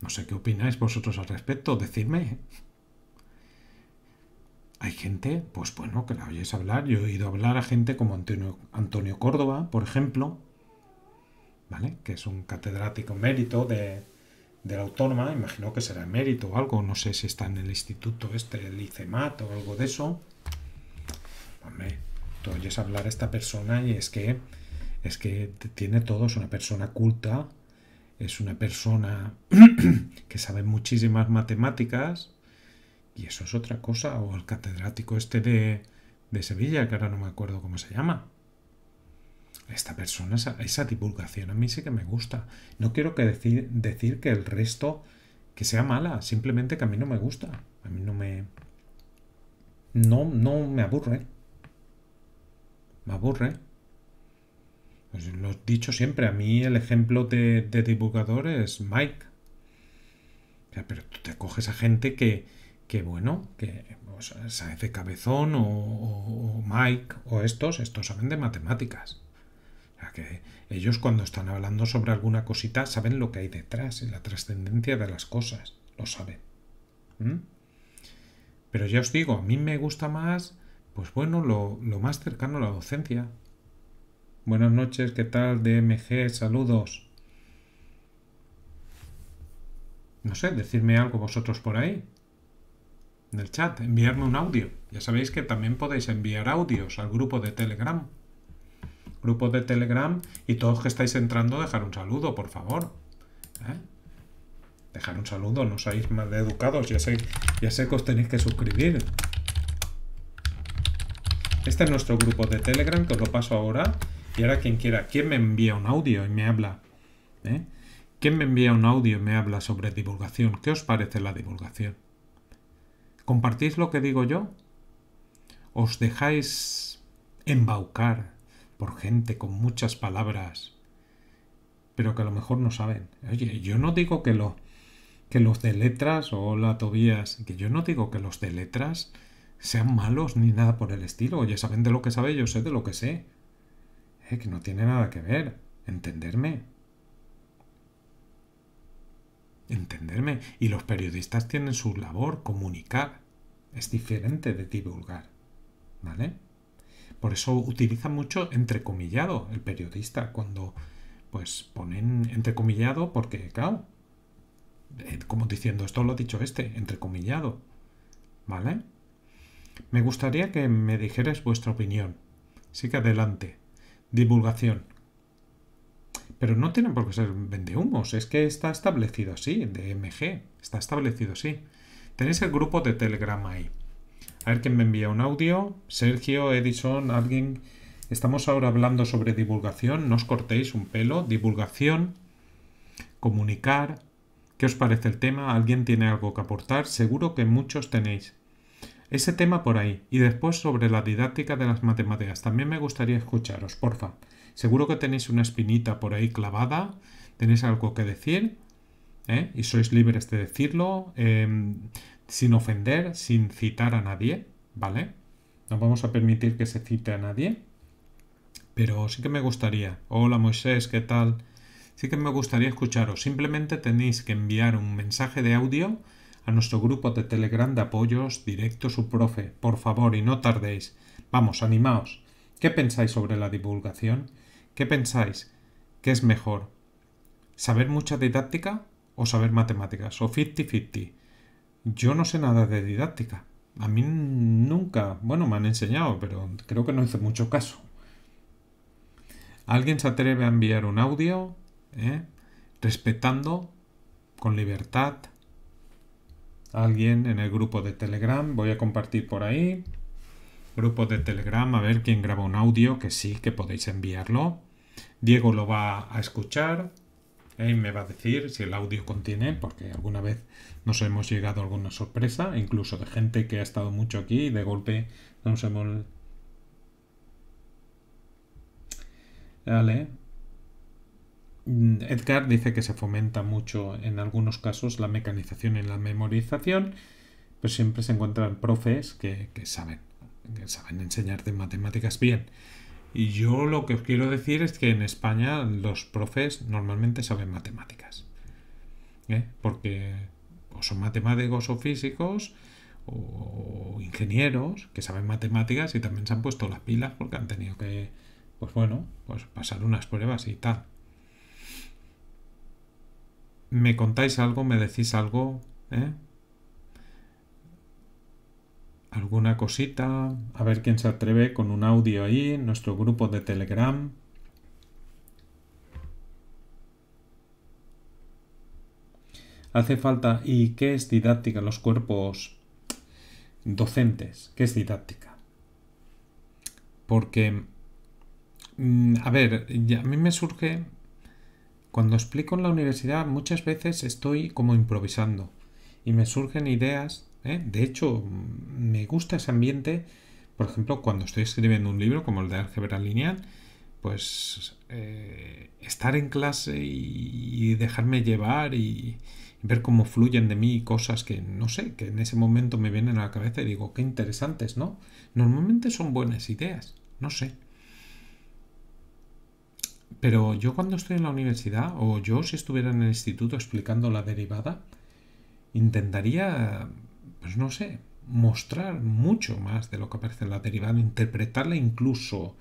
No sé qué opináis vosotros al respecto, decidme. Hay gente, pues bueno, que la oyes hablar. Yo he oído hablar a gente como Antonio, Antonio Córdoba, por ejemplo, ¿vale? Que es un catedrático mérito de, de la autónoma, imagino que será mérito o algo, no sé si está en el instituto este, el ICEMAT o algo de eso. Hombre, tú oyes hablar esta persona y es que es que tiene todo, es una persona culta, es una persona que sabe muchísimas matemáticas y eso es otra cosa, o el catedrático este de, de Sevilla, que ahora no me acuerdo cómo se llama esta persona, esa, divulgación a mí sí que me gusta. No quiero que decir, decir que el resto que sea mala, simplemente que a mí no me gusta. A mí no me... No, no me aburre. Me aburre. Pues lo he dicho siempre, a mí el ejemplo de, divulgador es Mike. pero tú te coges a gente que, bueno, que sabe de Cabezón o Mike o estos, estos saben de matemáticas que ellos cuando están hablando sobre alguna cosita saben lo que hay detrás en la trascendencia de las cosas, lo saben. ¿Mm? Pero ya os digo, a mí me gusta más, pues bueno, lo, lo más cercano a la docencia. Buenas noches, ¿qué tal? DMG, saludos. No sé, decirme algo vosotros por ahí. En el chat, enviarme un audio. Ya sabéis que también podéis enviar audios al grupo de Telegram. Grupo de Telegram y todos que estáis entrando, dejar un saludo, por favor. ¿eh? Dejar un saludo, no sois más educados, ya sé, ya sé que os tenéis que suscribir. Este es nuestro grupo de Telegram, que os lo paso ahora. Y ahora quien quiera, quien me envía un audio y me habla? quien ¿Eh? ¿Quién me envía un audio y me habla sobre divulgación? ¿Qué os parece la divulgación? ¿Compartís lo que digo yo? ¿Os dejáis embaucar por gente con muchas palabras, pero que a lo mejor no saben. Oye, yo no digo que, lo, que los de letras, o la Tobías, que yo no digo que los de letras sean malos ni nada por el estilo. Oye, saben de lo que saben, yo sé de lo que sé. Eh, que no tiene nada que ver. Entenderme. Entenderme. Y los periodistas tienen su labor, comunicar. Es diferente de divulgar. ¿Vale? Por eso utiliza mucho entrecomillado el periodista cuando pues ponen entrecomillado porque, claro, eh, como diciendo esto lo ha dicho este, entrecomillado. ¿Vale? Me gustaría que me dijeras vuestra opinión. Sí que adelante. Divulgación. Pero no tienen por qué ser vendehumos, es que está establecido así, de MG, está establecido así. Tenéis el grupo de Telegram ahí. A ver quién me envía un audio. Sergio, Edison, alguien. Estamos ahora hablando sobre divulgación. No os cortéis un pelo. Divulgación, comunicar. ¿Qué os parece el tema? ¿Alguien tiene algo que aportar? Seguro que muchos tenéis. Ese tema por ahí. Y después sobre la didáctica de las matemáticas. También me gustaría escucharos, porfa. Seguro que tenéis una espinita por ahí clavada. ¿Tenéis algo que decir? ¿eh? Y sois libres de decirlo. Em, sin ofender, sin citar a nadie, ¿vale? No vamos a permitir que se cite a nadie, pero sí que me gustaría, hola Moisés, ¿qué tal? Sí que me gustaría escucharos, simplemente tenéis que enviar un mensaje de audio a nuestro grupo de Telegram de apoyos directo su profe, por favor, y no tardéis. Vamos, animaos. ¿Qué pensáis sobre la divulgación? ¿Qué pensáis? ¿Qué es mejor? ¿Saber mucha didáctica o saber matemáticas? O 50-50. Yo no sé nada de didáctica. A mí nunca, bueno, me han enseñado, pero creo que no hice mucho caso. ¿Alguien se atreve a enviar un audio? Eh, respetando, con libertad. Alguien en el grupo de Telegram, voy a compartir por ahí. Grupo de Telegram, a ver quién graba un audio, que sí, que podéis enviarlo. Diego lo va a escuchar. Y me va a decir si el audio contiene, porque alguna vez nos hemos llegado a alguna sorpresa, incluso de gente que ha estado mucho aquí y de golpe nos hemos... Mm, Edgar dice que se fomenta mucho en algunos casos la mecanización y la memorización, pero siempre se encuentran profes que, que saben, que saben enseñarte matemáticas bien. Y yo lo que os quiero decir es que en España los profes normalmente saben matemáticas. ¿eh? Porque o son matemáticos o físicos o ingenieros que saben matemáticas y también se han puesto las pilas porque han tenido que, pues bueno, pues pasar unas pruebas y tal. Me contáis algo, me decís algo, ¿eh? alguna cosita, a ver quién se atreve con un audio ahí nuestro grupo de Telegram. Hace falta, ¿y qué es didáctica los cuerpos docentes? ¿Qué es didáctica? Porque, mm, a ver, a mí me surge, cuando explico en la universidad, muchas veces estoy como improvisando y me surgen ideas ¿eh? De hecho, me gusta ese ambiente, por ejemplo, cuando estoy escribiendo un libro como el de álgebra lineal, pues eh, estar en clase y, dejarme llevar y, y, ver cómo fluyen de mí cosas que no sé, que en ese momento me vienen a la cabeza y digo, qué interesantes, ¿no? Normalmente son buenas ideas, no sé. Pero yo cuando estoy en la universidad o yo si estuviera en el instituto explicando la derivada, intentaría pues no sé, mostrar mucho más de lo que aparece en la derivada, interpretarla incluso,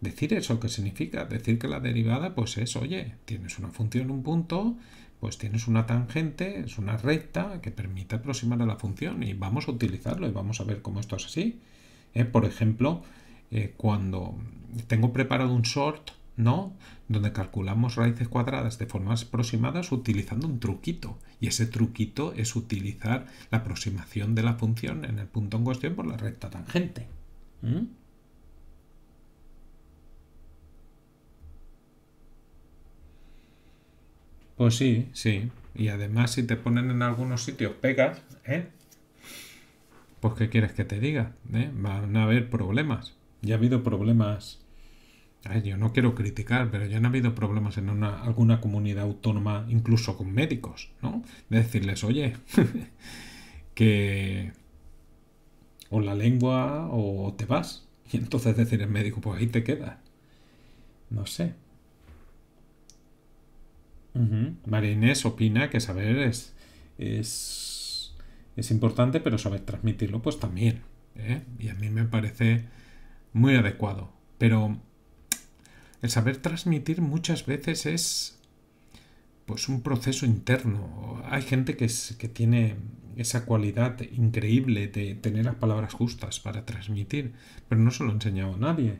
decir eso que significa, decir que la derivada pues es, oye, tienes una función, un punto, pues tienes una tangente, es una recta que permite aproximar a la función y vamos a utilizarlo y vamos a ver cómo esto es así. Eh, por ejemplo, eh, cuando tengo preparado un sort ¿no? Donde calculamos raíces cuadradas de formas aproximadas utilizando un truquito. Y ese truquito es utilizar la aproximación de la función en el punto en cuestión por la recta tangente. ¿Mm? Pues sí, sí. Y además si te ponen en algunos sitios pegas, ¿eh? Pues ¿qué quieres que te diga? ¿Eh? Van a haber problemas. Ya ha habido problemas yo no quiero criticar, pero ya han habido problemas en alguna comunidad autónoma, incluso con médicos, ¿no? decirles, oye, que o la lengua o te vas. Y entonces decir el médico, pues ahí te quedas. No sé. María Inés opina que saber es, es, importante, pero saber transmitirlo, pues también. ¿eh? Y a mí me parece muy adecuado. Pero el saber transmitir muchas veces es pues un proceso interno. Hay gente que, tiene esa cualidad increíble de tener las palabras justas para transmitir, pero no se lo ha enseñado a nadie.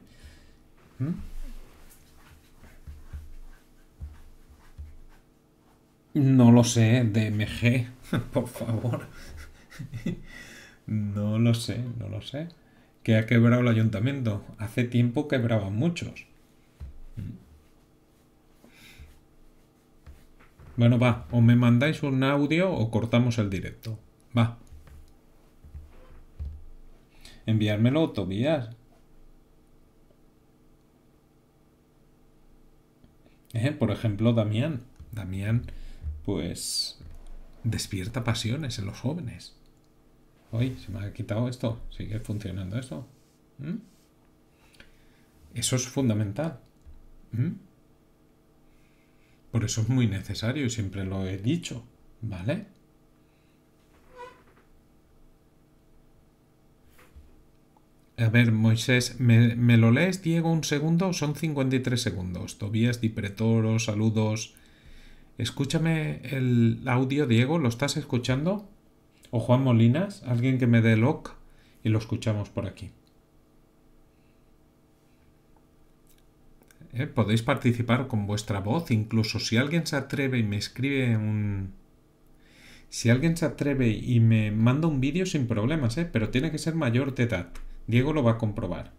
¿Mm? No lo sé, DMG, por favor. no lo sé, no lo sé. Que ha quebrado el ayuntamiento. Hace tiempo quebraban muchos. Mm. Bueno, va, o me mandáis un audio o cortamos el directo. Va. Enviármelo, Tobías. Eh, por ejemplo, Damián. Damián, pues, despierta pasiones en los jóvenes. Hoy se me ha quitado esto. Sigue funcionando esto. ¿Mm? Eso es fundamental. Por eso es muy necesario y siempre lo he dicho, ¿vale? A ver, Moisés, ¿me, lo lees, Diego, un segundo? Son 53 segundos. Tobías, Dipretoro, saludos. Escúchame el audio, Diego, ¿lo estás escuchando? O Juan Molinas, alguien que me dé lock y lo escuchamos por aquí. ¿eh? Podéis participar con vuestra voz, incluso si alguien se atreve y me escribe un... Si alguien se atreve y me manda un vídeo sin problemas, ¿eh? pero tiene que ser mayor de edad. Diego lo va a comprobar.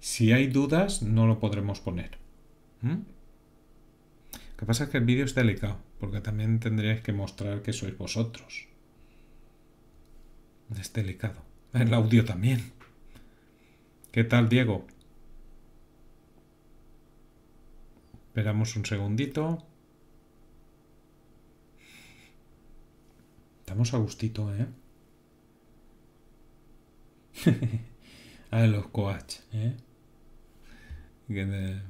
Si hay dudas, no lo podremos poner. qué ¿Mm? que pasa es que el vídeo es delicado, porque también tendríais que mostrar que sois vosotros. Es delicado. El audio también. ¿Qué tal, Diego? Esperamos un segundito. Estamos a gustito, ¿eh? a los coach, ¿eh? Es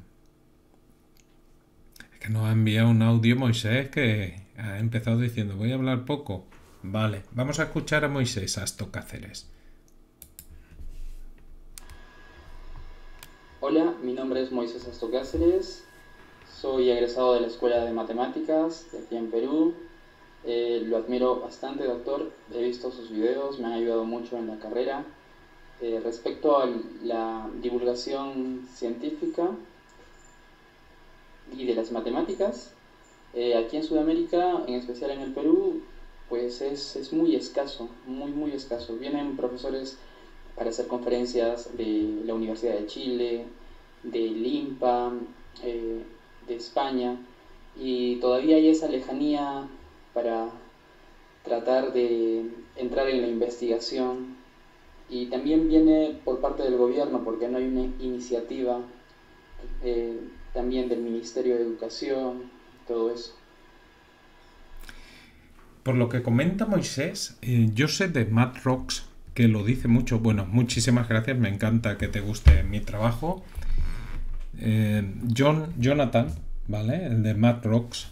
que nos ha enviado un audio Moisés que ha empezado diciendo, voy a hablar poco. Vale, vamos a escuchar a Moisés Asto Cáceres. Hola, mi nombre es Moisés Asto Cáceres soy egresado de la Escuela de Matemáticas de aquí en Perú. Eh, lo admiro bastante, doctor. He visto sus videos, me han ayudado mucho en la carrera. Eh, respecto a la divulgación científica y de las matemáticas, eh, aquí en Sudamérica, en especial en el Perú, pues es, es, muy escaso, muy, muy escaso. Vienen profesores para hacer conferencias de la Universidad de Chile, de LIMPA, de España y todavía hay esa lejanía para tratar de entrar en la investigación y también viene por parte del gobierno porque no hay una iniciativa eh, también del Ministerio de Educación, todo eso. Por lo que comenta Moisés, eh, yo sé de Matt Rocks que lo dice mucho. Bueno, muchísimas gracias, me encanta que te guste mi trabajo. Eh, Jonathan, ¿vale? El de Matt Rocks,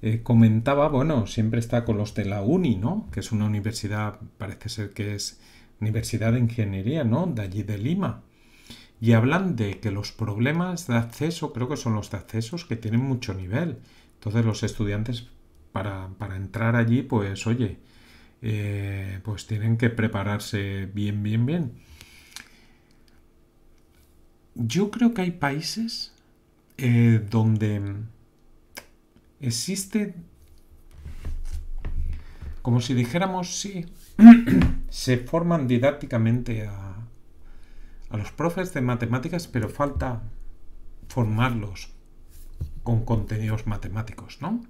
eh, comentaba, bueno, siempre está con los de la Uni, ¿no? Que es una universidad, parece ser que es Universidad de Ingeniería, ¿no? De allí de Lima. Y hablan de que los problemas de acceso, creo que son los de accesos que tienen mucho nivel. Entonces los estudiantes para, entrar allí, pues oye, eh, pues tienen que prepararse bien, bien, bien yo creo que hay países eh, donde existe, como si dijéramos, sí, se forman didácticamente a, a los profes de matemáticas, pero falta formarlos con contenidos matemáticos, ¿no?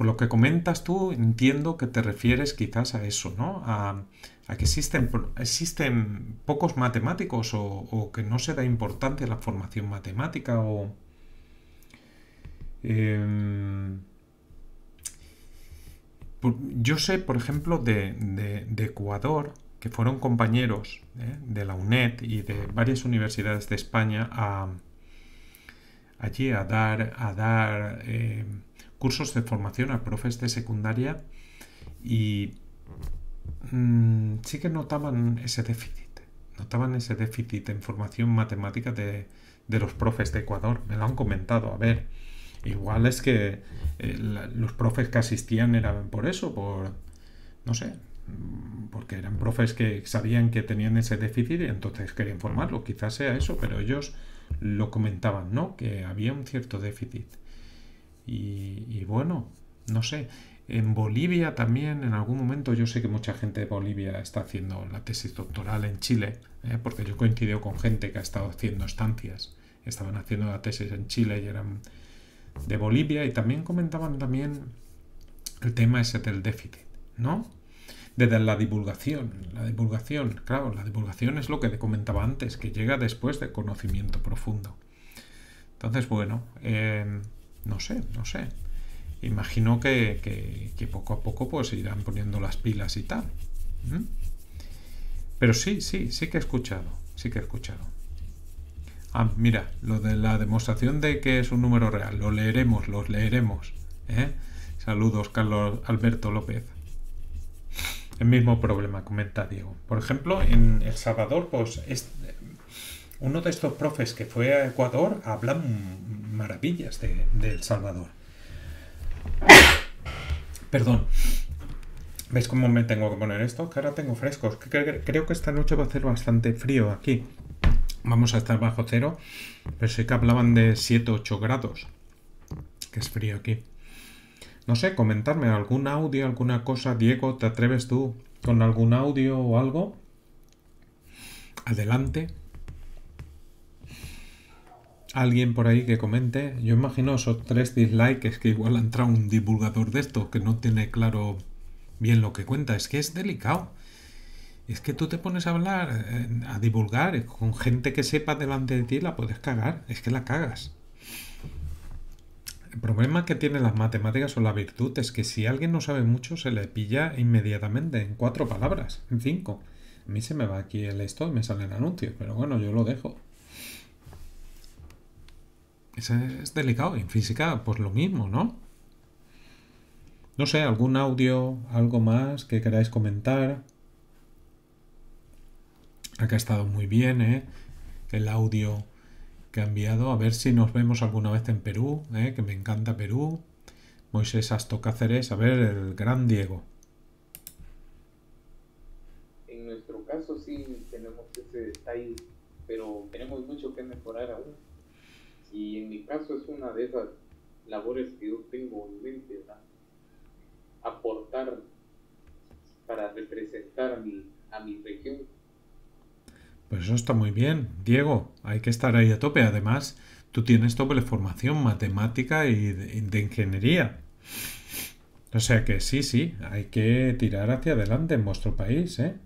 Por lo que comentas tú, entiendo que te refieres quizás a eso, ¿no? A, que existen, pocos matemáticos o, que no se da importancia la formación matemática o... Em, yo sé, por ejemplo, de, Ecuador, que fueron compañeros ¿eh? de la UNED y de varias universidades de España allí a dar, a dar em, cursos de formación a profes de secundaria y mm, sí que notaban ese déficit, notaban ese déficit en formación matemática de, los profes de Ecuador, me lo han comentado, a ver, igual es que eh, los profes que asistían eran por eso, por, no sé, mm, porque eran profes que sabían que tenían ese déficit y entonces querían formarlo, quizás sea eso, pero ellos lo comentaban, ¿no? Que había un cierto déficit. Y, bueno, no sé. En Bolivia también, en algún momento, yo sé que mucha gente de Bolivia está haciendo la tesis doctoral en Chile, ¿eh? porque yo coincido con gente que ha estado haciendo estancias. Estaban haciendo la tesis en Chile y eran de Bolivia y también comentaban también el tema ese del déficit, ¿no? Desde la divulgación, la divulgación, claro, la divulgación es lo que te comentaba antes, que llega después del conocimiento profundo. Entonces, bueno, eh, no sé, no sé. Imagino que, poco a poco pues irán poniendo las pilas y tal. Pero sí, sí, sí que he escuchado, sí que he escuchado. Ah, mira, lo de la demostración de que es un número real, lo leeremos, lo leeremos. ¿eh? Saludos, Carlos Alberto López. El mismo problema, comenta Diego. Por ejemplo, en El Salvador, pues uno de estos profes que fue a Ecuador habla maravillas de, El Salvador. Perdón. ¿Veis cómo me tengo que poner esto? Que ahora tengo frescos. Creo que esta noche va a hacer bastante frío aquí. Vamos a estar bajo cero. Pero sé que hablaban de 7-8 grados. Que es frío aquí. No sé, comentarme algún audio, alguna cosa. Diego, ¿te atreves tú con algún audio o algo? Adelante alguien por ahí que comente. Yo imagino esos tres dislikes, que igual ha entrado un divulgador de esto que no tiene claro bien lo que cuenta. Es que es delicado. Es que tú te pones a hablar, eh, a divulgar eh, con gente que sepa delante de ti, la puedes cagar. Es que la cagas. El problema que tienen las matemáticas o la virtud es que si alguien no sabe mucho se le pilla inmediatamente, en cuatro palabras, en cinco. A mí se me va aquí el esto y me sale el anuncio, pero bueno, yo lo dejo es delicado. en física, pues lo mismo, ¿no? No sé, algún audio, algo más que queráis comentar. Acá ha estado muy bien, ¿eh? El audio que ha enviado. A ver si nos vemos alguna vez en Perú, ¿eh? que me encanta Perú. Moisés Asto Cáceres, a ver, el gran Diego. En nuestro caso sí tenemos ese detalle, pero tenemos mucho que mejorar aún y en mi caso es una de esas labores que yo tengo en mente, aportar para representar a mi, región. Pues eso está muy bien, Diego, hay que estar ahí a tope. Además, tú tienes doble formación, matemática y de, ingeniería. O sea que sí, sí, hay que tirar hacia adelante en vuestro país, ¿eh?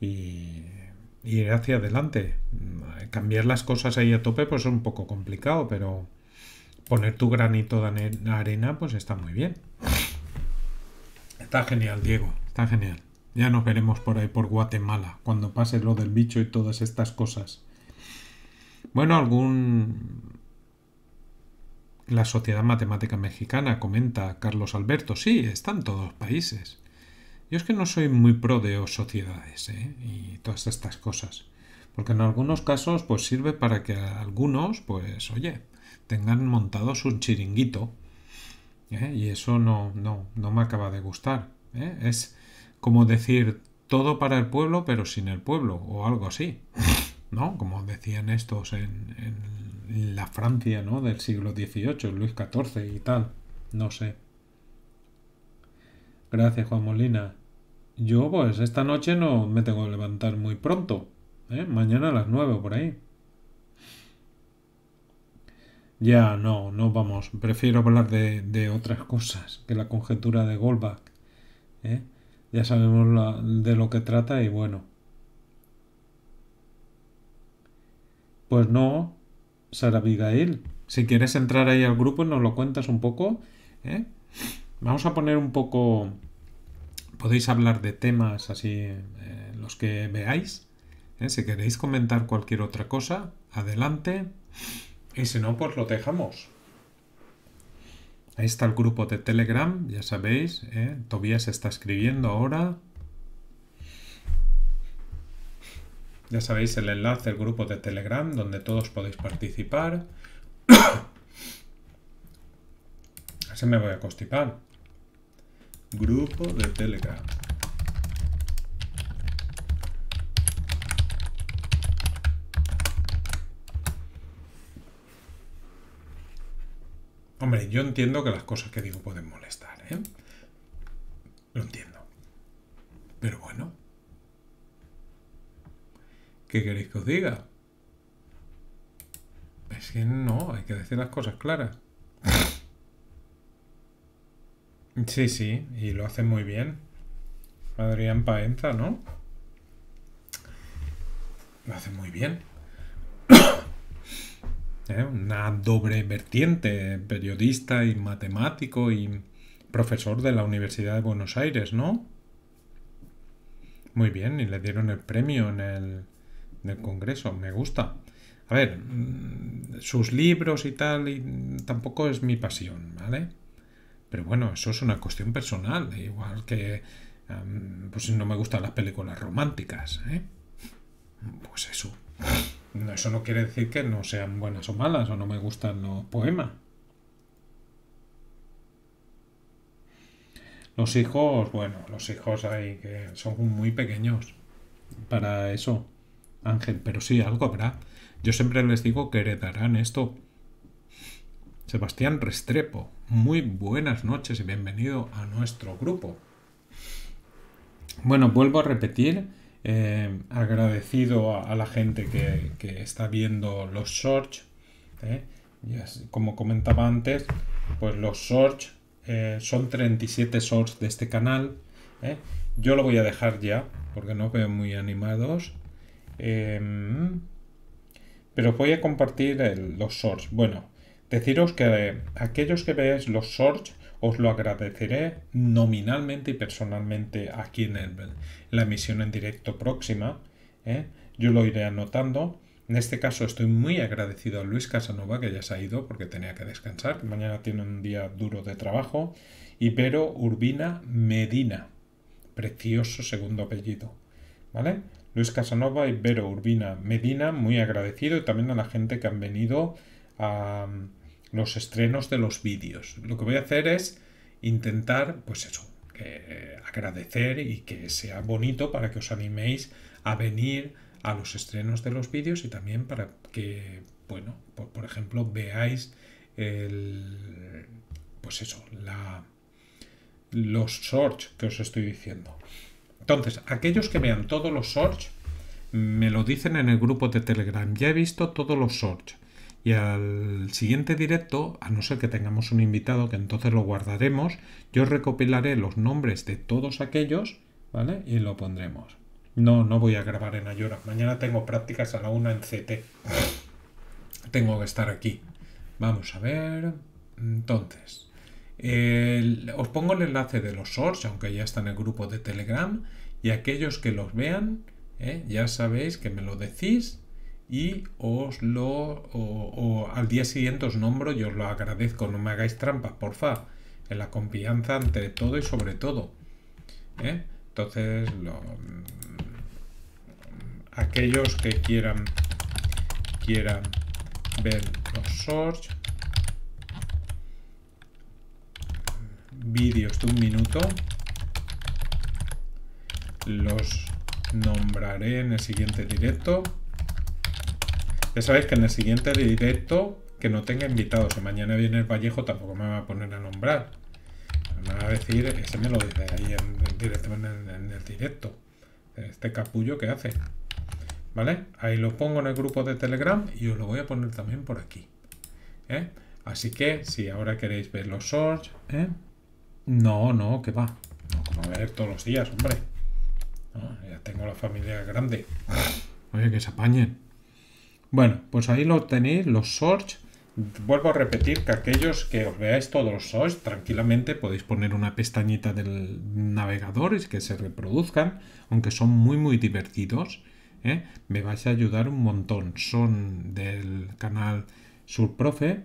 Y ir hacia adelante. Mm, cambiar las cosas ahí a tope pues es un poco complicado, pero poner tu granito de arena pues está muy bien. Está genial, Diego, está genial. Ya nos veremos por ahí por Guatemala, cuando pase lo del bicho y todas estas cosas. Bueno, algún... La Sociedad Matemática Mexicana comenta Carlos Alberto, sí, están todos los países. Yo es que no soy muy pro de sociedades ¿eh? y todas estas cosas. Porque en algunos casos pues sirve para que algunos pues oye, tengan montado su chiringuito. ¿eh? Y eso no, no, no me acaba de gustar. ¿eh? Es como decir todo para el pueblo pero sin el pueblo o algo así. ¿No? Como decían estos en, en la Francia ¿no? del siglo XVIII, Luis XIV y tal. No sé. Gracias, Juan Molina. Yo, pues, esta noche no me tengo que levantar muy pronto. ¿eh? Mañana a las nueve por ahí. Ya, no, no vamos. Prefiero hablar de, otras cosas que la conjetura de Goldbach. ¿eh? Ya sabemos de lo que trata y bueno. Pues no, Sara Abigail. Si quieres entrar ahí al grupo y nos lo cuentas un poco. ¿eh? Vamos a poner un poco... Podéis hablar de temas así, eh, los que veáis. Eh, si queréis comentar cualquier otra cosa, adelante. Y si no, pues lo dejamos. Ahí está el grupo de Telegram, ya sabéis. ¿eh? Tobías está escribiendo ahora. Ya sabéis el enlace del grupo de Telegram donde todos podéis participar. Así me voy a constipar. Grupo de Telegram. Hombre, yo entiendo que las cosas que digo pueden molestar, ¿eh? Lo entiendo. Pero bueno. ¿Qué queréis que os diga? Es que no, hay que decir las cosas claras. Sí, sí, y lo hace muy bien. Adrián Paenza, ¿no? Lo hace muy bien. ¿Eh? Una doble vertiente, periodista y matemático y profesor de la Universidad de Buenos Aires, ¿no? Muy bien, y le dieron el premio en el, en el Congreso, me gusta. A ver, mm, sus libros y tal, y tampoco es mi pasión, ¿vale? Pero bueno, eso es una cuestión personal, igual que pues no me gustan las películas románticas. ¿eh? Pues eso. Eso no quiere decir que no sean buenas o malas o no me gustan los poemas. Los hijos, bueno, los hijos hay que son muy pequeños para eso, Ángel, pero sí, algo habrá. Yo siempre les digo que heredarán esto Sebastián Restrepo, muy buenas noches y bienvenido a nuestro grupo. Bueno, vuelvo a repetir, eh, agradecido a, la gente que, está viendo los shorts. Eh, como comentaba antes, pues los shorts eh, son 37 shorts de este canal. Yo lo voy a dejar ya porque no veo muy animados. pero voy a compartir los shorts. Bueno, Deciros que eh, aquellos que veis los shorts, os lo agradeceré nominalmente y personalmente aquí en la emisión en directo próxima. ¿eh? Yo lo iré anotando. En este caso estoy muy agradecido a Luis Casanova, que ya se ha ido porque tenía que descansar, mañana tiene un día duro de trabajo, y Pero Urbina Medina, precioso segundo apellido. ¿Vale? Luis Casanova y Vero Urbina Medina, muy agradecido, y también a la gente que han venido a los estrenos de los vídeos. Lo que voy a hacer es intentar, pues eso, agradecer y que sea bonito para que os animéis a venir a los estrenos de los vídeos y también para que, bueno, por, ejemplo, veáis el, pues eso, la, los shorts que os estoy diciendo. Entonces, aquellos que vean todos los shorts, me lo dicen en el grupo de Telegram. Ya he visto todos los shorts. Y al siguiente directo, a no ser que tengamos un invitado, que entonces lo guardaremos, yo recopilaré los nombres de todos aquellos, ¿vale? Y lo pondremos. No, no voy a grabar en Ayora. Mañana tengo prácticas a la una en CT. tengo que estar aquí. Vamos a ver. Entonces, os pongo el enlace de los shorts, aunque ya está en el grupo de Telegram. Y aquellos que los vean, ¿eh? ya sabéis que me lo decís y os lo o, al día siguiente os nombro y os lo agradezco. No me hagáis trampas, porfa. En la confianza ante todo y sobre todo. ¿eh? Entonces, mm, aquellos que quieran quieran ver los shorts, vídeos de un minuto, los nombraré en el siguiente directo. Ya sabéis que en el siguiente directo que no tenga invitados. Si mañana viene el Vallejo tampoco me va a poner a nombrar. Me va a decir, ese me lo dice ahí en, directo, en, el directo. Este capullo que hace. ¿Vale? Ahí lo pongo en el grupo de Telegram y os lo voy a poner también por aquí. ¿Eh? Así que si ahora queréis ver los shorts, ¿eh? No, no, que va. No, como ver todos los días, hombre. ya tengo la familia grande. Oye, que se apañen. Bueno, pues ahí lo tenéis, los shorts. Vuelvo a repetir que aquellos que os veáis todos los shorts, tranquilamente podéis poner una pestañita del navegador y que se reproduzcan, aunque son muy muy divertidos. ¿eh? Me vais a ayudar un montón. Son del canal Surprofe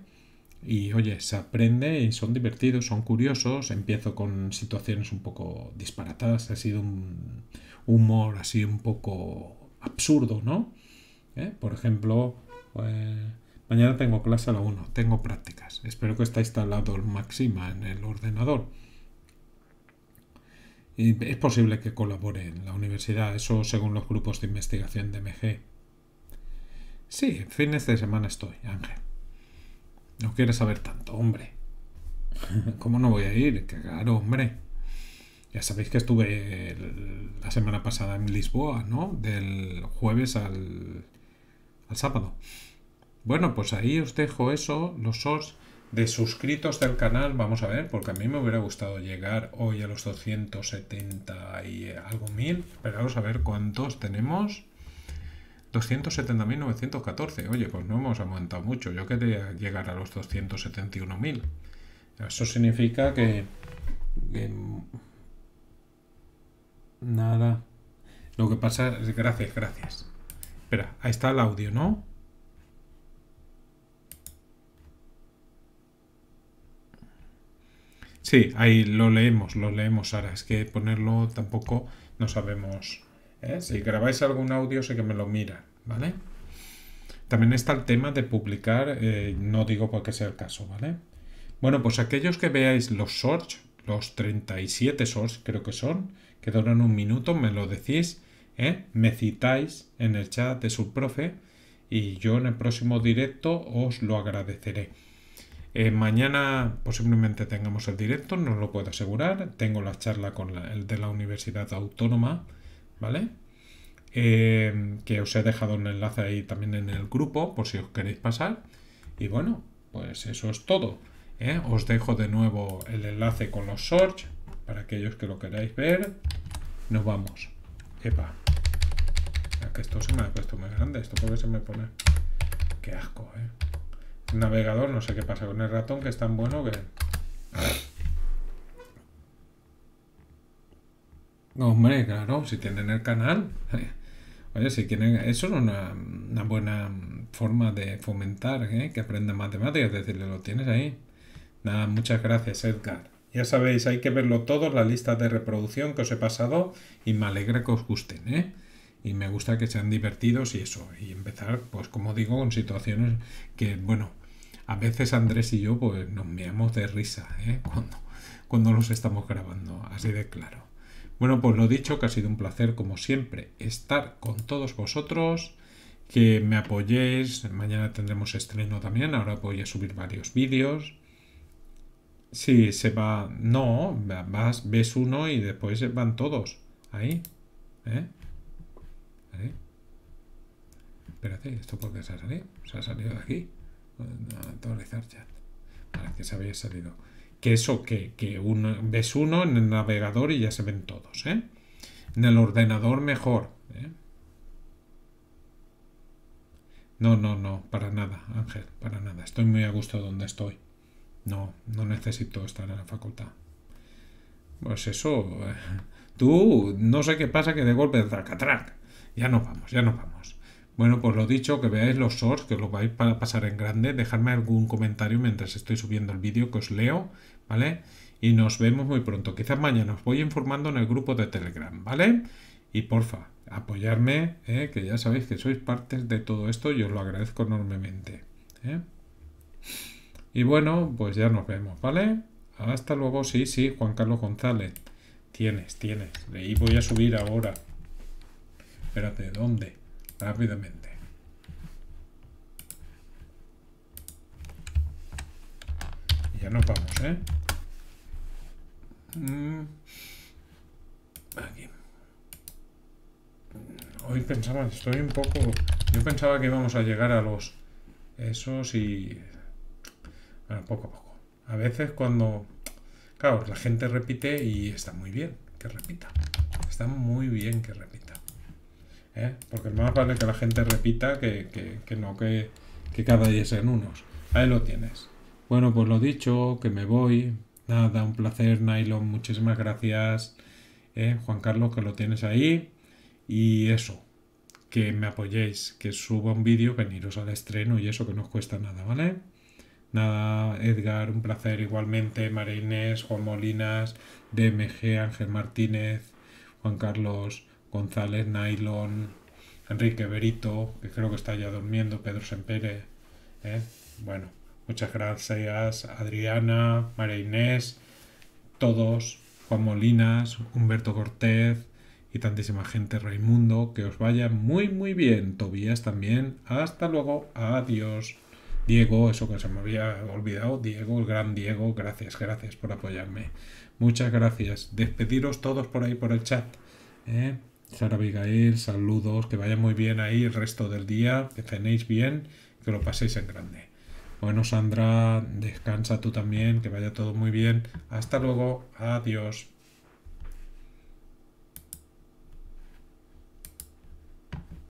y oye, se aprende y son divertidos, son curiosos. Empiezo con situaciones un poco disparatadas, ha sido un humor así un poco absurdo, ¿no? ¿Eh? Por ejemplo, eh, mañana tengo clase a la 1, tengo prácticas. Espero que está instalado el Maxima en el ordenador. Y es posible que colabore en la universidad, eso según los grupos de investigación de MG. Sí, fines de semana estoy, Ángel. No quieres saber tanto, hombre. ¿Cómo no voy a ir? Claro, hombre. Ya sabéis que estuve la semana pasada en Lisboa, ¿no? Del jueves al sábado. Bueno, pues ahí os dejo eso, los sos de suscritos del canal, vamos a ver, porque a mí me hubiera gustado llegar hoy a los 270 y algo mil. vamos a ver cuántos tenemos. 270.914. Oye, pues no hemos aumentado mucho. Yo quería llegar a los mil Eso significa que, que... Nada. Lo que pasa es... Gracias, gracias. Espera, ahí está el audio, ¿no? Sí, ahí lo leemos, lo leemos ahora. Es que ponerlo tampoco no sabemos. ¿eh? Si grabáis algún audio sé que me lo mira ¿vale? También está el tema de publicar, eh, no digo porque sea el caso, ¿vale? Bueno, pues aquellos que veáis los shorts, los 37 shorts creo que son, que duran un minuto, me lo decís ¿eh? me citáis en el chat de su profe y yo en el próximo directo os lo agradeceré. Eh, mañana posiblemente tengamos el directo, no lo puedo asegurar. Tengo la charla con el de la Universidad Autónoma, ¿vale? Eh, que os he dejado un enlace ahí también en el grupo por si os queréis pasar. Y bueno, pues eso es todo. Os dejo de nuevo el enlace con los shorts para aquellos que lo queráis ver. Nos vamos. Epa. esto se me ha puesto muy grande. Esto qué se me pone... Qué asco, ¿eh? navegador, no sé qué pasa con el ratón, que es tan bueno que... No, hombre, claro, si tienen el canal. Oye, si tienen, Eso es una, buena forma de fomentar ¿eh? que aprendan matemáticas. Es Decirle, lo tienes ahí. Nada, muchas gracias, Edgar. Ya sabéis, hay que verlo todo, la lista de reproducción que os he pasado y me alegra que os gusten, ¿eh? Y me gusta que sean divertidos y eso. Y empezar, pues como digo, con situaciones que, bueno, a veces Andrés y yo pues nos meamos de risa, ¿eh? Cuando, cuando los estamos grabando, así de claro. Bueno, pues lo dicho, que ha sido un placer como siempre estar con todos vosotros, que me apoyéis, mañana tendremos estreno también, ahora voy a subir varios vídeos si se va... No, vas, ves uno y después van todos. Ahí. ¿Eh? Espérate, ¿esto por qué se ha salido? Se ha salido de aquí. Actualizar chat. para que se había salido. Que eso, que, que uno, ves uno en el navegador y ya se ven todos, ¿eh? En el ordenador mejor, ¿eh? No, no, no, para nada, Ángel, para nada. Estoy muy a gusto donde estoy. No, no necesito estar en la facultad. Pues eso, eh, tú, no sé qué pasa que de golpe, tracatrac, ya nos vamos, ya nos vamos. Bueno, pues lo dicho, que veáis los shorts, que lo vais a pasar en grande. Dejadme algún comentario mientras estoy subiendo el vídeo que os leo, ¿vale? Y nos vemos muy pronto. Quizás mañana os voy informando en el grupo de Telegram, ¿vale? Y porfa, apoyarme, ¿eh? que ya sabéis que sois parte de todo esto y os lo agradezco enormemente. ¿eh? Y bueno, pues ya nos vemos, ¿vale? Hasta luego, sí, sí, Juan Carlos González. Tienes, tienes. Y voy a subir ahora. Espérate, ¿dónde? Rápidamente. ya nos vamos, ¿eh? Mm. Aquí. Hoy pensaba, estoy un poco... Yo pensaba que íbamos a llegar a los... Esos y bueno, ah, poco a poco. A veces cuando... Claro, la gente repite y está muy bien que repita. Está muy bien que repita. ¿Eh? Porque es más vale que la gente repita que, que, que no que, que cada día sean unos. Ahí lo tienes. Bueno, pues lo dicho, que me voy. Nada, un placer, Nylon. Muchísimas gracias, ¿eh? Juan Carlos, que lo tienes ahí. Y eso, que me apoyéis, que suba un vídeo, veniros al estreno y eso que no os cuesta nada, ¿vale? Nada, Edgar, un placer igualmente. María Inés, Juan Molinas, DMG, Ángel Martínez, Juan Carlos González, Nylon, Enrique Berito, que creo que está ya durmiendo, Pedro Sempere. ¿eh? Bueno, muchas gracias, Adriana, María Inés, todos, Juan Molinas, Humberto Cortez y tantísima gente, Raimundo. Que os vaya muy, muy bien. Tobías también. Hasta luego. Adiós. Diego, eso que se me había olvidado, Diego, el gran Diego, gracias, gracias por apoyarme. Muchas gracias. Despediros todos por ahí, por el chat. ¿eh? Sara Abigail, saludos, que vaya muy bien ahí el resto del día, que cenéis bien, que lo paséis en grande. Bueno, Sandra, descansa tú también, que vaya todo muy bien. Hasta luego, adiós.